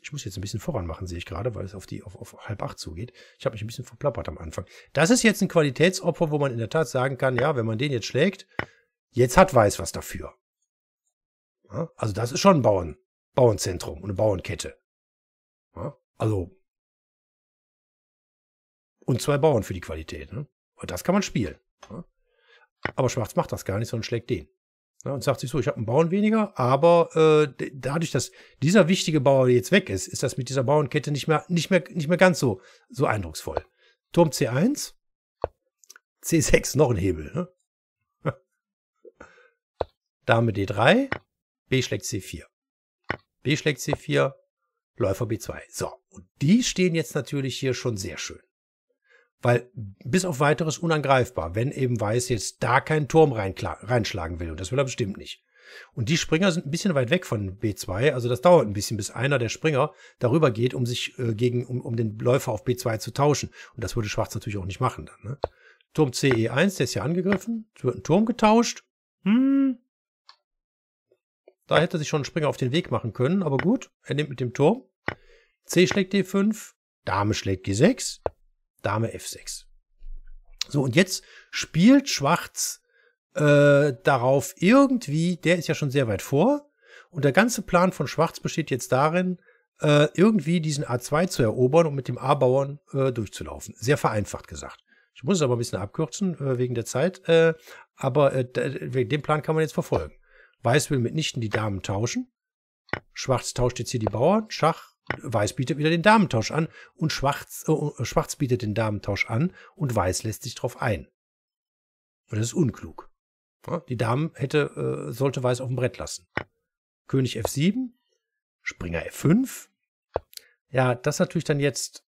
Ich muss jetzt ein bisschen voran machen, sehe ich gerade, weil es auf die auf, auf halb acht zugeht. Ich habe mich ein bisschen verplappert am Anfang. Das ist jetzt ein Qualitätsopfer, wo man in der Tat sagen kann, ja, wenn man den jetzt schlägt, jetzt hat Weiß was dafür. Ja, also das ist schon ein Bauern, Bauernzentrum und eine Bauernkette. Ja, also und zwei Bauern für die Qualität. Ne? Und das kann man spielen. Ne? Aber Schwarz macht das gar nicht, sondern schlägt den. Ne? Und sagt sich so, ich habe einen Bauern weniger, aber äh, dadurch, dass dieser wichtige Bauer jetzt weg ist, ist das mit dieser Bauernkette nicht mehr, nicht mehr, nicht mehr ganz so, so eindrucksvoll. Turm C1, C6 noch ein Hebel. Ne? Dame D3, B schlägt C4. B schlägt C4, Läufer B2. So, und die stehen jetzt natürlich hier schon sehr schön weil bis auf weiteres unangreifbar, wenn eben Weiß jetzt da keinen Turm reinschlagen will. Und das will er bestimmt nicht. Und die Springer sind ein bisschen weit weg von B2, also das dauert ein bisschen, bis einer der Springer darüber geht, um sich äh, gegen, um, um den Läufer auf B2 zu tauschen. Und das würde Schwarz natürlich auch nicht machen dann. Ne? Turm CE1, der ist ja angegriffen. Es wird ein Turm getauscht. Hm. Da hätte sich schon ein Springer auf den Weg machen können, aber gut, er nimmt mit dem Turm. C schlägt D5, Dame schlägt G6, Dame F6. So, und jetzt spielt Schwarz äh, darauf irgendwie, der ist ja schon sehr weit vor, und der ganze Plan von Schwarz besteht jetzt darin, äh, irgendwie diesen A2 zu erobern und mit dem A-Bauern äh, durchzulaufen. Sehr vereinfacht gesagt. Ich muss es aber ein bisschen abkürzen äh, wegen der Zeit, äh, aber wegen äh, äh, dem Plan kann man jetzt verfolgen. Weiß will mitnichten die Damen tauschen. Schwarz tauscht jetzt hier die Bauern. Schach, Weiß bietet wieder den Damentausch an und Schwarz, äh, äh, Schwarz bietet den Damentausch an und Weiß lässt sich drauf ein. Und das ist unklug. Die Damen hätte, äh, sollte Weiß auf dem Brett lassen. König F7, Springer F5. Ja, das natürlich dann jetzt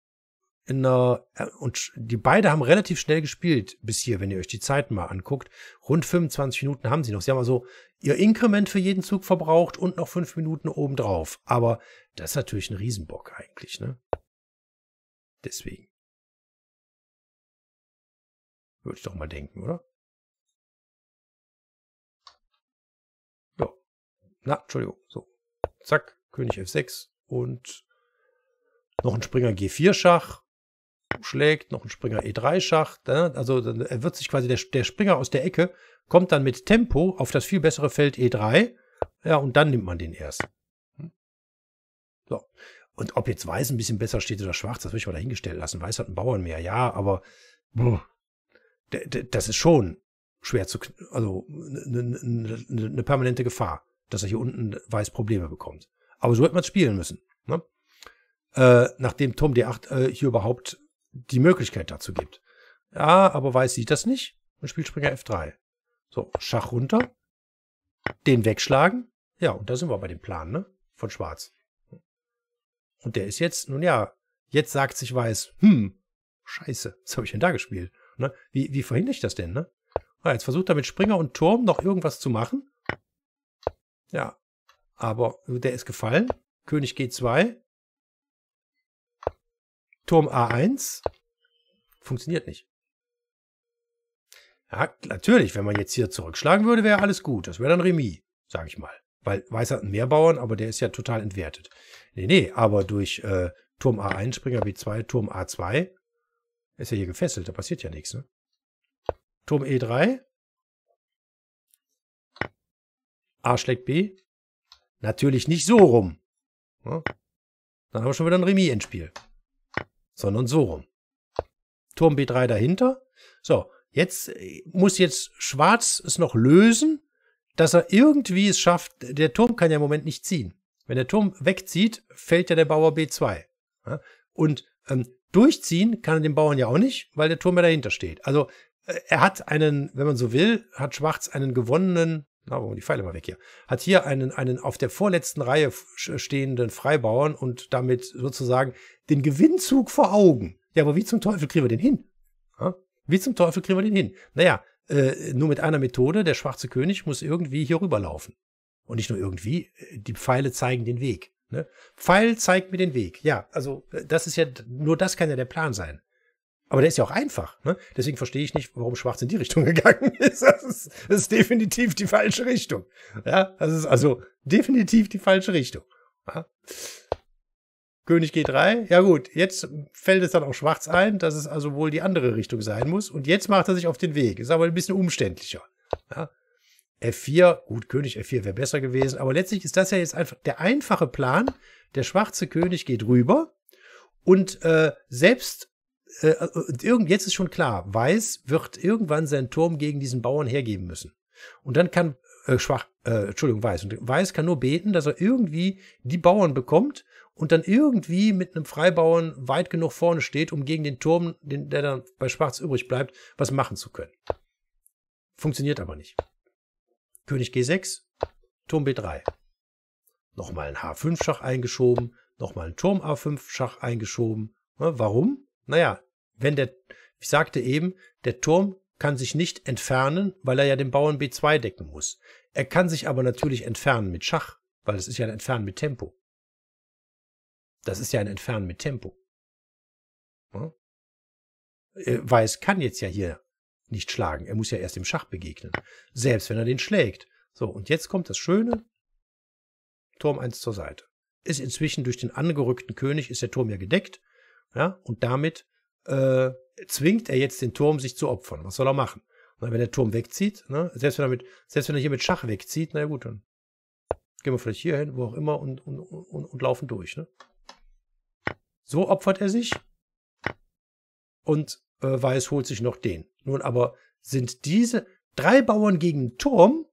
in einer, äh, und die beide haben relativ schnell gespielt bis hier, wenn ihr euch die Zeit mal anguckt. Rund 25 Minuten haben sie noch. Sie haben also ihr Inkrement für jeden Zug verbraucht und noch fünf Minuten obendrauf. Aber das ist natürlich ein Riesenbock eigentlich, ne? Deswegen. Würde ich doch mal denken, oder? Ja. Na, Entschuldigung. So. Zack. König F6 und noch ein Springer G4 Schach schlägt, noch ein Springer E3-Schach. Ne? Also er wird sich quasi der, der Springer aus der Ecke, kommt dann mit Tempo auf das viel bessere Feld E3. Ja, und dann nimmt man den erst. Hm? So. Und ob jetzt Weiß ein bisschen besser steht oder Schwarz, das will ich mal dahingestellt lassen. Weiß hat einen Bauern mehr, ja, aber das ist schon schwer zu, also eine ne, ne, ne, ne, permanente Gefahr, dass er hier unten Weiß Probleme bekommt. Aber so hätte man es spielen müssen. Ne? Äh, nachdem Tom D8 äh, hier überhaupt die Möglichkeit dazu gibt. Ja, aber weiß sieht das nicht und spielt Springer F3. So, Schach runter, den wegschlagen. Ja, und da sind wir bei dem Plan, ne? Von Schwarz. Und der ist jetzt, nun ja, jetzt sagt sich Weiß, hm, scheiße, was habe ich denn da gespielt? Ne? Wie, wie verhindere ich das denn, ne? Ah, jetzt versucht er mit Springer und Turm noch irgendwas zu machen. Ja, aber der ist gefallen. König G2. Turm A1 funktioniert nicht. Ja, natürlich, wenn man jetzt hier zurückschlagen würde, wäre alles gut. Das wäre dann Remis, sage ich mal. Weil Weiß hat einen Mehrbauern, aber der ist ja total entwertet. Nee, nee, aber durch äh, Turm A1, Springer B2, Turm A2 ist ja hier gefesselt. Da passiert ja nichts. Ne? Turm E3. A schlägt B. Natürlich nicht so rum. Ja? Ne? Dann haben wir schon wieder ein Remis ins Spiel sondern so rum. Turm B3 dahinter. So, jetzt äh, muss jetzt Schwarz es noch lösen, dass er irgendwie es schafft. Der Turm kann ja im Moment nicht ziehen. Wenn der Turm wegzieht, fällt ja der Bauer B2. Und ähm, durchziehen kann er den Bauern ja auch nicht, weil der Turm ja dahinter steht. Also äh, er hat einen, wenn man so will, hat Schwarz einen gewonnenen na, warum die Pfeile mal weg hier, hat hier einen, einen auf der vorletzten Reihe stehenden Freibauern und damit sozusagen den Gewinnzug vor Augen. Ja, aber wie zum Teufel kriegen wir den hin? Ja? Wie zum Teufel kriegen wir den hin? Naja, äh, nur mit einer Methode, der schwarze König muss irgendwie hier rüberlaufen. Und nicht nur irgendwie, äh, die Pfeile zeigen den Weg. Ne? Pfeil zeigt mir den Weg. Ja, also äh, das ist ja, nur das kann ja der Plan sein. Aber der ist ja auch einfach. Ne? Deswegen verstehe ich nicht, warum Schwarz in die Richtung gegangen ist. Das ist, das ist definitiv die falsche Richtung. Ja, das ist also definitiv die falsche Richtung. Ja? König G3. Ja gut, jetzt fällt es dann auch Schwarz ein, dass es also wohl die andere Richtung sein muss. Und jetzt macht er sich auf den Weg. Ist aber ein bisschen umständlicher. Ja? F4, gut, König F4 wäre besser gewesen. Aber letztlich ist das ja jetzt einfach der einfache Plan. Der schwarze König geht rüber. Und äh, selbst äh, äh irgend, jetzt ist schon klar, Weiß wird irgendwann seinen Turm gegen diesen Bauern hergeben müssen. Und dann kann äh, Schwach, äh, Entschuldigung, Weiß. Und Weiß kann nur beten, dass er irgendwie die Bauern bekommt und dann irgendwie mit einem Freibauern weit genug vorne steht, um gegen den Turm, den, der dann bei Schwarz übrig bleibt, was machen zu können. Funktioniert aber nicht. König G6, Turm B3. Nochmal ein H5-Schach eingeschoben, nochmal ein Turm A5-Schach eingeschoben. Ne, warum? Naja, wenn der, ich sagte eben, der Turm kann sich nicht entfernen, weil er ja den Bauern B2 decken muss. Er kann sich aber natürlich entfernen mit Schach, weil es ist ja ein Entfernen mit Tempo. Das ist ja ein Entfernen mit Tempo. Ja? Äh, Weiß kann jetzt ja hier nicht schlagen. Er muss ja erst dem Schach begegnen. Selbst wenn er den schlägt. So, und jetzt kommt das Schöne. Turm 1 zur Seite. Ist inzwischen durch den angerückten König, ist der Turm ja gedeckt. Ja? Und damit äh, zwingt er jetzt den Turm, sich zu opfern. Was soll er machen? Na, wenn der Turm wegzieht, ne? selbst, wenn er mit, selbst wenn er hier mit Schach wegzieht, na ja gut, dann gehen wir vielleicht hier hin, wo auch immer, und, und, und, und laufen durch. Ne? So opfert er sich und äh, Weiß holt sich noch den. Nun aber sind diese drei Bauern gegen den Turm,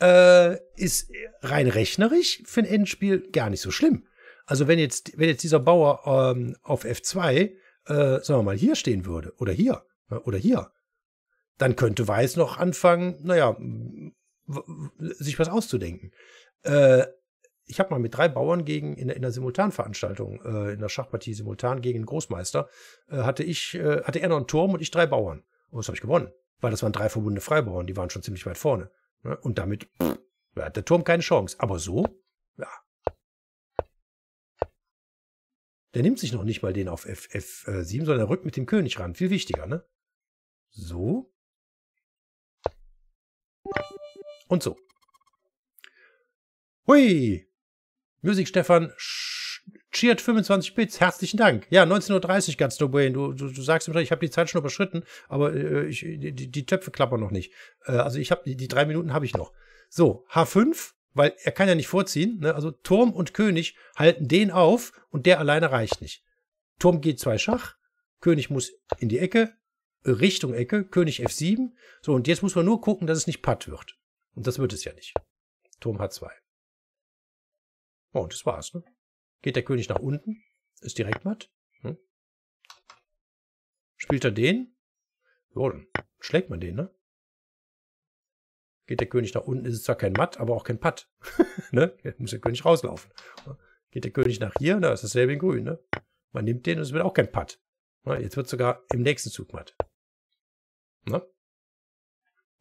äh, ist rein rechnerisch für ein Endspiel gar nicht so schlimm. Also wenn jetzt, wenn jetzt dieser Bauer ähm, auf F2, äh, sagen wir mal, hier stehen würde oder hier ne, oder hier, dann könnte Weiß noch anfangen, naja, sich was auszudenken. Äh, ich habe mal mit drei Bauern gegen in, in einer Simultanveranstaltung, äh, in der Schachpartie simultan gegen den Großmeister, äh, hatte ich, äh, hatte er noch einen Turm und ich drei Bauern. Und das habe ich gewonnen. Weil das waren drei verbundene Freibauern, die waren schon ziemlich weit vorne. Ne? Und damit pff, hat der Turm keine Chance. Aber so, ja, Der nimmt sich noch nicht mal den auf f 7 äh, sondern er rückt mit dem König ran. Viel wichtiger, ne? So. Und so. Hui! Musik Stefan cheert 25 Bits. Herzlichen Dank. Ja, 19.30 Uhr ganz Dobrain. Du, du, du sagst mir, ich habe die Zeit schon überschritten, aber äh, ich, die, die, Töpfe klappern noch nicht. Äh, also ich habe die, die drei Minuten habe ich noch. So, H5 weil er kann ja nicht vorziehen. Ne? Also Turm und König halten den auf und der alleine reicht nicht. Turm geht zwei Schach, König muss in die Ecke, äh, Richtung Ecke, König F7. So, und jetzt muss man nur gucken, dass es nicht Patt wird. Und das wird es ja nicht. Turm H2. Oh, und das war's. Ne? Geht der König nach unten, ist direkt matt. Hm? Spielt er den? Jo, dann schlägt man den, ne? Geht der König nach unten, ist es zwar kein Matt, aber auch kein Patt. ne? muss der König rauslaufen. Geht der König nach hier, da ist dasselbe in grün. Ne? Man nimmt den und es wird auch kein Patt. Ne? Jetzt wird sogar im nächsten Zug Matt. Ne?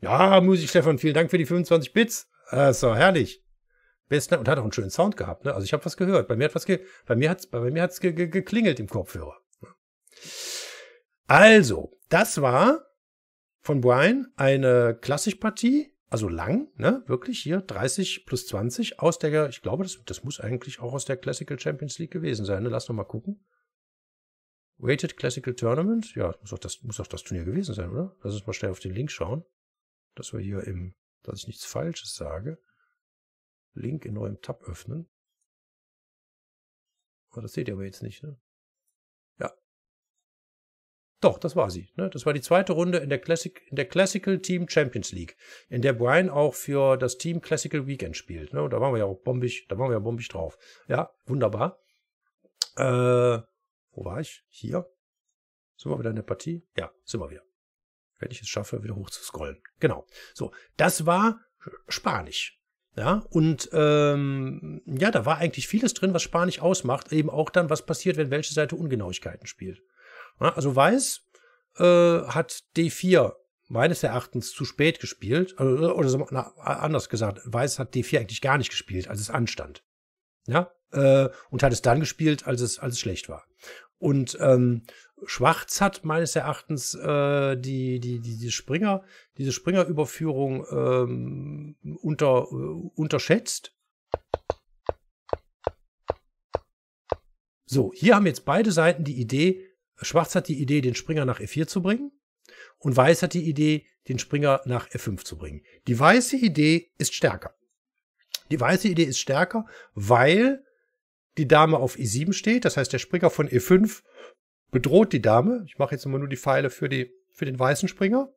Ja, Musik Stefan, vielen Dank für die 25 Bits. Äh, so, herrlich. Besten, und hat auch einen schönen Sound gehabt. Ne? Also ich habe was gehört. Bei mir hat was ge bei mir hat's, bei mir hat's ge ge geklingelt im Kopfhörer. Also, das war von Brian eine Klassikpartie also lang, ne, wirklich hier 30 plus 20 aus der, ich glaube, das, das muss eigentlich auch aus der Classical Champions League gewesen sein, ne? Lass noch mal gucken. Weighted Classical Tournament, ja, muss auch das, muss auch das Turnier gewesen sein, oder? Lass uns mal schnell auf den Link schauen, dass wir hier im, dass ich nichts Falsches sage. Link in neuem Tab öffnen. Aber oh, das seht ihr aber jetzt nicht, ne? Doch, das war sie. Ne? Das war die zweite Runde in der, Classic, in der Classical Team Champions League, in der Brian auch für das Team Classical Weekend spielt. Ne? da waren wir ja auch bombig, da waren wir ja bombig drauf. Ja, wunderbar. Äh, wo war ich? Hier? Sind wir wieder in der Partie? Ja, sind wir wieder. Wenn ich es schaffe, wieder hoch zu scrollen. Genau. So, das war Spanisch. Ja, und ähm, ja, da war eigentlich vieles drin, was Spanisch ausmacht, eben auch dann, was passiert, wenn welche Seite Ungenauigkeiten spielt. Also Weiß äh, hat D4 meines Erachtens zu spät gespielt, Also, oder so, na, anders gesagt, Weiß hat D4 eigentlich gar nicht gespielt, als es anstand. Ja, äh, und hat es dann gespielt, als es, als es schlecht war. Und ähm, Schwarz hat meines Erachtens äh, die, die, die, die Springer, diese Springerüberführung überführung ähm, unter, äh, unterschätzt. So, hier haben jetzt beide Seiten die Idee, Schwarz hat die Idee, den Springer nach E4 zu bringen und Weiß hat die Idee, den Springer nach F5 zu bringen. Die weiße Idee ist stärker. Die weiße Idee ist stärker, weil die Dame auf E7 steht. Das heißt, der Springer von E5 bedroht die Dame. Ich mache jetzt immer nur die Pfeile für, die, für den weißen Springer.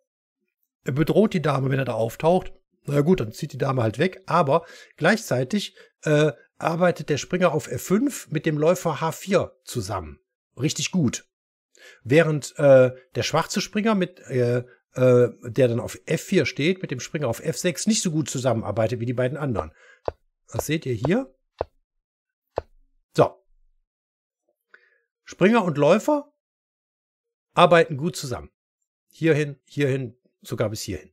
Er bedroht die Dame, wenn er da auftaucht. Na gut, dann zieht die Dame halt weg. Aber gleichzeitig äh, arbeitet der Springer auf F5 mit dem Läufer H4 zusammen. Richtig gut. Während äh, der schwarze Springer mit äh, äh der dann auf F4 steht, mit dem Springer auf F6 nicht so gut zusammenarbeitet wie die beiden anderen. Das seht ihr hier. So. Springer und Läufer arbeiten gut zusammen. Hierhin, hierhin, sogar bis hierhin.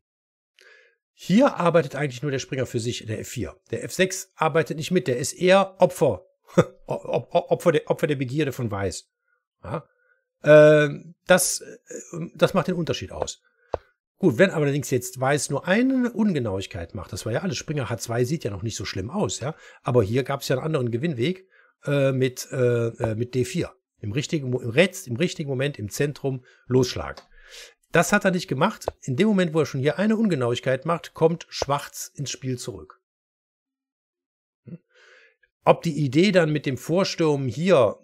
Hier arbeitet eigentlich nur der Springer für sich, der F4. Der F6 arbeitet nicht mit, der ist eher Opfer. Opfer, der, Opfer der Begierde von Weiß. Ja? Äh, das, äh, das macht den Unterschied aus. Gut, wenn allerdings jetzt Weiß nur eine Ungenauigkeit macht, das war ja alles, Springer H2 sieht ja noch nicht so schlimm aus, ja. Aber hier gab es ja einen anderen Gewinnweg äh, mit, äh, äh mit D4. Im richtigen, im, Rätz, im richtigen Moment im Zentrum losschlagen. Das hat er nicht gemacht. In dem Moment, wo er schon hier eine Ungenauigkeit macht, kommt Schwarz ins Spiel zurück. Hm? Ob die Idee dann mit dem Vorstürmen hier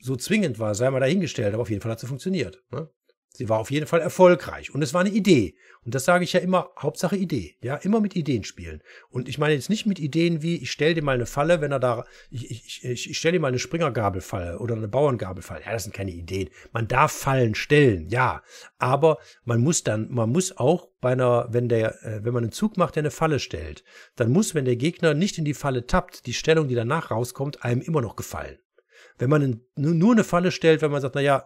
so zwingend war, sei mal dahingestellt, aber auf jeden Fall hat sie funktioniert. Ne? Sie war auf jeden Fall erfolgreich und es war eine Idee. Und das sage ich ja immer, Hauptsache Idee. Ja, immer mit Ideen spielen. Und ich meine jetzt nicht mit Ideen wie, ich stelle dir mal eine Falle, wenn er da, ich, ich, ich, ich stelle dir mal eine Springergabelfalle oder eine Bauerngabelfalle. Ja, das sind keine Ideen. Man darf Fallen stellen, ja. Aber man muss dann, man muss auch bei einer, wenn der, äh, wenn man einen Zug macht, der eine Falle stellt, dann muss, wenn der Gegner nicht in die Falle tappt, die Stellung, die danach rauskommt, einem immer noch gefallen wenn man nur eine Falle stellt, wenn man sagt, naja,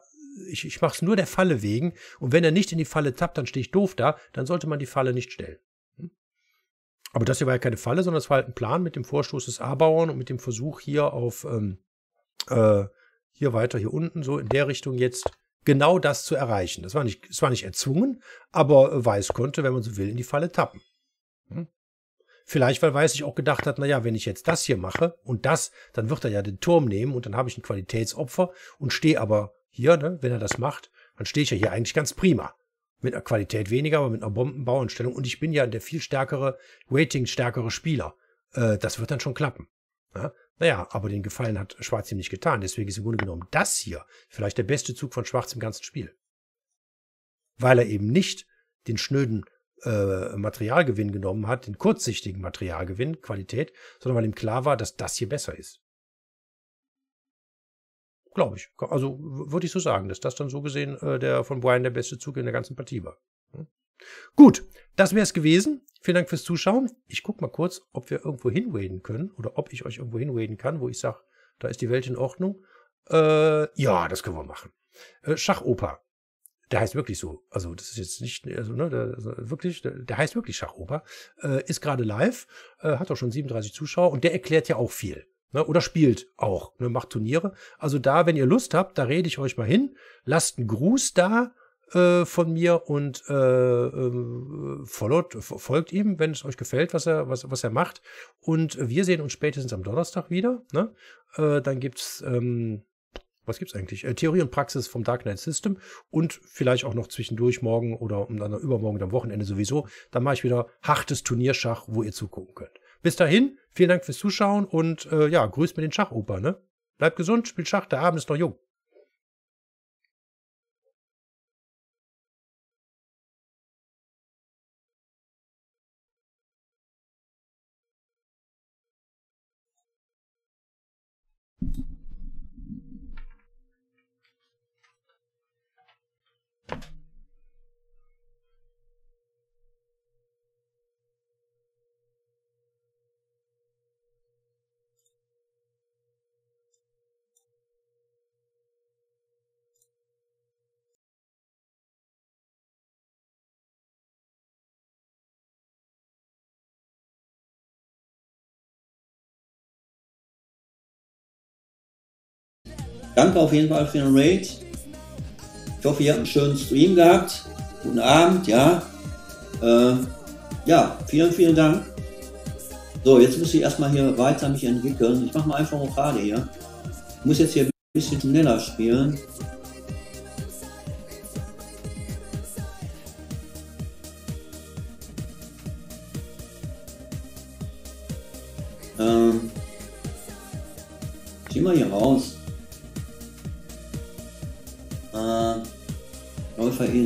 ich, ich mache es nur der Falle wegen und wenn er nicht in die Falle tappt, dann stehe ich doof da, dann sollte man die Falle nicht stellen. Hm? Aber das hier war ja keine Falle, sondern es war halt ein Plan mit dem Vorstoß des A-Bauern und mit dem Versuch hier auf ähm, äh, hier weiter, hier unten, so in der Richtung jetzt genau das zu erreichen. Das war nicht, es war nicht erzwungen, aber äh, Weiß konnte, wenn man so will, in die Falle tappen. Hm? Vielleicht, weil Weiß ich auch gedacht hat, naja, wenn ich jetzt das hier mache und das, dann wird er ja den Turm nehmen und dann habe ich ein Qualitätsopfer und stehe aber hier, ne, wenn er das macht, dann stehe ich ja hier eigentlich ganz prima. Mit einer Qualität weniger, aber mit einer Bombenbauanstellung. Und ich bin ja der viel stärkere, rating-stärkere Spieler. Äh, das wird dann schon klappen. Ne? Ja? Naja, aber den Gefallen hat Schwarz ihm nicht getan. Deswegen ist im Grunde genommen das hier vielleicht der beste Zug von Schwarz im ganzen Spiel. Weil er eben nicht den schnöden äh, Materialgewinn genommen hat, den kurzsichtigen Materialgewinn, Qualität, sondern weil ihm klar war, dass das hier besser ist. Glaube ich. Also würde ich so sagen, dass das dann so gesehen äh, der von Brian der beste Zug in der ganzen Partie war. Hm? Gut, das wäre es gewesen. Vielen Dank fürs Zuschauen. Ich gucke mal kurz, ob wir irgendwo hinwaden können oder ob ich euch irgendwo hinwaden kann, wo ich sage, da ist die Welt in Ordnung. Äh, ja, das können wir machen. Äh, Schachoper der heißt wirklich so, also das ist jetzt nicht, also, ne, der, also wirklich, der, der, heißt wirklich Schachoper, äh, ist gerade live, äh, hat auch schon 37 Zuschauer und der erklärt ja auch viel. Ne, oder spielt auch, ne, macht Turniere. Also da, wenn ihr Lust habt, da rede ich euch mal hin, lasst einen Gruß da äh, von mir und äh, ähm, followt, folgt ihm, wenn es euch gefällt, was er, was, was er macht. Und wir sehen uns spätestens am Donnerstag wieder. Ne? Äh, dann gibt's ähm, was gibt's eigentlich? Äh, Theorie und Praxis vom Dark Knight System und vielleicht auch noch zwischendurch morgen oder um dann übermorgen oder am Wochenende sowieso. Dann mache ich wieder hartes Turnierschach, wo ihr zugucken könnt. Bis dahin, vielen Dank fürs Zuschauen und äh, ja, grüßt mir den Schachoper, ne? Bleibt gesund, spielt Schach, der Abend ist noch jung. Danke auf jeden Fall für den Raid. Ich hoffe, ihr habt einen schönen Stream gehabt. Guten Abend, ja. Äh, ja, vielen, vielen Dank. So, jetzt muss ich erstmal hier weiter mich entwickeln. Ich mache mal einfach auch gerade hier. Ich muss jetzt hier ein bisschen schneller spielen. Ähm, ich gehe mal hier raus.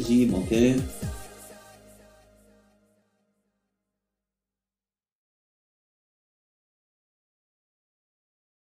行，OK。